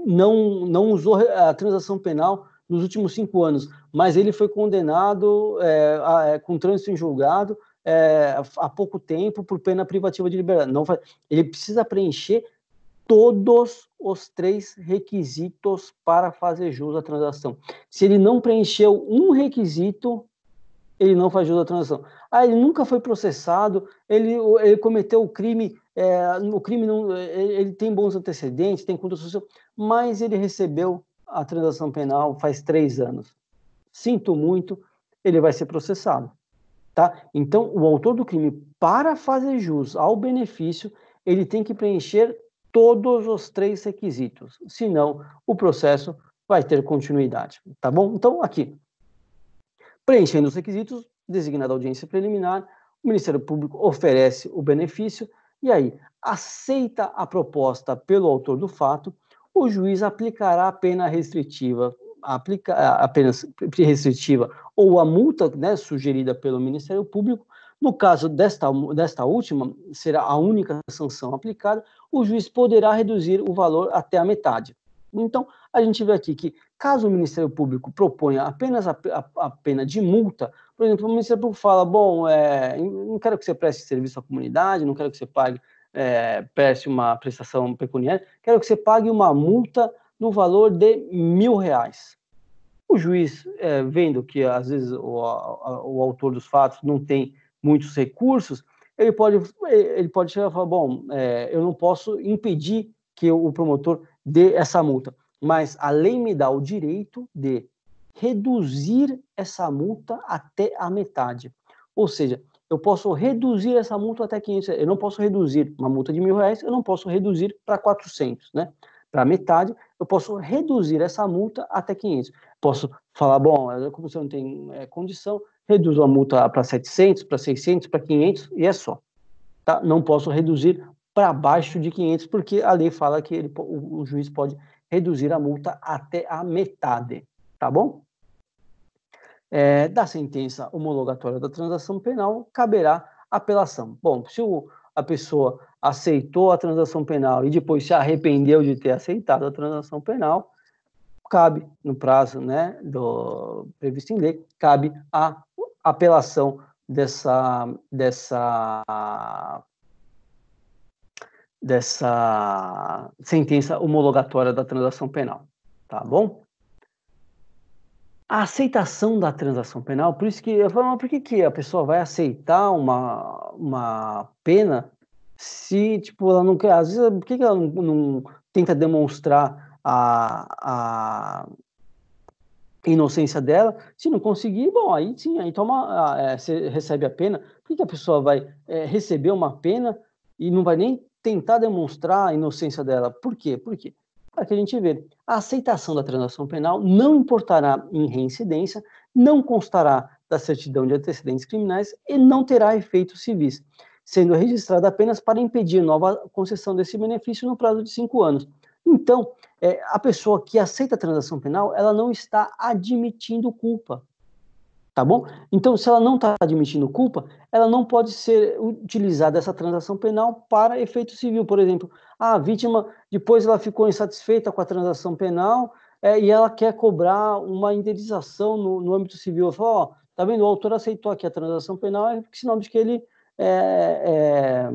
não, não usou a transação penal nos últimos cinco anos, mas ele foi condenado é, a, eh, com trânsito em julgado é, há pouco tempo por pena privativa de liberdade. Não ele precisa preencher todos os três requisitos para fazer jus à transação. Se ele não preencheu um requisito, ele não faz jus à transação. Ah, ele nunca foi processado, ele, ele cometeu o crime, é, o crime não, ele, ele tem bons antecedentes, tem conduta social, mas ele recebeu a transação penal faz três anos. Sinto muito, ele vai ser processado. Tá? Então, o autor do crime, para fazer jus ao benefício, ele tem que preencher todos os três requisitos. Senão, o processo vai ter continuidade. Tá bom? Então, aqui. Preenchendo os requisitos, designada audiência preliminar, o Ministério Público oferece o benefício e aí aceita a proposta pelo autor do fato o juiz aplicará a pena restritiva, aplica, a pena restritiva ou a multa né, sugerida pelo Ministério Público. No caso desta, desta última, será a única sanção aplicada, o juiz poderá reduzir o valor até a metade. Então, a gente vê aqui que, caso o Ministério Público proponha apenas a, a, a pena de multa, por exemplo, o Ministério Público fala: bom, é, não quero que você preste serviço à comunidade, não quero que você pague é, preste uma prestação pecuniária, quero que você pague uma multa no valor de mil reais. O juiz, é, vendo que às vezes o, a, o, autor dos fatos não tem muitos recursos, ele pode, ele pode chegar e falar: bom, é, eu não posso impedir que o promotor dê essa multa, mas a lei me dá o direito de reduzir essa multa até a metade. Ou seja, eu posso reduzir essa multa até 500 Eu não posso reduzir uma multa de mil reais, eu não posso reduzir para 400, né? Para metade, eu posso reduzir essa multa até 500. Posso falar, bom, é como você não tem é, condição, reduzo a multa para 700, para 600, para 500 e é só. Tá? Não posso reduzir para baixo de 500, porque a lei fala que ele, o, o juiz pode reduzir a multa até a metade, tá bom? é, da sentença homologatória da transação penal, caberá apelação. Bom, se o, a pessoa aceitou a transação penal e depois se arrependeu de ter aceitado a transação penal, cabe, no prazo né, do, previsto em lei, cabe a apelação dessa, dessa, dessa sentença homologatória da transação penal. Tá bom? a aceitação da transação penal, por isso que eu falo, mas por que, que a pessoa vai aceitar uma, uma pena se, tipo, ela não quer, às vezes, por que, que ela não, não tenta demonstrar a, a inocência dela, se não conseguir, bom, aí sim, aí toma, é, você recebe a pena, por que, que a pessoa vai é, receber uma pena e não vai nem tentar demonstrar a inocência dela? Por quê? Por quê? Aqui a gente vê, a aceitação da transação penal não importará em reincidência, não constará da certidão de antecedentes criminais e não terá efeitos civis, sendo registrada apenas para impedir nova concessão desse benefício no prazo de cinco anos. Então, é, a pessoa que aceita a transação penal, ela não está admitindo culpa, tá bom? Então, se ela não está admitindo culpa, ela não pode ser utilizada essa transação penal para efeito civil. Por exemplo, a vítima, depois ela ficou insatisfeita com a transação penal é, e ela quer cobrar uma indenização no, no âmbito civil. Ela fala, ó, tá vendo, o autor aceitou aqui a transação penal, é sinal de que ele é, é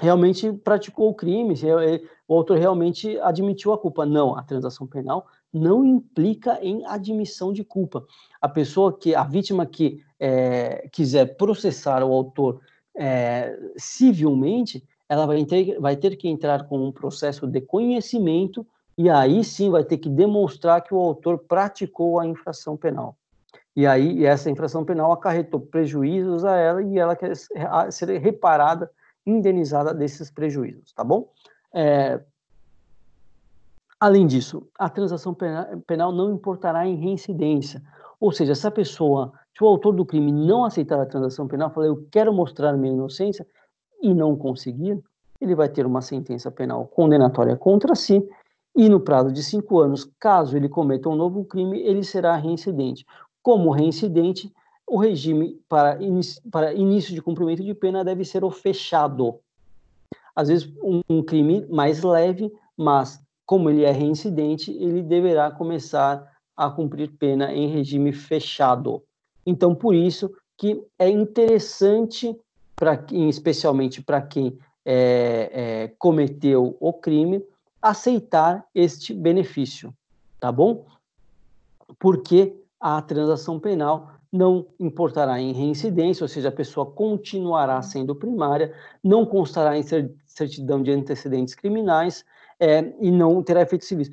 realmente praticou o crime, é, é, o autor realmente admitiu a culpa. Não, a transação penal não implica em admissão de culpa. A pessoa que, a vítima que é, quiser processar o autor é, civilmente, ela vai ter, vai ter que entrar com um processo de conhecimento e aí sim vai ter que demonstrar que o autor praticou a infração penal. E aí essa infração penal acarretou prejuízos a ela e ela quer ser reparada, indenizada desses prejuízos, tá bom? É... Além disso, a transação penal não importará em reincidência. Ou seja, se a pessoa, se o autor do crime não aceitar a transação penal, falar eu quero mostrar minha inocência, e não conseguir, ele vai ter uma sentença penal condenatória contra si e no prazo de cinco anos, caso ele cometa um novo crime, ele será reincidente. Como reincidente, o regime para, inicio, para início de cumprimento de pena deve ser o fechado. Às vezes, um, um crime mais leve, mas como ele é reincidente, ele deverá começar a cumprir pena em regime fechado. Então, por isso que é interessante pra, especialmente para quem é, é, cometeu o crime, aceitar este benefício, tá bom? Porque a transação penal não importará em reincidência, ou seja, a pessoa continuará sendo primária, não constará em certidão de antecedentes criminais é, e não terá efeito civil.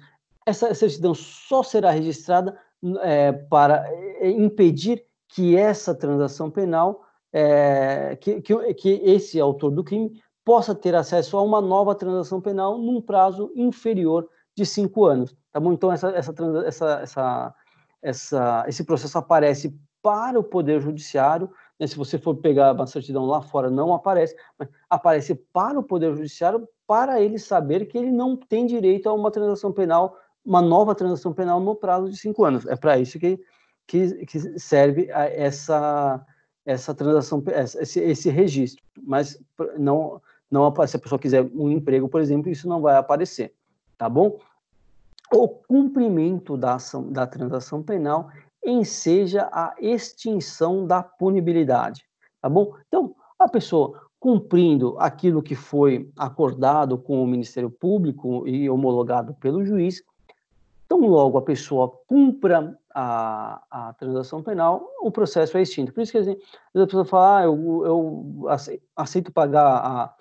Essa certidão só será registrada é, para é, impedir que essa transação penal é, que, que, que esse autor do crime possa ter acesso a uma nova transação penal num prazo inferior de cinco anos. Tá bom? Então, essa, essa, essa, essa, essa esse processo aparece para o Poder Judiciário. Né? Se você for pegar a certidão lá fora, não aparece, mas aparece para o Poder Judiciário para ele saber que ele não tem direito a uma transação penal, uma nova transação penal no prazo de cinco anos. É para isso que, que, que serve essa, essa transação, esse, esse registro, mas não, não se a pessoa quiser um emprego, por exemplo, isso não vai aparecer, tá bom? O cumprimento da, ação, da transação penal enseja a extinção da punibilidade, tá bom? Então, a pessoa cumprindo aquilo que foi acordado com o Ministério Público e homologado pelo juiz, então logo a pessoa cumpra a, a transação penal, o processo é extinto. Por isso que assim, a pessoa fala, ah, eu, eu aceito pagar a,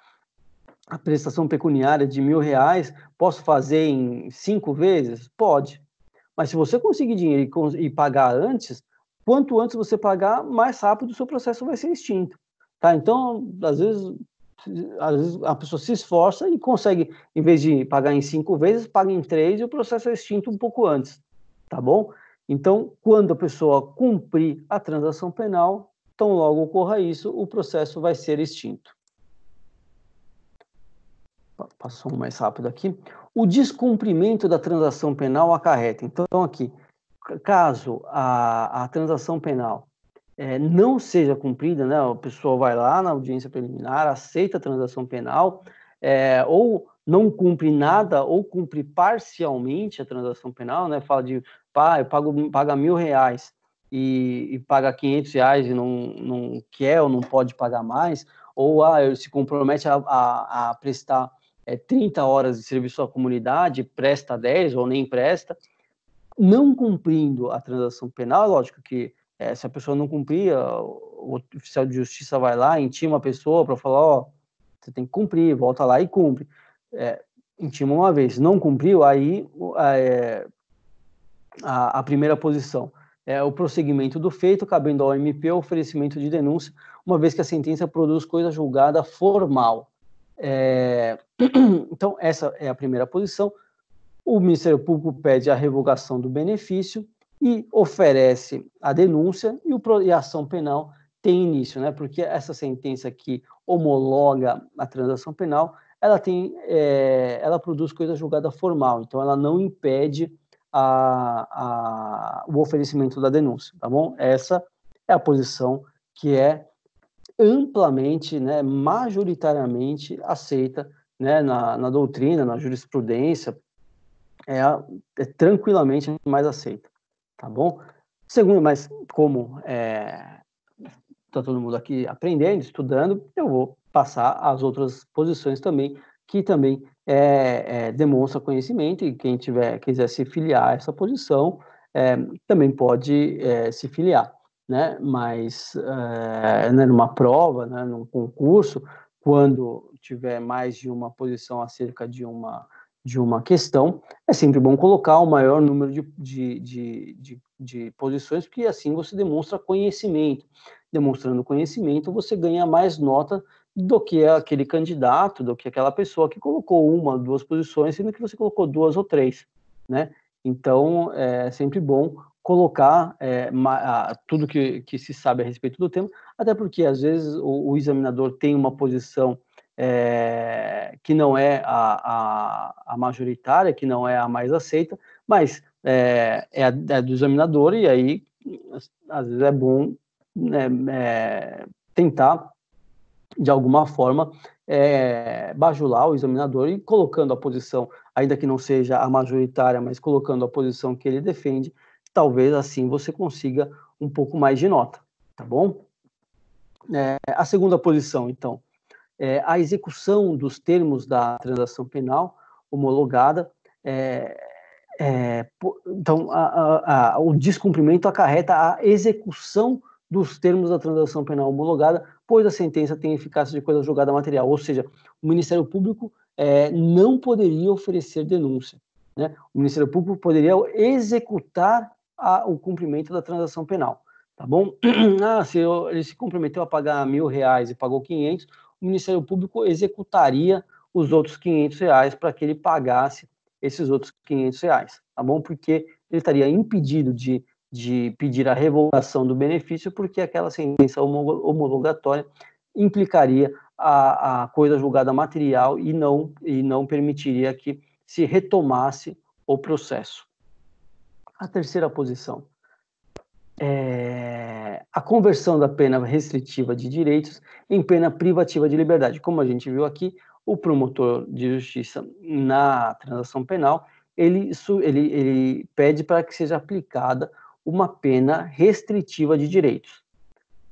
a prestação pecuniária de mil reais, posso fazer em cinco vezes? Pode. Mas se você conseguir dinheiro e, e pagar antes, quanto antes você pagar, mais rápido o seu processo vai ser extinto. Tá? Então, às vezes, às vezes a pessoa se esforça e consegue, em vez de pagar em cinco vezes, paga em três e o processo é extinto um pouco antes, tá bom? Então, quando a pessoa cumprir a transação penal, tão logo ocorra isso, o processo vai ser extinto. Passou um mais rápido aqui. O descumprimento da transação penal acarreta. Então, aqui, caso a, a transação penal é, não seja cumprida, né, a pessoa vai lá na audiência preliminar, aceita a transação penal, é, ou não cumpre nada ou cumpre parcialmente a transação penal, né? Fala de pá, eu pago, paga mil reais e, e paga 500 reais e não, não quer ou não pode pagar mais, ou ah, se compromete a, a, a prestar é, eh, 30 horas de serviço à comunidade, presta 10 ou nem presta, não cumprindo a transação penal, lógico que é, se a pessoa não cumpria o oficial de justiça vai lá, intima a pessoa para falar, ó, você tem que cumprir, volta lá e cumpre. É, intima uma vez, não cumpriu, aí é, a, a primeira posição. É o prosseguimento do feito, cabendo ao MP o oferecimento de denúncia, uma vez que a sentença produz coisa julgada formal. É... Então, essa é a primeira posição. O Ministério Público pede a revogação do benefício e oferece a denúncia e, o, e a ação penal tem início, né? Porque essa sentença que homologa a transação penal, ela tem, é, ela produz coisa julgada formal, então ela não impede a, a, o oferecimento da denúncia, tá bom? Essa é a posição que é amplamente, né, majoritariamente aceita né, na, na doutrina, na jurisprudência, é, a, é tranquilamente mais aceita, tá bom? Segundo, mas como é, tá todo mundo aqui aprendendo, estudando, eu vou passar as outras posições também, que também é, é, demonstra conhecimento e quem tiver quiser se filiar a essa posição é, também pode é, se filiar, né? Mas é, né, numa prova, né, num concurso, quando tiver mais de uma posição acerca de uma de uma questão, é sempre bom colocar o maior número de, de, de, de, de posições, porque assim você demonstra conhecimento. Demonstrando conhecimento, você ganha mais nota do que aquele candidato, do que aquela pessoa que colocou uma, duas posições, sendo que você colocou duas ou três, né? Então, é sempre bom colocar é, ma, a, tudo que, que, se sabe a respeito do tema, até porque, às vezes, o, o examinador tem uma posição é, que não é a, a, a, majoritária, que não é a mais aceita, mas é, é, a, é do examinador, e aí, às vezes, é bom né, é, tentar de alguma forma, é, bajular o examinador e colocando a posição, ainda que não seja a majoritária, mas colocando a posição que ele defende, talvez assim você consiga um pouco mais de nota, tá bom? É, a segunda posição, então, é a execução dos termos da transação penal homologada. É, é, então, a, a, a, o descumprimento acarreta a execução dos termos da transação penal homologada pois a sentença tem eficácia de coisa julgada material, ou seja, o Ministério Público é, não poderia oferecer denúncia. Né? O Ministério Público poderia executar a, o cumprimento da transação penal, tá bom? Ah, se eu, ele se comprometeu a pagar mil reais e pagou 500, o Ministério Público executaria os outros 500 reais para que ele pagasse esses outros 500 reais, tá bom? Porque ele estaria impedido de de pedir a revogação do benefício, porque aquela sentença homologatória implicaria a, a coisa julgada material e não, e não permitiria que se retomasse o processo. A terceira posição. É, a conversão da pena restritiva de direitos em pena privativa de liberdade. Como a gente viu aqui, o promotor de justiça na transação penal ele, ele, ele pede para que seja aplicada uma pena restritiva de direitos.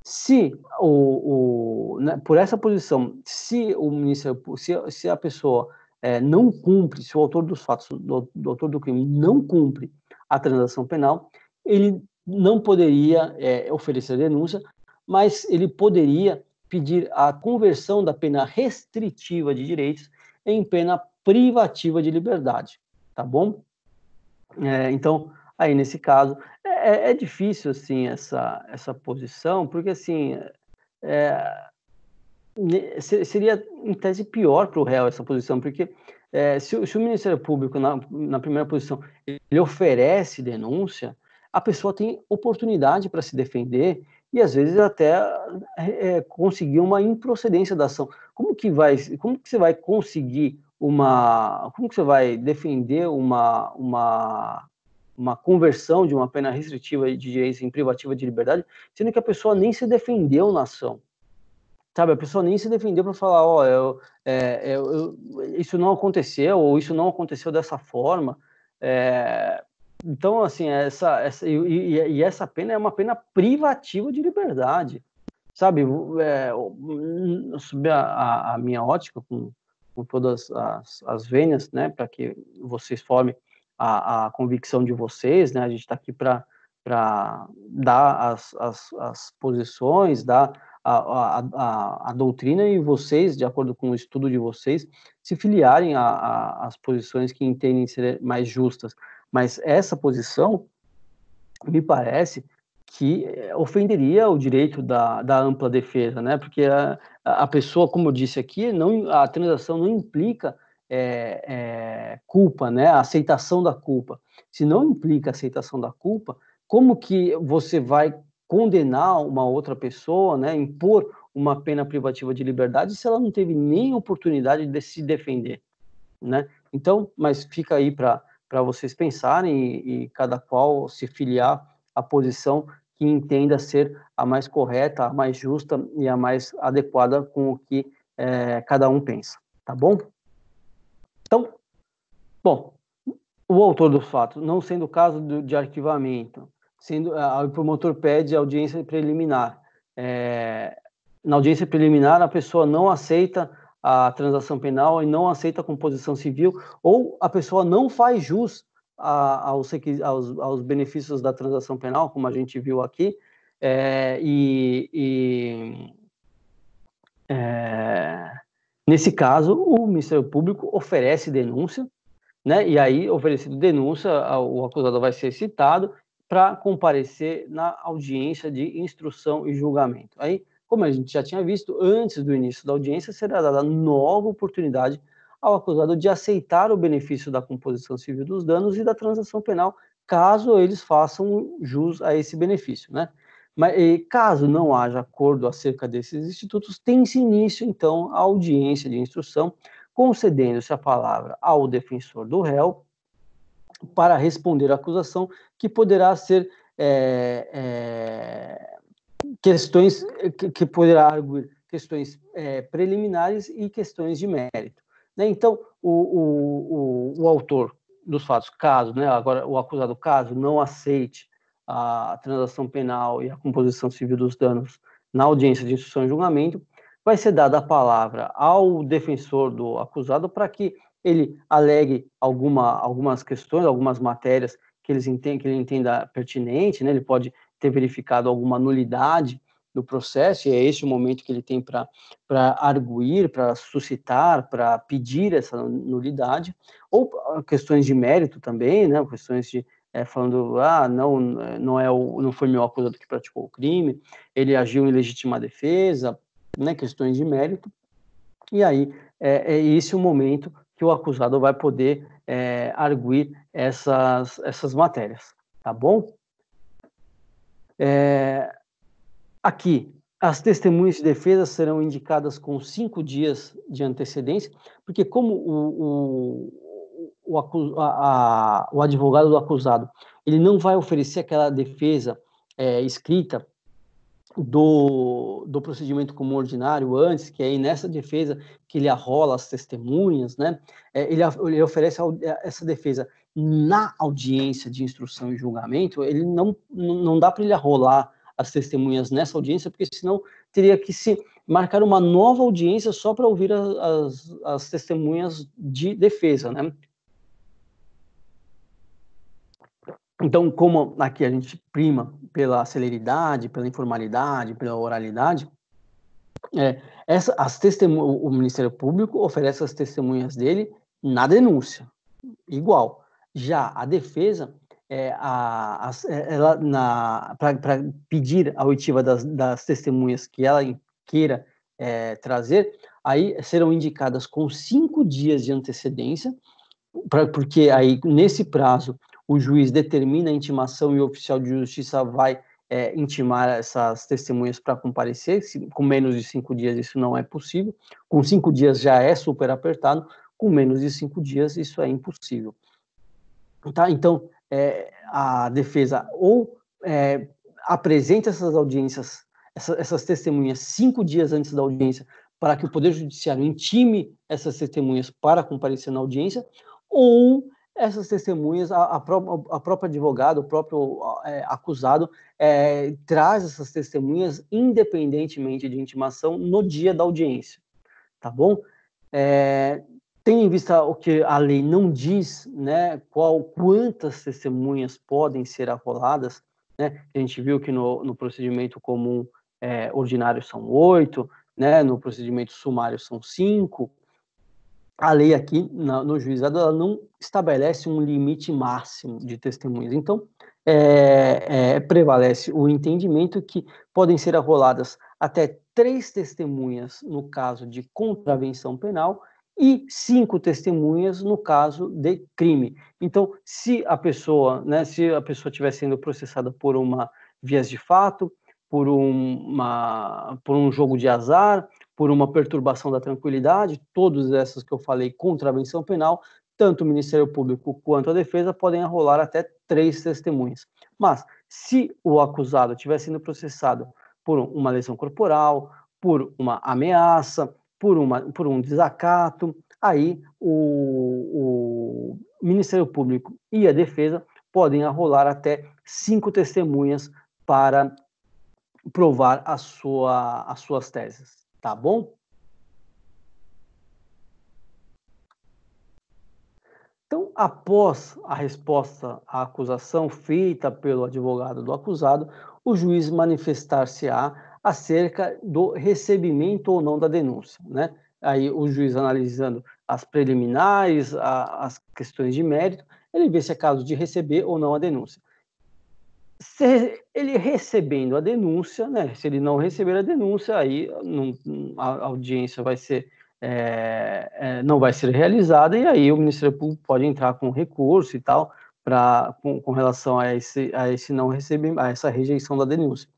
Se o, o né, por essa posição, se o ministro, se, se a pessoa é, não cumpre, se o autor dos fatos, do, do, autor do crime não cumpre a transação penal, ele não poderia é, oferecer a denúncia, mas ele poderia pedir a conversão da pena restritiva de direitos em pena privativa de liberdade, tá bom? É, então, aí nesse caso, é, é, difícil assim essa essa posição, porque assim é, seria em tese pior para o réu essa posição, porque é, se, se, o Ministério Público na, na primeira posição ele oferece denúncia, a pessoa tem oportunidade para se defender e às vezes até é, é, conseguir uma improcedência da ação. Como que vai, como que você vai conseguir uma, como que você vai defender uma, uma uma conversão de uma pena restritiva de direito em privativa de liberdade, sendo que a pessoa nem se defendeu na ação. Sabe, a pessoa nem se defendeu para falar, ó, oh, é, isso não aconteceu, ou isso não aconteceu dessa forma. É, então, assim, essa, essa e, e, essa pena é uma pena privativa de liberdade, sabe? É, sob a, a, minha ótica, com, com todas as, as vênias, né, para que vocês formem a, a convicção de vocês, né? A gente está aqui para dar as, as, as, posições, dar a, a, a, doutrina e vocês, de acordo com o estudo de vocês, se filiarem às posições que entendem ser mais justas. Mas essa posição, me parece, que eh, ofenderia o direito da, da ampla defesa, né? Porque a, a pessoa, como eu disse aqui, não, a transação não implica é, é, culpa, né? A aceitação da culpa. Se não implica aceitação da culpa, como que você vai condenar uma outra pessoa, né? Impor uma pena privativa de liberdade se ela não teve nem oportunidade de se defender, né? Então, mas fica aí para para vocês pensarem e, e cada qual se filiar à posição que entenda ser a mais correta, a mais justa e a mais adequada com o que é, cada um pensa, tá bom? Então, bom, o autor do fato, não sendo o caso do, de arquivamento, sendo ah, o promotor pede audiência preliminar. É, na audiência preliminar, a pessoa não aceita a transação penal e não aceita a composição civil, ou a pessoa não faz jus a, aos, aos, aos, benefícios da transação penal, como a gente viu aqui, é, e, e é, Nesse caso, o Ministério Público oferece denúncia, né? E aí, oferecido denúncia, o acusado vai ser citado para comparecer na audiência de instrução e julgamento. Aí, como a gente já tinha visto, antes do início da audiência será dada nova oportunidade ao acusado de aceitar o benefício da composição civil dos danos e da transação penal, caso eles façam jus a esse benefício, né? Mas caso não haja acordo acerca desses institutos, tem-se início, então, a audiência de instrução, concedendo-se a palavra ao defensor do réu para responder à acusação, que poderá ser é, é, questões que, que, poderá arguir questões é, preliminares e questões de mérito. Né? Então, o, o, o, o, autor dos fatos, caso, né, agora o acusado caso não aceite a transação penal e a composição civil dos danos na audiência de instrução e julgamento, vai ser dada a palavra ao defensor do acusado para que ele alegue alguma, algumas questões, algumas matérias que, eles que ele entenda pertinente, né? ele pode ter verificado alguma nulidade do processo, e é esse o momento que ele tem para arguir, para suscitar, para pedir essa nulidade, ou ah, questões de mérito também, né? questões de é, falando ah não não é o, não foi meu acusado que praticou o crime, ele agiu em legítima defesa, né, questões de mérito. E aí é, é esse o momento que o acusado vai poder é, arguir essas essas matérias, tá bom? É, aqui as testemunhas de defesa serão indicadas com cinco dias de antecedência, porque como o, o o, a, a, o advogado do acusado ele não vai oferecer aquela defesa é, escrita do, do procedimento comum ordinário antes, que é aí nessa defesa que ele arrola as testemunhas, né? É, ele, ele oferece essa defesa na audiência de instrução e julgamento, ele não, não dá para ele arrolar as testemunhas nessa audiência, porque senão teria que se marcar uma nova audiência só para ouvir as, as, as, testemunhas de defesa, né? Então, como aqui a gente prima pela celeridade, pela informalidade, pela oralidade, é, essa, as o Ministério Público oferece as testemunhas dele na denúncia, igual. Já a defesa, é, a, a, é, ela para pedir a oitiva das, das, testemunhas que ela queira é, trazer, aí serão indicadas com cinco dias de antecedência, pra, porque aí nesse prazo o juiz determina a intimação e o oficial de justiça vai é, intimar essas testemunhas para comparecer. Se, com menos de cinco dias isso não é possível. Com cinco dias já é super apertado. Com menos de cinco dias isso é impossível. Tá? Então é, a defesa ou é, apresenta essas audiências, essa, essas testemunhas cinco dias antes da audiência, para que o Poder Judiciário intime essas testemunhas para comparecer na audiência, ou essas testemunhas, a, a, pró a própria advogada, o próprio é, acusado, é, traz essas testemunhas independentemente de intimação no dia da audiência, tá bom? É, em vista o que a lei não diz, né, qual, quantas testemunhas podem ser arroladas, né, a gente viu que no, no procedimento comum é, ordinário são oito, né, no procedimento sumário são cinco, a lei aqui no juizado ela não estabelece um limite máximo de testemunhas. Então, é, é, prevalece o entendimento que podem ser arroladas até três testemunhas no caso de contravenção penal e cinco testemunhas no caso de crime. Então, se a pessoa, né, se a pessoa estiver sendo processada por uma vias de fato, por, uma, por um jogo de azar, por uma perturbação da tranquilidade, todas essas que eu falei, contravenção penal, tanto o Ministério Público quanto a defesa podem arrolar até três testemunhas. Mas, se o acusado estiver sendo processado por uma lesão corporal, por uma ameaça, por, uma, por um desacato, aí o, o Ministério Público e a defesa podem arrolar até cinco testemunhas para provar a sua, as suas teses. Tá bom? Então, após a resposta à acusação feita pelo advogado do acusado, o juiz manifestar-se-á acerca do recebimento ou não da denúncia, né? Aí o juiz analisando as preliminares, a, as questões de mérito, ele vê se é caso de receber ou não a denúncia se ele recebendo a denúncia, né? Se ele não receber a denúncia, aí não, a audiência vai ser é, é, não vai ser realizada e aí o Ministério Público pode entrar com recurso e tal para com, com, relação a esse a esse não receber a essa rejeição da denúncia.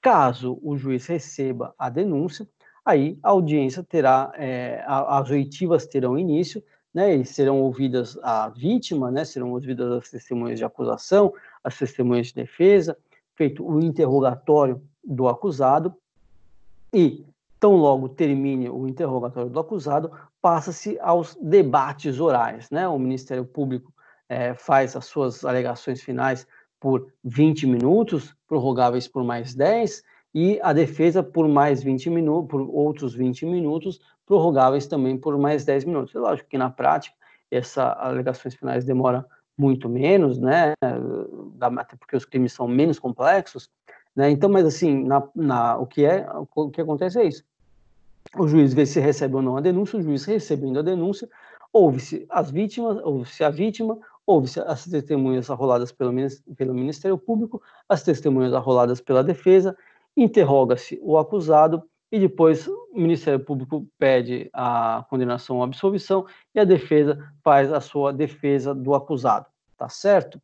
Caso o juiz receba a denúncia, aí a audiência terá é, a, as oitivas terão início, né? E serão ouvidas a vítima, né? Serão ouvidas as testemunhas de acusação, as testemunhas de defesa, feito o interrogatório do acusado e, tão logo termine o interrogatório do acusado, passa-se aos debates orais. Né? O Ministério Público é, faz as suas alegações finais por 20 minutos, prorrogáveis por mais 10, e a defesa por mais 20 minutos, por outros 20 minutos, prorrogáveis também por mais 10 minutos. É lógico que na prática essas alegações finais demoram muito menos, né? Até porque os crimes são menos complexos, né? Então, mas assim, na, na, o que é, o que acontece é isso. O juiz vê se recebe ou não a denúncia, o juiz recebendo a denúncia, ouve-se as vítimas, ouve-se a vítima, ouve-se as testemunhas arroladas pelo, pelo Ministério Público, as testemunhas arroladas pela defesa, interroga-se o acusado e depois o Ministério Público pede a condenação ou absolvição e a defesa faz a sua defesa do acusado tá certo?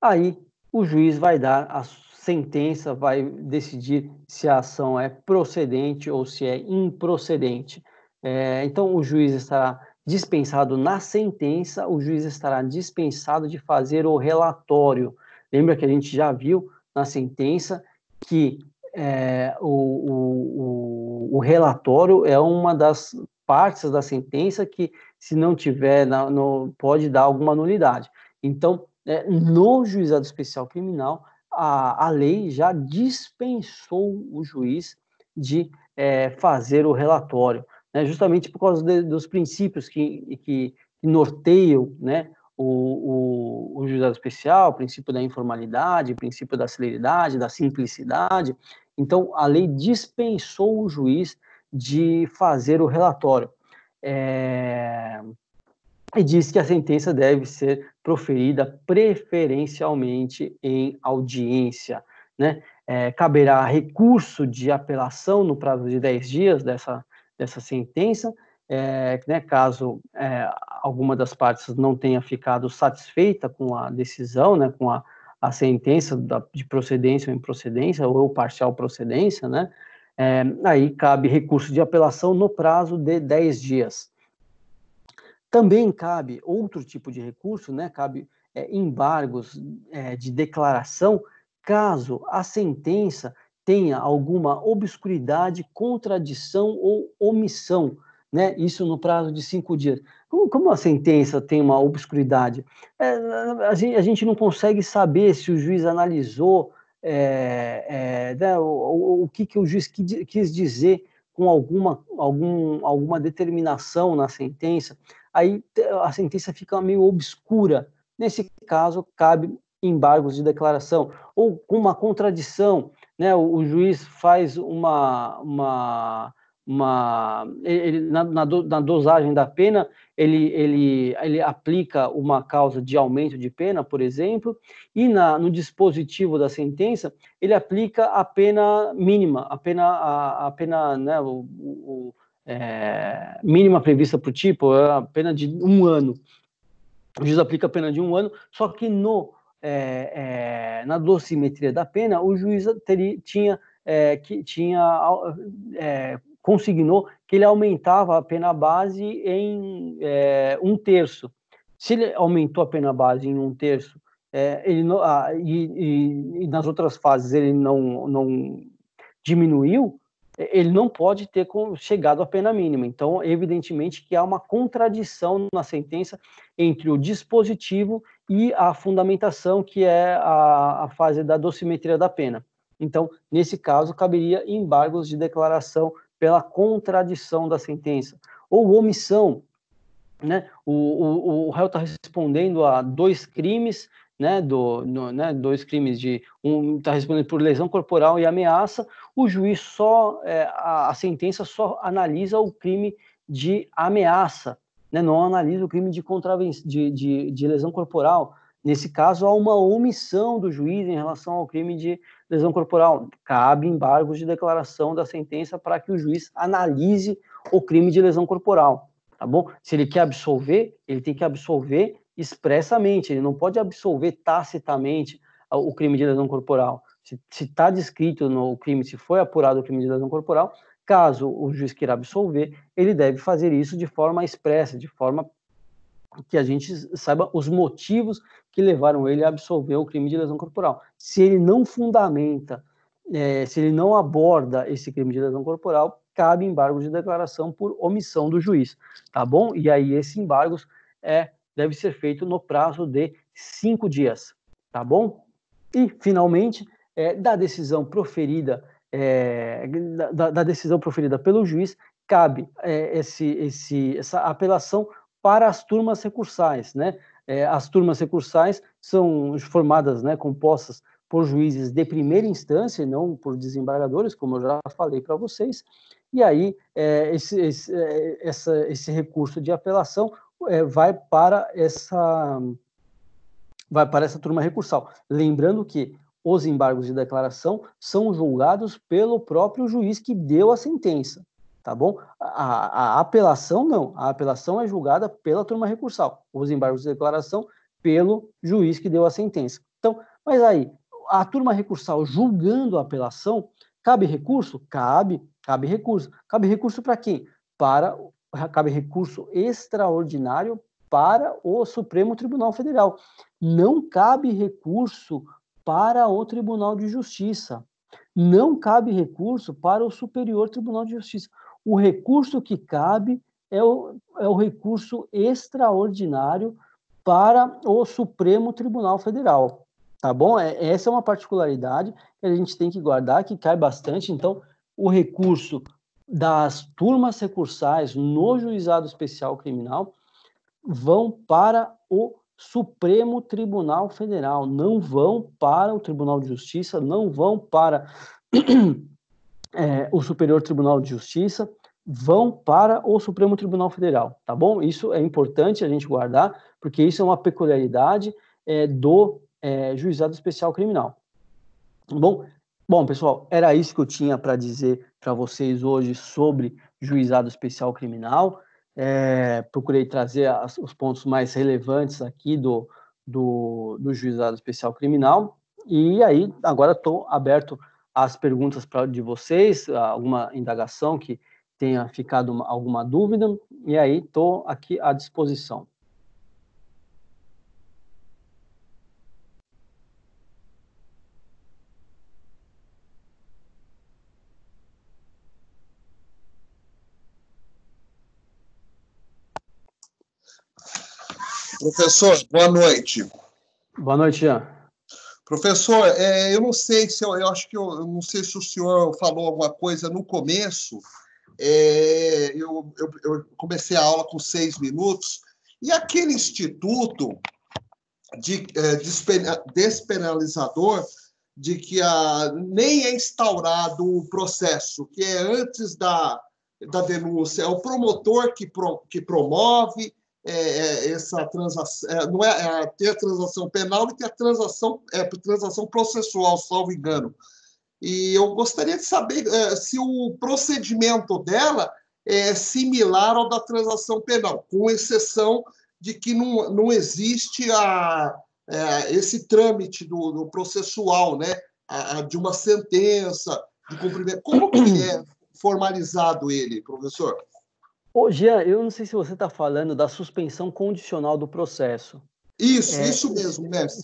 Aí o juiz vai dar a sentença, vai decidir se a ação é procedente ou se é improcedente. É, então o juiz estará dispensado na sentença, o juiz estará dispensado de fazer o relatório. Lembra que a gente já viu na sentença que é, o, o, o, o relatório é uma das partes da sentença que se não tiver, na, no, pode dar alguma nulidade. Então, é, no juizado especial criminal, a, a lei já dispensou o juiz de é, fazer o relatório, né, justamente por causa de, dos princípios que, que, norteiam né, o, o, o juizado especial, o princípio da informalidade, o princípio da celeridade, da simplicidade. Então, a lei dispensou o juiz de fazer o relatório é, e diz que a sentença deve ser proferida preferencialmente em audiência. Né? É, caberá recurso de apelação no prazo de 10 dias dessa, dessa sentença, é, né, caso é, alguma das partes não tenha ficado satisfeita com a decisão, né, com a, a sentença da, de procedência ou improcedência, ou parcial procedência, né, é, aí cabe recurso de apelação no prazo de 10 dias. Também cabe outro tipo de recurso, né? Cabe é, embargos é, de declaração, caso a sentença tenha alguma obscuridade, contradição ou omissão, né? Isso no prazo de cinco dias. Como, como a sentença tem uma obscuridade? É, a gente, a gente não consegue saber se o juiz analisou é, é, né, o, o, que, que o juiz quis dizer com alguma, algum, alguma determinação na sentença, aí a sentença fica meio obscura. Nesse caso, cabe embargos de declaração ou com uma contradição, né? O, o juiz faz uma, uma uma ele, na, na, do, na, dosagem da pena ele, ele, ele aplica uma causa de aumento de pena, por exemplo, e na, no dispositivo da sentença ele aplica a pena mínima, a pena, a, a pena né, o, o é, mínima prevista para o tipo, é a pena de um ano. O juiz aplica a pena de um ano, só que no é, é, na dosimetria da pena, o juiz teria, tinha é, que tinha é, consignou que ele aumentava a pena base em é, um terço. Se ele aumentou a pena base em um terço, é, ele não, ah, e, e, e, nas outras fases ele não, não diminuiu, é, ele não pode ter chegado à pena mínima. Então, evidentemente que há uma contradição na sentença entre o dispositivo e a fundamentação, que é a, a fase da dosimetria da pena. Então, nesse caso, caberia embargos de declaração pela contradição da sentença. Ou omissão, né? O, o, o réu está respondendo a dois crimes, né? Do, no, né? Dois crimes de um está respondendo por lesão corporal e ameaça. O juiz só é, a, a, sentença só analisa o crime de ameaça, né? Não analisa o crime de contravenção de, de, de lesão corporal. Nesse caso há uma omissão do juiz em relação ao crime de lesão corporal. Cabe embargo de declaração da sentença para que o juiz analise o crime de lesão corporal, tá bom? Se ele quer absolver, ele tem que absolver expressamente, ele não pode absolver tacitamente ah, o crime de lesão corporal. Se está descrito no crime, se foi apurado o crime de lesão corporal, caso o juiz queira absolver, ele deve fazer isso de forma expressa, de forma que a gente saiba os motivos que levaram ele a absolver o crime de lesão corporal. Se ele não fundamenta, é, se ele não aborda esse crime de lesão corporal, cabe embargo de declaração por omissão do juiz, tá bom? E aí esse embargo é, deve ser feito no prazo de cinco dias, tá bom? E, finalmente, é, da decisão proferida é, da, da, decisão proferida pelo juiz, cabe é, esse, esse, essa apelação para as turmas recursais, né? É, as turmas recursais são formadas, né, compostas por juízes de primeira instância, não por desembargadores, como eu já falei para vocês. E aí é, esse, esse, é, essa, esse recurso de apelação é, vai para essa vai para essa turma recursal. Lembrando que os embargos de declaração são julgados pelo próprio juiz que deu a sentença tá bom? A, a, apelação não, a apelação é julgada pela turma recursal, os embargos de declaração pelo juiz que deu a sentença. Então, mas aí, a turma recursal julgando a apelação, cabe recurso? Cabe, cabe recurso. Cabe recurso para quem? Para cabe recurso extraordinário para o Supremo Tribunal Federal. Não cabe recurso para o Tribunal de Justiça. Não cabe recurso para o Superior Tribunal de Justiça o recurso que cabe é o, é o recurso extraordinário para o Supremo Tribunal Federal. Tá bom? É, essa é uma particularidade que a gente tem que guardar, que cai bastante. Então, o recurso das turmas recursais no juizado especial criminal vão para o Supremo Tribunal Federal, não vão para o Tribunal de Justiça, não vão para é, o Superior Tribunal de Justiça vão para o Supremo Tribunal Federal, tá bom? Isso é importante a gente guardar, porque isso é uma peculiaridade é, do é, Juizado Especial Criminal. Tá bom, bom, pessoal, era isso que eu tinha para dizer para vocês hoje sobre Juizado Especial Criminal. É, procurei trazer as, os pontos mais relevantes aqui do, do, do Juizado Especial Criminal. E aí, agora estou aberto as perguntas pra, de vocês, alguma indagação que tenha ficado uma, alguma dúvida, e aí estou aqui à disposição. Professor, boa noite. Boa noite, Jean. Professor, é, eu não sei se eu, eu acho que eu, eu, não sei se o senhor falou alguma coisa no começo. É, eu, eu, comecei a aula com seis minutos e aquele instituto de, é, despenalizador de que a, nem é instaurado o processo, que é antes da, da denúncia, é o promotor que, pro, que promove, é, é, essa transação, é, não é, é, ter a transação penal e ter a transação, é, transação processual, salvo engano. E eu gostaria de saber é, se o procedimento dela é similar ao da transação penal, com exceção de que não, não existe a, é, esse trâmite do, do processual, né? A, a, de uma sentença, de cumprimento. Como que é formalizado ele, professor? Ô, Jean, eu não sei se você está falando da suspensão condicional do processo. Isso, é, isso mesmo, mestre.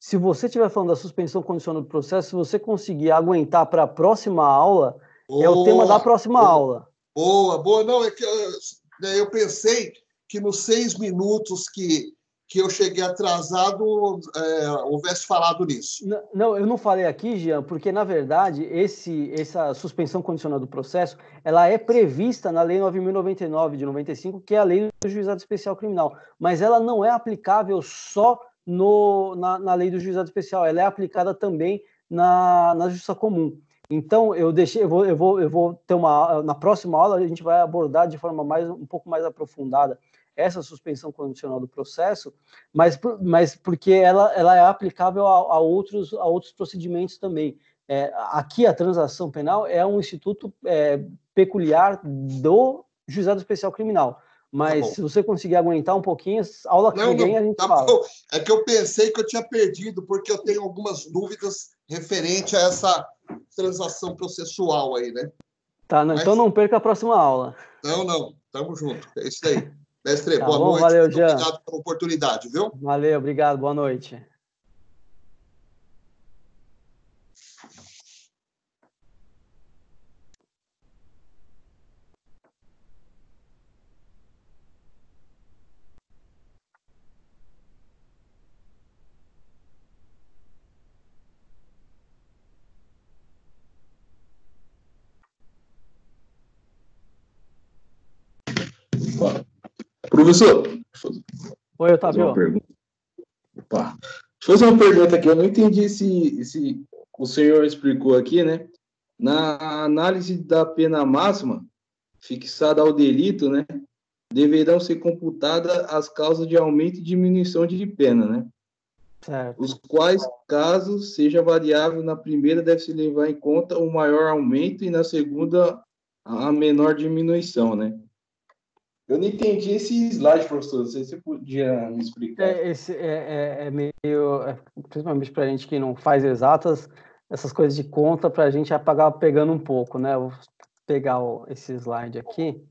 Se, você estiver falando da suspensão condicional do processo, se você conseguir aguentar para a próxima aula, boa, é o tema da próxima boa, aula. Boa, boa. Não, é que eu, eu pensei que nos seis minutos que que eu cheguei atrasado é, houvesse falado nisso. Não, não, eu não falei aqui, Jean, porque na verdade esse, essa suspensão condicional do processo ela é prevista na Lei 9.099 de 95, que é a lei do Juizado Especial Criminal, mas ela não é aplicável só no, na, na Lei do Juizado Especial, ela é aplicada também na, na Justiça Comum. Então eu deixei, eu vou, eu vou, eu vou ter uma na próxima aula a gente vai abordar de forma mais um pouco mais aprofundada essa suspensão condicional do processo, mas, mas porque ela, ela é aplicável a, a outros, a outros procedimentos também. É, aqui a transação penal é um instituto é, peculiar do juizado especial criminal. Mas tá se você conseguir aguentar um pouquinho, a aula que não, vem não, a gente tá fala. Bom. É que eu pensei que eu tinha perdido, porque eu tenho algumas dúvidas referente a essa transação processual aí, né? Tá, não, então Mas... então não perca a próxima aula. Não, não. Tamo junto. É isso aí. Mestre, tá boa bom? noite. Valeu, Jean. Obrigado pela oportunidade, viu? Valeu, obrigado, boa noite. Professor, Oi, Otávio. Opa. Deixa eu fazer uma pergunta aqui. Eu não entendi se, se o senhor explicou aqui, né? Na análise da pena máxima fixada ao delito, né? Deverão ser computadas as causas de aumento e diminuição de pena, né? Certo. Os quais casos seja variável na primeira deve-se levar em conta o maior aumento e na segunda a menor diminuição, né? Eu não entendi esse slide, professor. Não sei se você podia me explicar. É, esse é, é, é meio. É, principalmente para a gente que não faz exatas, essas coisas de conta, para a gente apagar pegando um pouco, né? vou pegar esse slide aqui.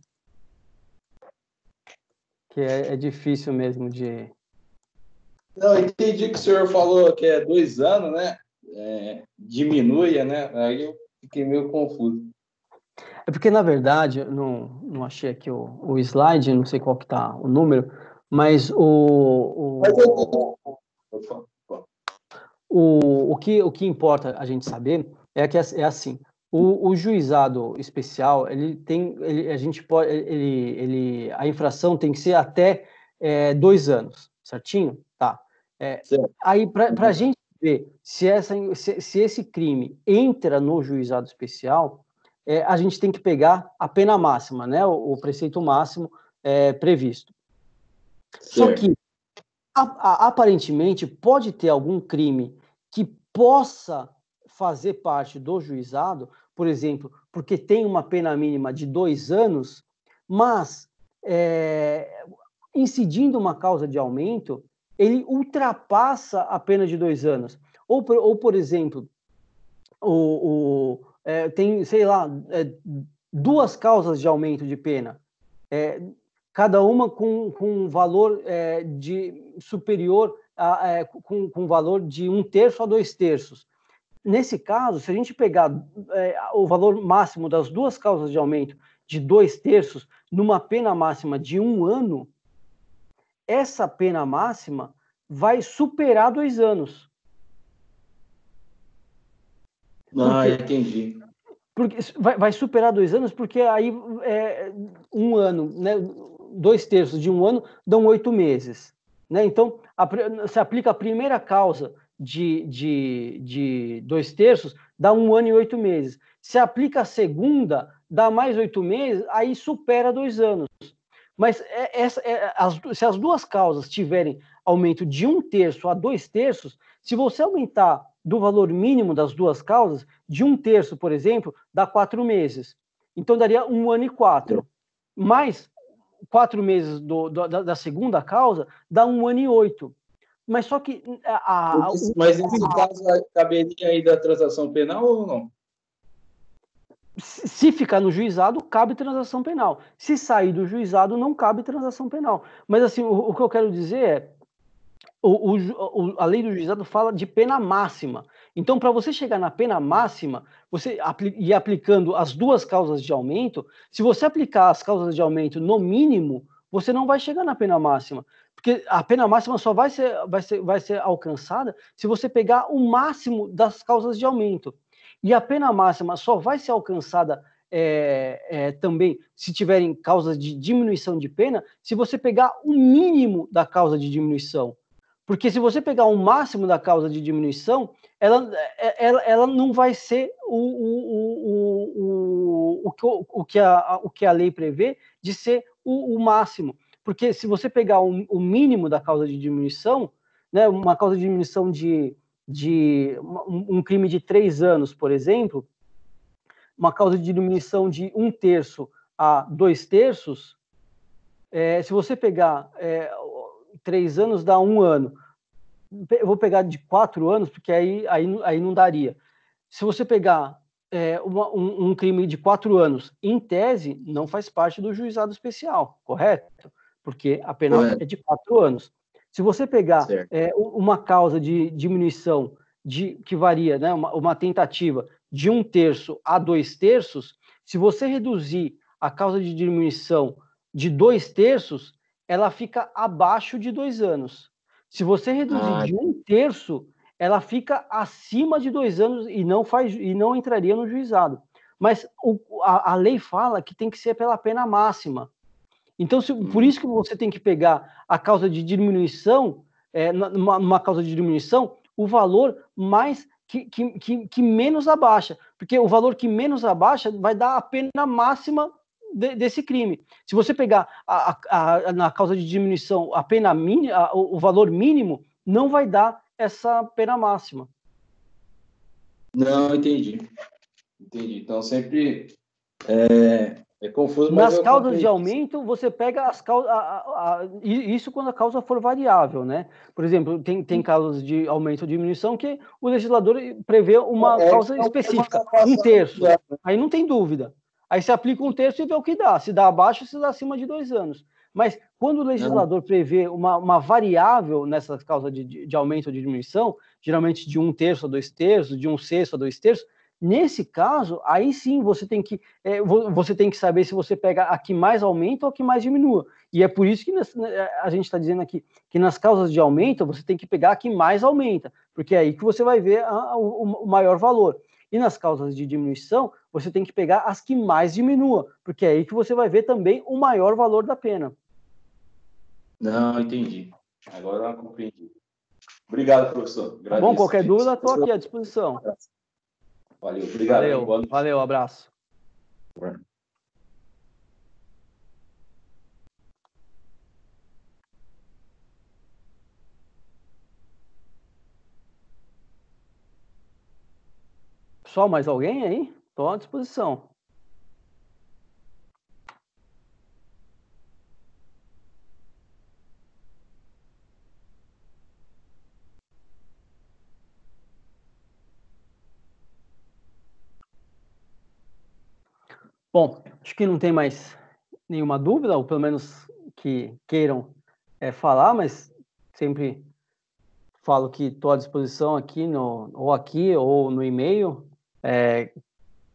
Que é, é difícil mesmo de. Não, entendi que o senhor falou que é dois anos, né? É, diminui, né? Aí eu fiquei meio confuso. É porque, na verdade, não, não achei aqui o, o slide, não sei qual que está o número, mas o. O, o, o, que, o que importa a gente saber é que é assim. O, o juizado especial, ele tem, ele, a gente pode, ele, ele, a infração tem que ser até é, dois anos, certinho? Tá. É, aí, para a gente ver se, essa, se, se esse crime entra no juizado especial, é, a gente tem que pegar a pena máxima, né? O, o preceito máximo é, previsto. Só que a, a, aparentemente pode ter algum crime que possa fazer parte do juizado, por exemplo, porque tem uma pena mínima de dois anos, mas é, incidindo uma causa de aumento, ele ultrapassa a pena de dois anos. Ou, ou por exemplo, o, o é, tem, sei lá, é, duas causas de aumento de pena, é, cada uma com, com um valor é, de superior a, é, com, com valor de um terço a dois terços. Nesse caso, se a gente pegar é, o valor máximo das duas causas de aumento de dois terços numa pena máxima de um ano, essa pena máxima vai superar dois anos. Ah, entendi. Porque vai, vai, superar dois anos, porque aí é, um ano, né, dois terços de um ano dão oito meses. Né? Então, a, se aplica a primeira causa de, de, de dois terços, dá um ano e oito meses. Se aplica a segunda, dá mais oito meses, aí supera dois anos. Mas essa, é, é, é, as, se as duas causas tiverem aumento de um terço a dois terços, se você aumentar do valor mínimo das duas causas, de um terço, por exemplo, dá quatro meses. Então daria um ano e quatro. Mais quatro meses do, do, da, da, segunda causa, dá um ano e oito. Mas só que. Hum, a, mas nesse caso caberia aí da transação penal ou não? Se ficar no juizado, cabe transação penal. Se sair do juizado, não cabe transação penal. Mas assim, o, o que eu quero dizer é o, o, a lei do juizado fala de pena máxima. Então, para você chegar na pena máxima, você e aplicando as duas causas de aumento, se você aplicar as causas de aumento no mínimo, você não vai chegar na pena máxima. Porque a pena máxima só vai ser, vai ser, vai ser alcançada se você pegar o máximo das causas de aumento. E a pena máxima só vai ser alcançada é, é, também, se tiverem causas de diminuição de pena, se você pegar o mínimo da causa de diminuição. Porque se você pegar o máximo da causa de diminuição, ela, é, ela, ela não vai ser o, o, o, o, o, que, o, que a, o que a lei prevê de ser o, o máximo. Porque se você pegar o, o, mínimo da causa de diminuição, né, uma causa de diminuição de, de um crime de três anos, por exemplo, uma causa de diminuição de um terço a dois terços, é, se você pegar é, três anos dá um ano eu vou pegar de quatro anos, porque aí, aí, aí não daria. Se você pegar é, uma, um, um, crime de quatro anos, em tese, não faz parte do juizado especial, correto? Porque a pena é, é de quatro anos. Se você pegar é, uma causa de diminuição de que varia, né, uma, uma tentativa de um terço a dois terços, se você reduzir a causa de diminuição de dois terços, ela fica abaixo de dois anos. Se você reduzir ah, de um terço, ela fica acima de dois anos e não faz e não entraria no juizado. Mas o, a, a, lei fala que tem que ser pela pena máxima. Então, se, por isso que hum. você tem que pegar a causa de diminuição, é, numa, numa causa de diminuição, o valor mais que, que, que, que menos abaixa. Porque o valor que menos abaixa vai dar a pena máxima de, desse crime. Se você pegar a, a, a, na causa de diminuição a pena mínima, o, o valor mínimo, não vai dar essa pena máxima. Não, entendi. Entendi. Então sempre é, é confuso. Nas causas de aumento, você pega as causas. A, a, a, isso quando a causa for variável, né? Por exemplo, tem, tem causas de aumento ou diminuição que o legislador prevê uma é, causa então, específica, é um terço. Aí não tem dúvida. Aí você aplica um terço e vê o que dá, se dá abaixo, se dá acima de dois anos. Mas quando o legislador não. É. prevê uma, uma, variável nessa causa de, de, aumento ou de diminuição, geralmente de um terço a dois terços, de um sexto a dois terços, nesse caso, aí sim você tem que é, você tem que saber se você pega a que mais aumenta ou a que mais diminua. E é por isso que nas, né, a gente está dizendo aqui que nas causas de aumento você tem que pegar a que mais aumenta, porque é aí que você vai ver a, a, o, o maior valor. E nas causas de diminuição, você tem que pegar as que mais diminuam, porque é aí que você vai ver também o maior valor da pena. Não, entendi. Agora eu compreendi. Obrigado, professor. Tá Agradeço. Bom, qualquer dúvida, estou aqui à disposição. Valeu, obrigado. Valeu, valeu abraço. Só mais alguém aí? Estou à disposição. Bom, acho que não tem mais nenhuma dúvida, ou pelo menos que queiram é, falar, mas sempre falo que estou à disposição aqui, no, ou aqui, ou no e-mail, é,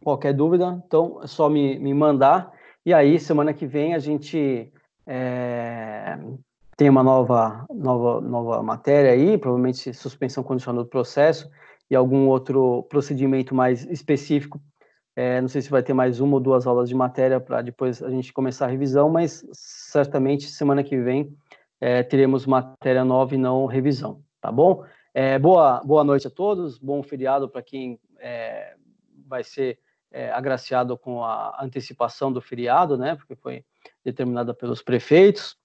qualquer dúvida, então é só me, me mandar. E aí, semana que vem, a gente é, tem uma nova, nova, nova matéria aí, provavelmente suspensão condicional do processo e algum outro procedimento mais específico. É, não sei se vai ter mais uma ou duas aulas de matéria para depois a gente começar a revisão, mas certamente semana que vem é, teremos matéria nova e não revisão, tá bom? É, boa, boa noite a todos, bom feriado para quem é, vai ser é, agraciado com a antecipação do feriado, né? Porque foi determinada pelos prefeitos.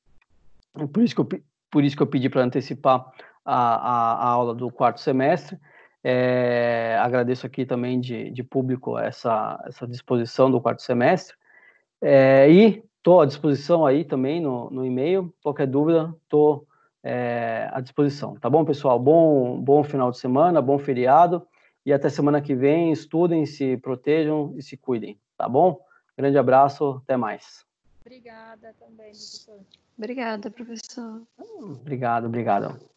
Por isso que eu, por isso que eu pedi para antecipar a, a, a, aula do quarto semestre. É, agradeço aqui também de, de público essa, essa disposição do quarto semestre. É, e estou à disposição aí também no, no e-mail. Qualquer dúvida, estou é, à disposição. Tá bom, pessoal? Bom, bom final de semana, bom feriado. E até semana que vem. Estudem, se protejam e se cuidem, tá bom? Grande abraço, até mais. Obrigada também, professor. Obrigada, professor. Obrigado, obrigado.